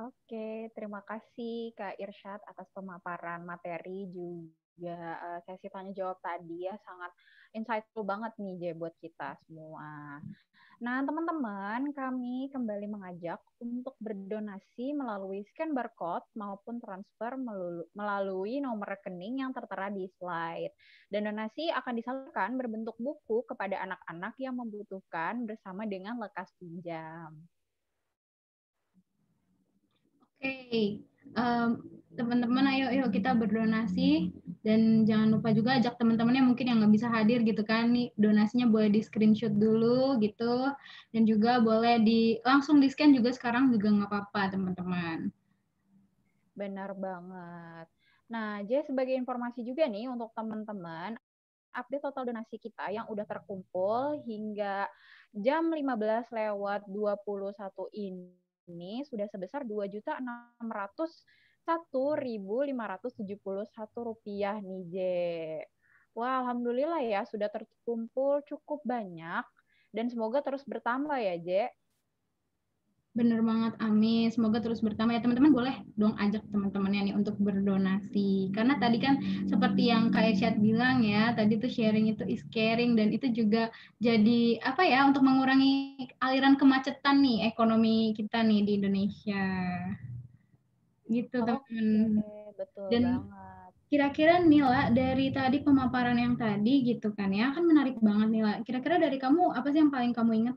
Oke, terima kasih Kak Irsyad atas pemaparan materi juga juga ya, sesi eh, tanya jawab tadi ya sangat insightful banget nih Jay buat kita semua. Nah teman-teman kami kembali mengajak untuk berdonasi melalui scan barcode maupun transfer melalui nomor rekening yang tertera di slide. Dan donasi akan disalurkan berbentuk buku kepada anak-anak yang membutuhkan bersama dengan lekas pinjam. Oke, okay. um, teman-teman ayo yuk kita berdonasi dan jangan lupa juga ajak teman-temannya mungkin yang nggak bisa hadir gitu kan nih donasinya boleh di screenshot dulu gitu dan juga boleh di langsung di scan juga sekarang juga nggak apa-apa teman-teman benar banget nah jadi sebagai informasi juga nih untuk teman-teman update total donasi kita yang udah terkumpul hingga jam 15 lewat 21 ini sudah sebesar 2.600 1.571 rupiah nih, J. Wah, alhamdulillah ya sudah terkumpul cukup banyak dan semoga terus bertambah ya, J. Bener banget, Ami. Semoga terus bertambah ya teman-teman. Boleh dong ajak teman-temannya nih untuk berdonasi. Karena tadi kan seperti yang Kak Irsyad bilang ya, tadi tuh sharing itu is caring dan itu juga jadi apa ya untuk mengurangi aliran kemacetan nih ekonomi kita nih di Indonesia gitu oh, teman. betul Dan Kira-kira Nila dari tadi pemaparan yang tadi gitu kan ya kan menarik banget Nila. Kira-kira dari kamu apa sih yang paling kamu ingat?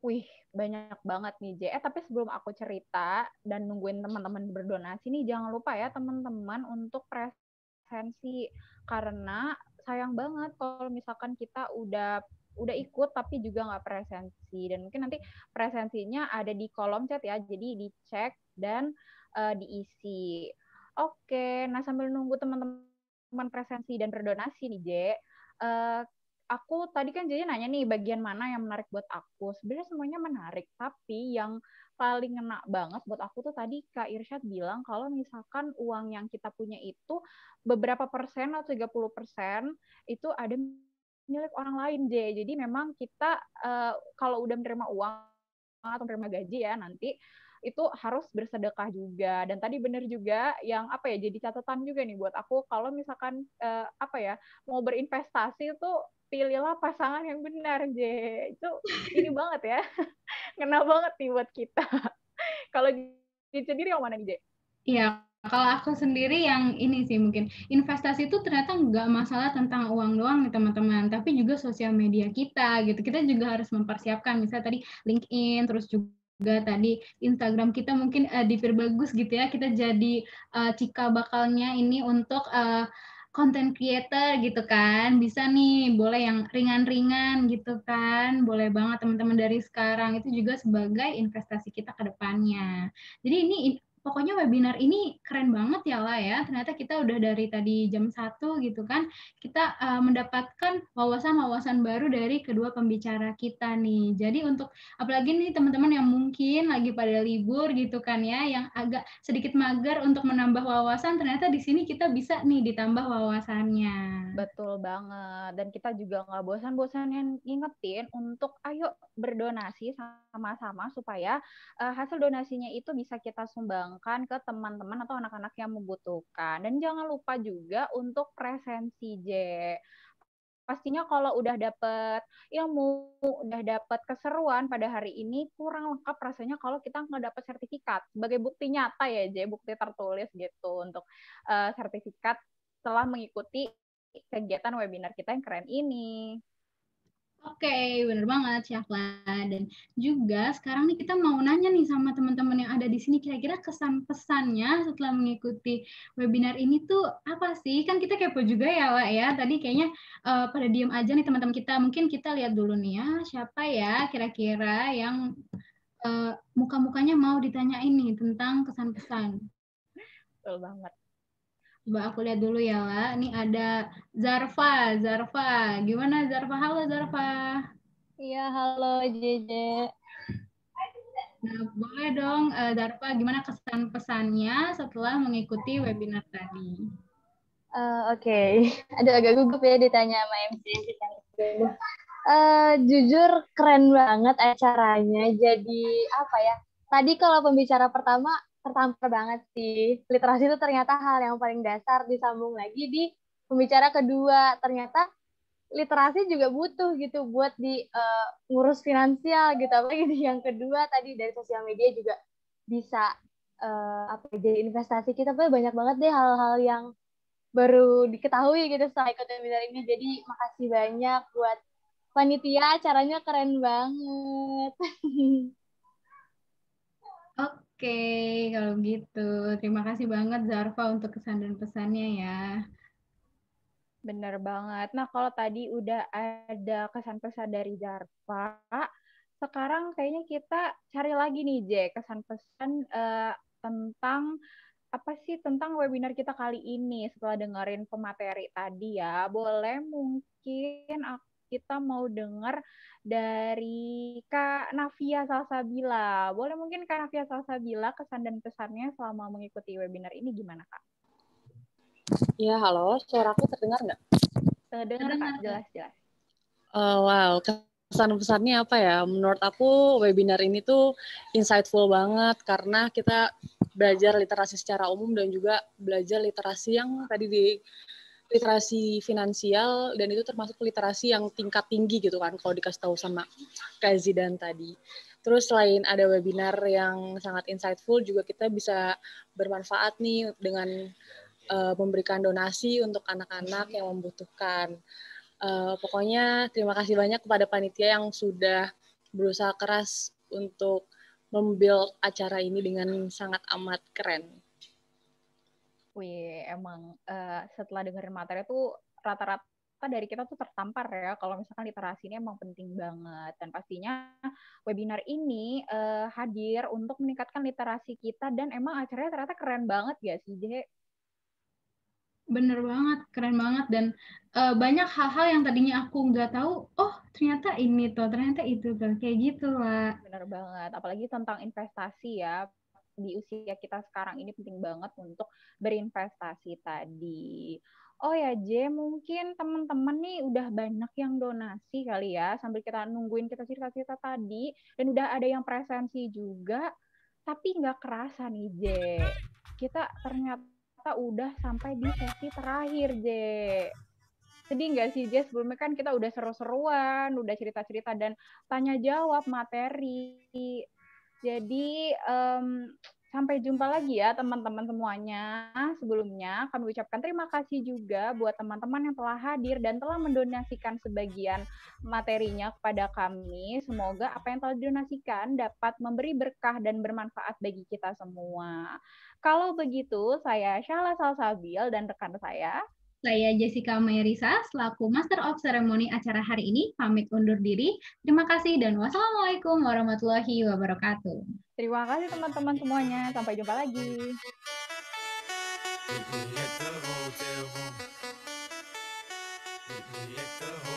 Wih, banyak banget nih J. Eh tapi sebelum aku cerita dan nungguin teman-teman berdonasi nih jangan lupa ya teman-teman untuk presensi karena sayang banget kalau misalkan kita udah udah ikut tapi juga nggak presensi dan mungkin nanti presensinya ada di kolom chat ya jadi dicek dan uh, diisi. Oke, nah sambil nunggu teman-teman presensi dan berdonasi nih, J, uh, aku tadi kan jadi nanya nih bagian mana yang menarik buat aku. Sebenarnya semuanya menarik, tapi yang paling ngena banget buat aku tuh tadi Kak Irsyad bilang kalau misalkan uang yang kita punya itu beberapa persen atau 30 persen itu ada milik orang lain, J. Jadi memang kita uh, kalau udah menerima uang atau menerima gaji ya nanti itu harus bersedekah juga. Dan tadi benar juga yang apa ya jadi catatan juga nih buat aku kalau misalkan uh, apa ya mau berinvestasi itu pilihlah pasangan yang benar, J. Itu ini banget ya. Kena banget nih buat kita. kalau di sendiri yang mana nih, J? Iya, kalau aku sendiri yang ini sih mungkin investasi itu ternyata nggak masalah tentang uang doang nih teman-teman tapi juga sosial media kita gitu kita juga harus mempersiapkan misalnya tadi LinkedIn terus juga juga tadi Instagram kita mungkin uh, eh, diperbagus gitu ya kita jadi uh, cika bakalnya ini untuk uh, content creator gitu kan bisa nih boleh yang ringan-ringan gitu kan boleh banget teman-teman dari sekarang itu juga sebagai investasi kita ke depannya jadi ini pokoknya webinar ini keren banget ya lah ya. Ternyata kita udah dari tadi jam satu gitu kan, kita uh, mendapatkan wawasan-wawasan baru dari kedua pembicara kita nih. Jadi untuk apalagi nih teman-teman yang mungkin lagi pada libur gitu kan ya, yang agak sedikit mager untuk menambah wawasan, ternyata di sini kita bisa nih ditambah wawasannya. Betul banget. Dan kita juga nggak bosan-bosan yang ngingetin untuk ayo berdonasi sama-sama supaya uh, hasil donasinya itu bisa kita sumbang kan ke teman-teman atau anak-anak yang membutuhkan. Dan jangan lupa juga untuk presensi J pastinya kalau udah dapet ilmu, udah dapet keseruan pada hari ini kurang lengkap rasanya kalau kita nggak dapet sertifikat sebagai bukti nyata ya, J, bukti tertulis gitu untuk uh, sertifikat setelah mengikuti kegiatan webinar kita yang keren ini. Oke, okay, bener banget Syafla. Dan juga sekarang nih kita mau nanya nih sama teman-teman yang ada di sini kira-kira kesan pesannya setelah mengikuti webinar ini tuh apa sih? Kan kita kepo juga ya, Wak ya. Tadi kayaknya uh, pada diem aja nih teman-teman kita. Mungkin kita lihat dulu nih ya, siapa ya kira-kira yang uh, muka-mukanya mau ditanyain nih tentang kesan-pesan. Betul banget. Coba aku lihat dulu ya, Wak. Ini ada Zarfa. Zarfa, gimana Zarfa? Halo Zarfa. Iya, halo JJ. Nah, boleh dong eh, Zarfa, gimana kesan-pesannya setelah mengikuti webinar tadi? Uh, Oke, okay. ada agak gugup ya ditanya sama MC Uh, eh, jujur keren banget acaranya. Jadi apa ya? Tadi kalau pembicara pertama tertampar banget sih. Literasi itu ternyata hal yang paling dasar disambung lagi di pembicara kedua. Ternyata literasi juga butuh gitu buat di uh, ngurus finansial gitu apalagi di yang kedua tadi dari sosial media juga bisa uh, apa ya, jadi investasi kita pun banyak banget deh hal-hal yang baru diketahui gitu setelah ikut webinar ini jadi makasih banyak buat panitia caranya keren banget oke Oke, kalau gitu. Terima kasih banget Zarfa untuk kesan dan pesannya ya. benar banget. Nah, kalau tadi udah ada kesan pesan dari Zarfa, sekarang kayaknya kita cari lagi nih, J, kesan pesan uh, eh, tentang apa sih tentang webinar kita kali ini setelah dengerin pemateri tadi ya. Boleh mungkin aku kita mau dengar dari Kak Navia Salsabila. Boleh mungkin Kak Navia Salsabila kesan dan pesannya selama mengikuti webinar ini gimana Kak? Ya, halo. Suaraku terdengar nggak? Terdengar, terdengar. Kak. Jelas-jelas. Oh, eh, wow, pesan-pesannya apa ya? Menurut aku webinar ini tuh insightful banget karena kita belajar literasi secara umum dan juga belajar literasi yang tadi di literasi finansial dan itu termasuk literasi yang tingkat tinggi gitu kan kalau dikasih tahu sama Kazi dan tadi. Terus selain ada webinar yang sangat insightful juga kita bisa bermanfaat nih dengan uh, memberikan donasi untuk anak-anak yang membutuhkan. Uh, pokoknya terima kasih banyak kepada panitia yang sudah berusaha keras untuk membuild acara ini dengan sangat amat keren. Wih, emang uh, setelah dengerin materi itu rata-rata dari kita tuh tertampar ya kalau misalkan literasi ini emang penting banget dan pastinya webinar ini uh, hadir untuk meningkatkan literasi kita dan emang acaranya ternyata keren banget ya sih Je. Bener banget, keren banget dan uh, banyak hal-hal yang tadinya aku nggak tahu, oh ternyata ini tuh, ternyata itu tuh, kayak gitu lah. Bener banget, apalagi tentang investasi ya, di usia kita sekarang ini penting banget untuk berinvestasi tadi. Oh ya J, mungkin teman-teman nih udah banyak yang donasi kali ya sambil kita nungguin kita cerita-cerita tadi dan udah ada yang presensi juga. Tapi nggak kerasa nih J, kita ternyata udah sampai di sesi terakhir J. Sedih nggak sih J? Sebelumnya kan kita udah seru-seruan, udah cerita-cerita dan tanya jawab materi. Jadi um, sampai jumpa lagi ya teman-teman semuanya. Sebelumnya kami ucapkan terima kasih juga buat teman-teman yang telah hadir dan telah mendonasikan sebagian materinya kepada kami. Semoga apa yang telah didonasikan dapat memberi berkah dan bermanfaat bagi kita semua. Kalau begitu, saya Syahla Salsabil dan rekan saya saya Jessica Mayrisa selaku Master of Ceremony acara hari ini, pamit undur diri. Terima kasih dan wassalamualaikum warahmatullahi wabarakatuh. Terima kasih teman-teman semuanya. Sampai jumpa lagi. Meet me at the hotel.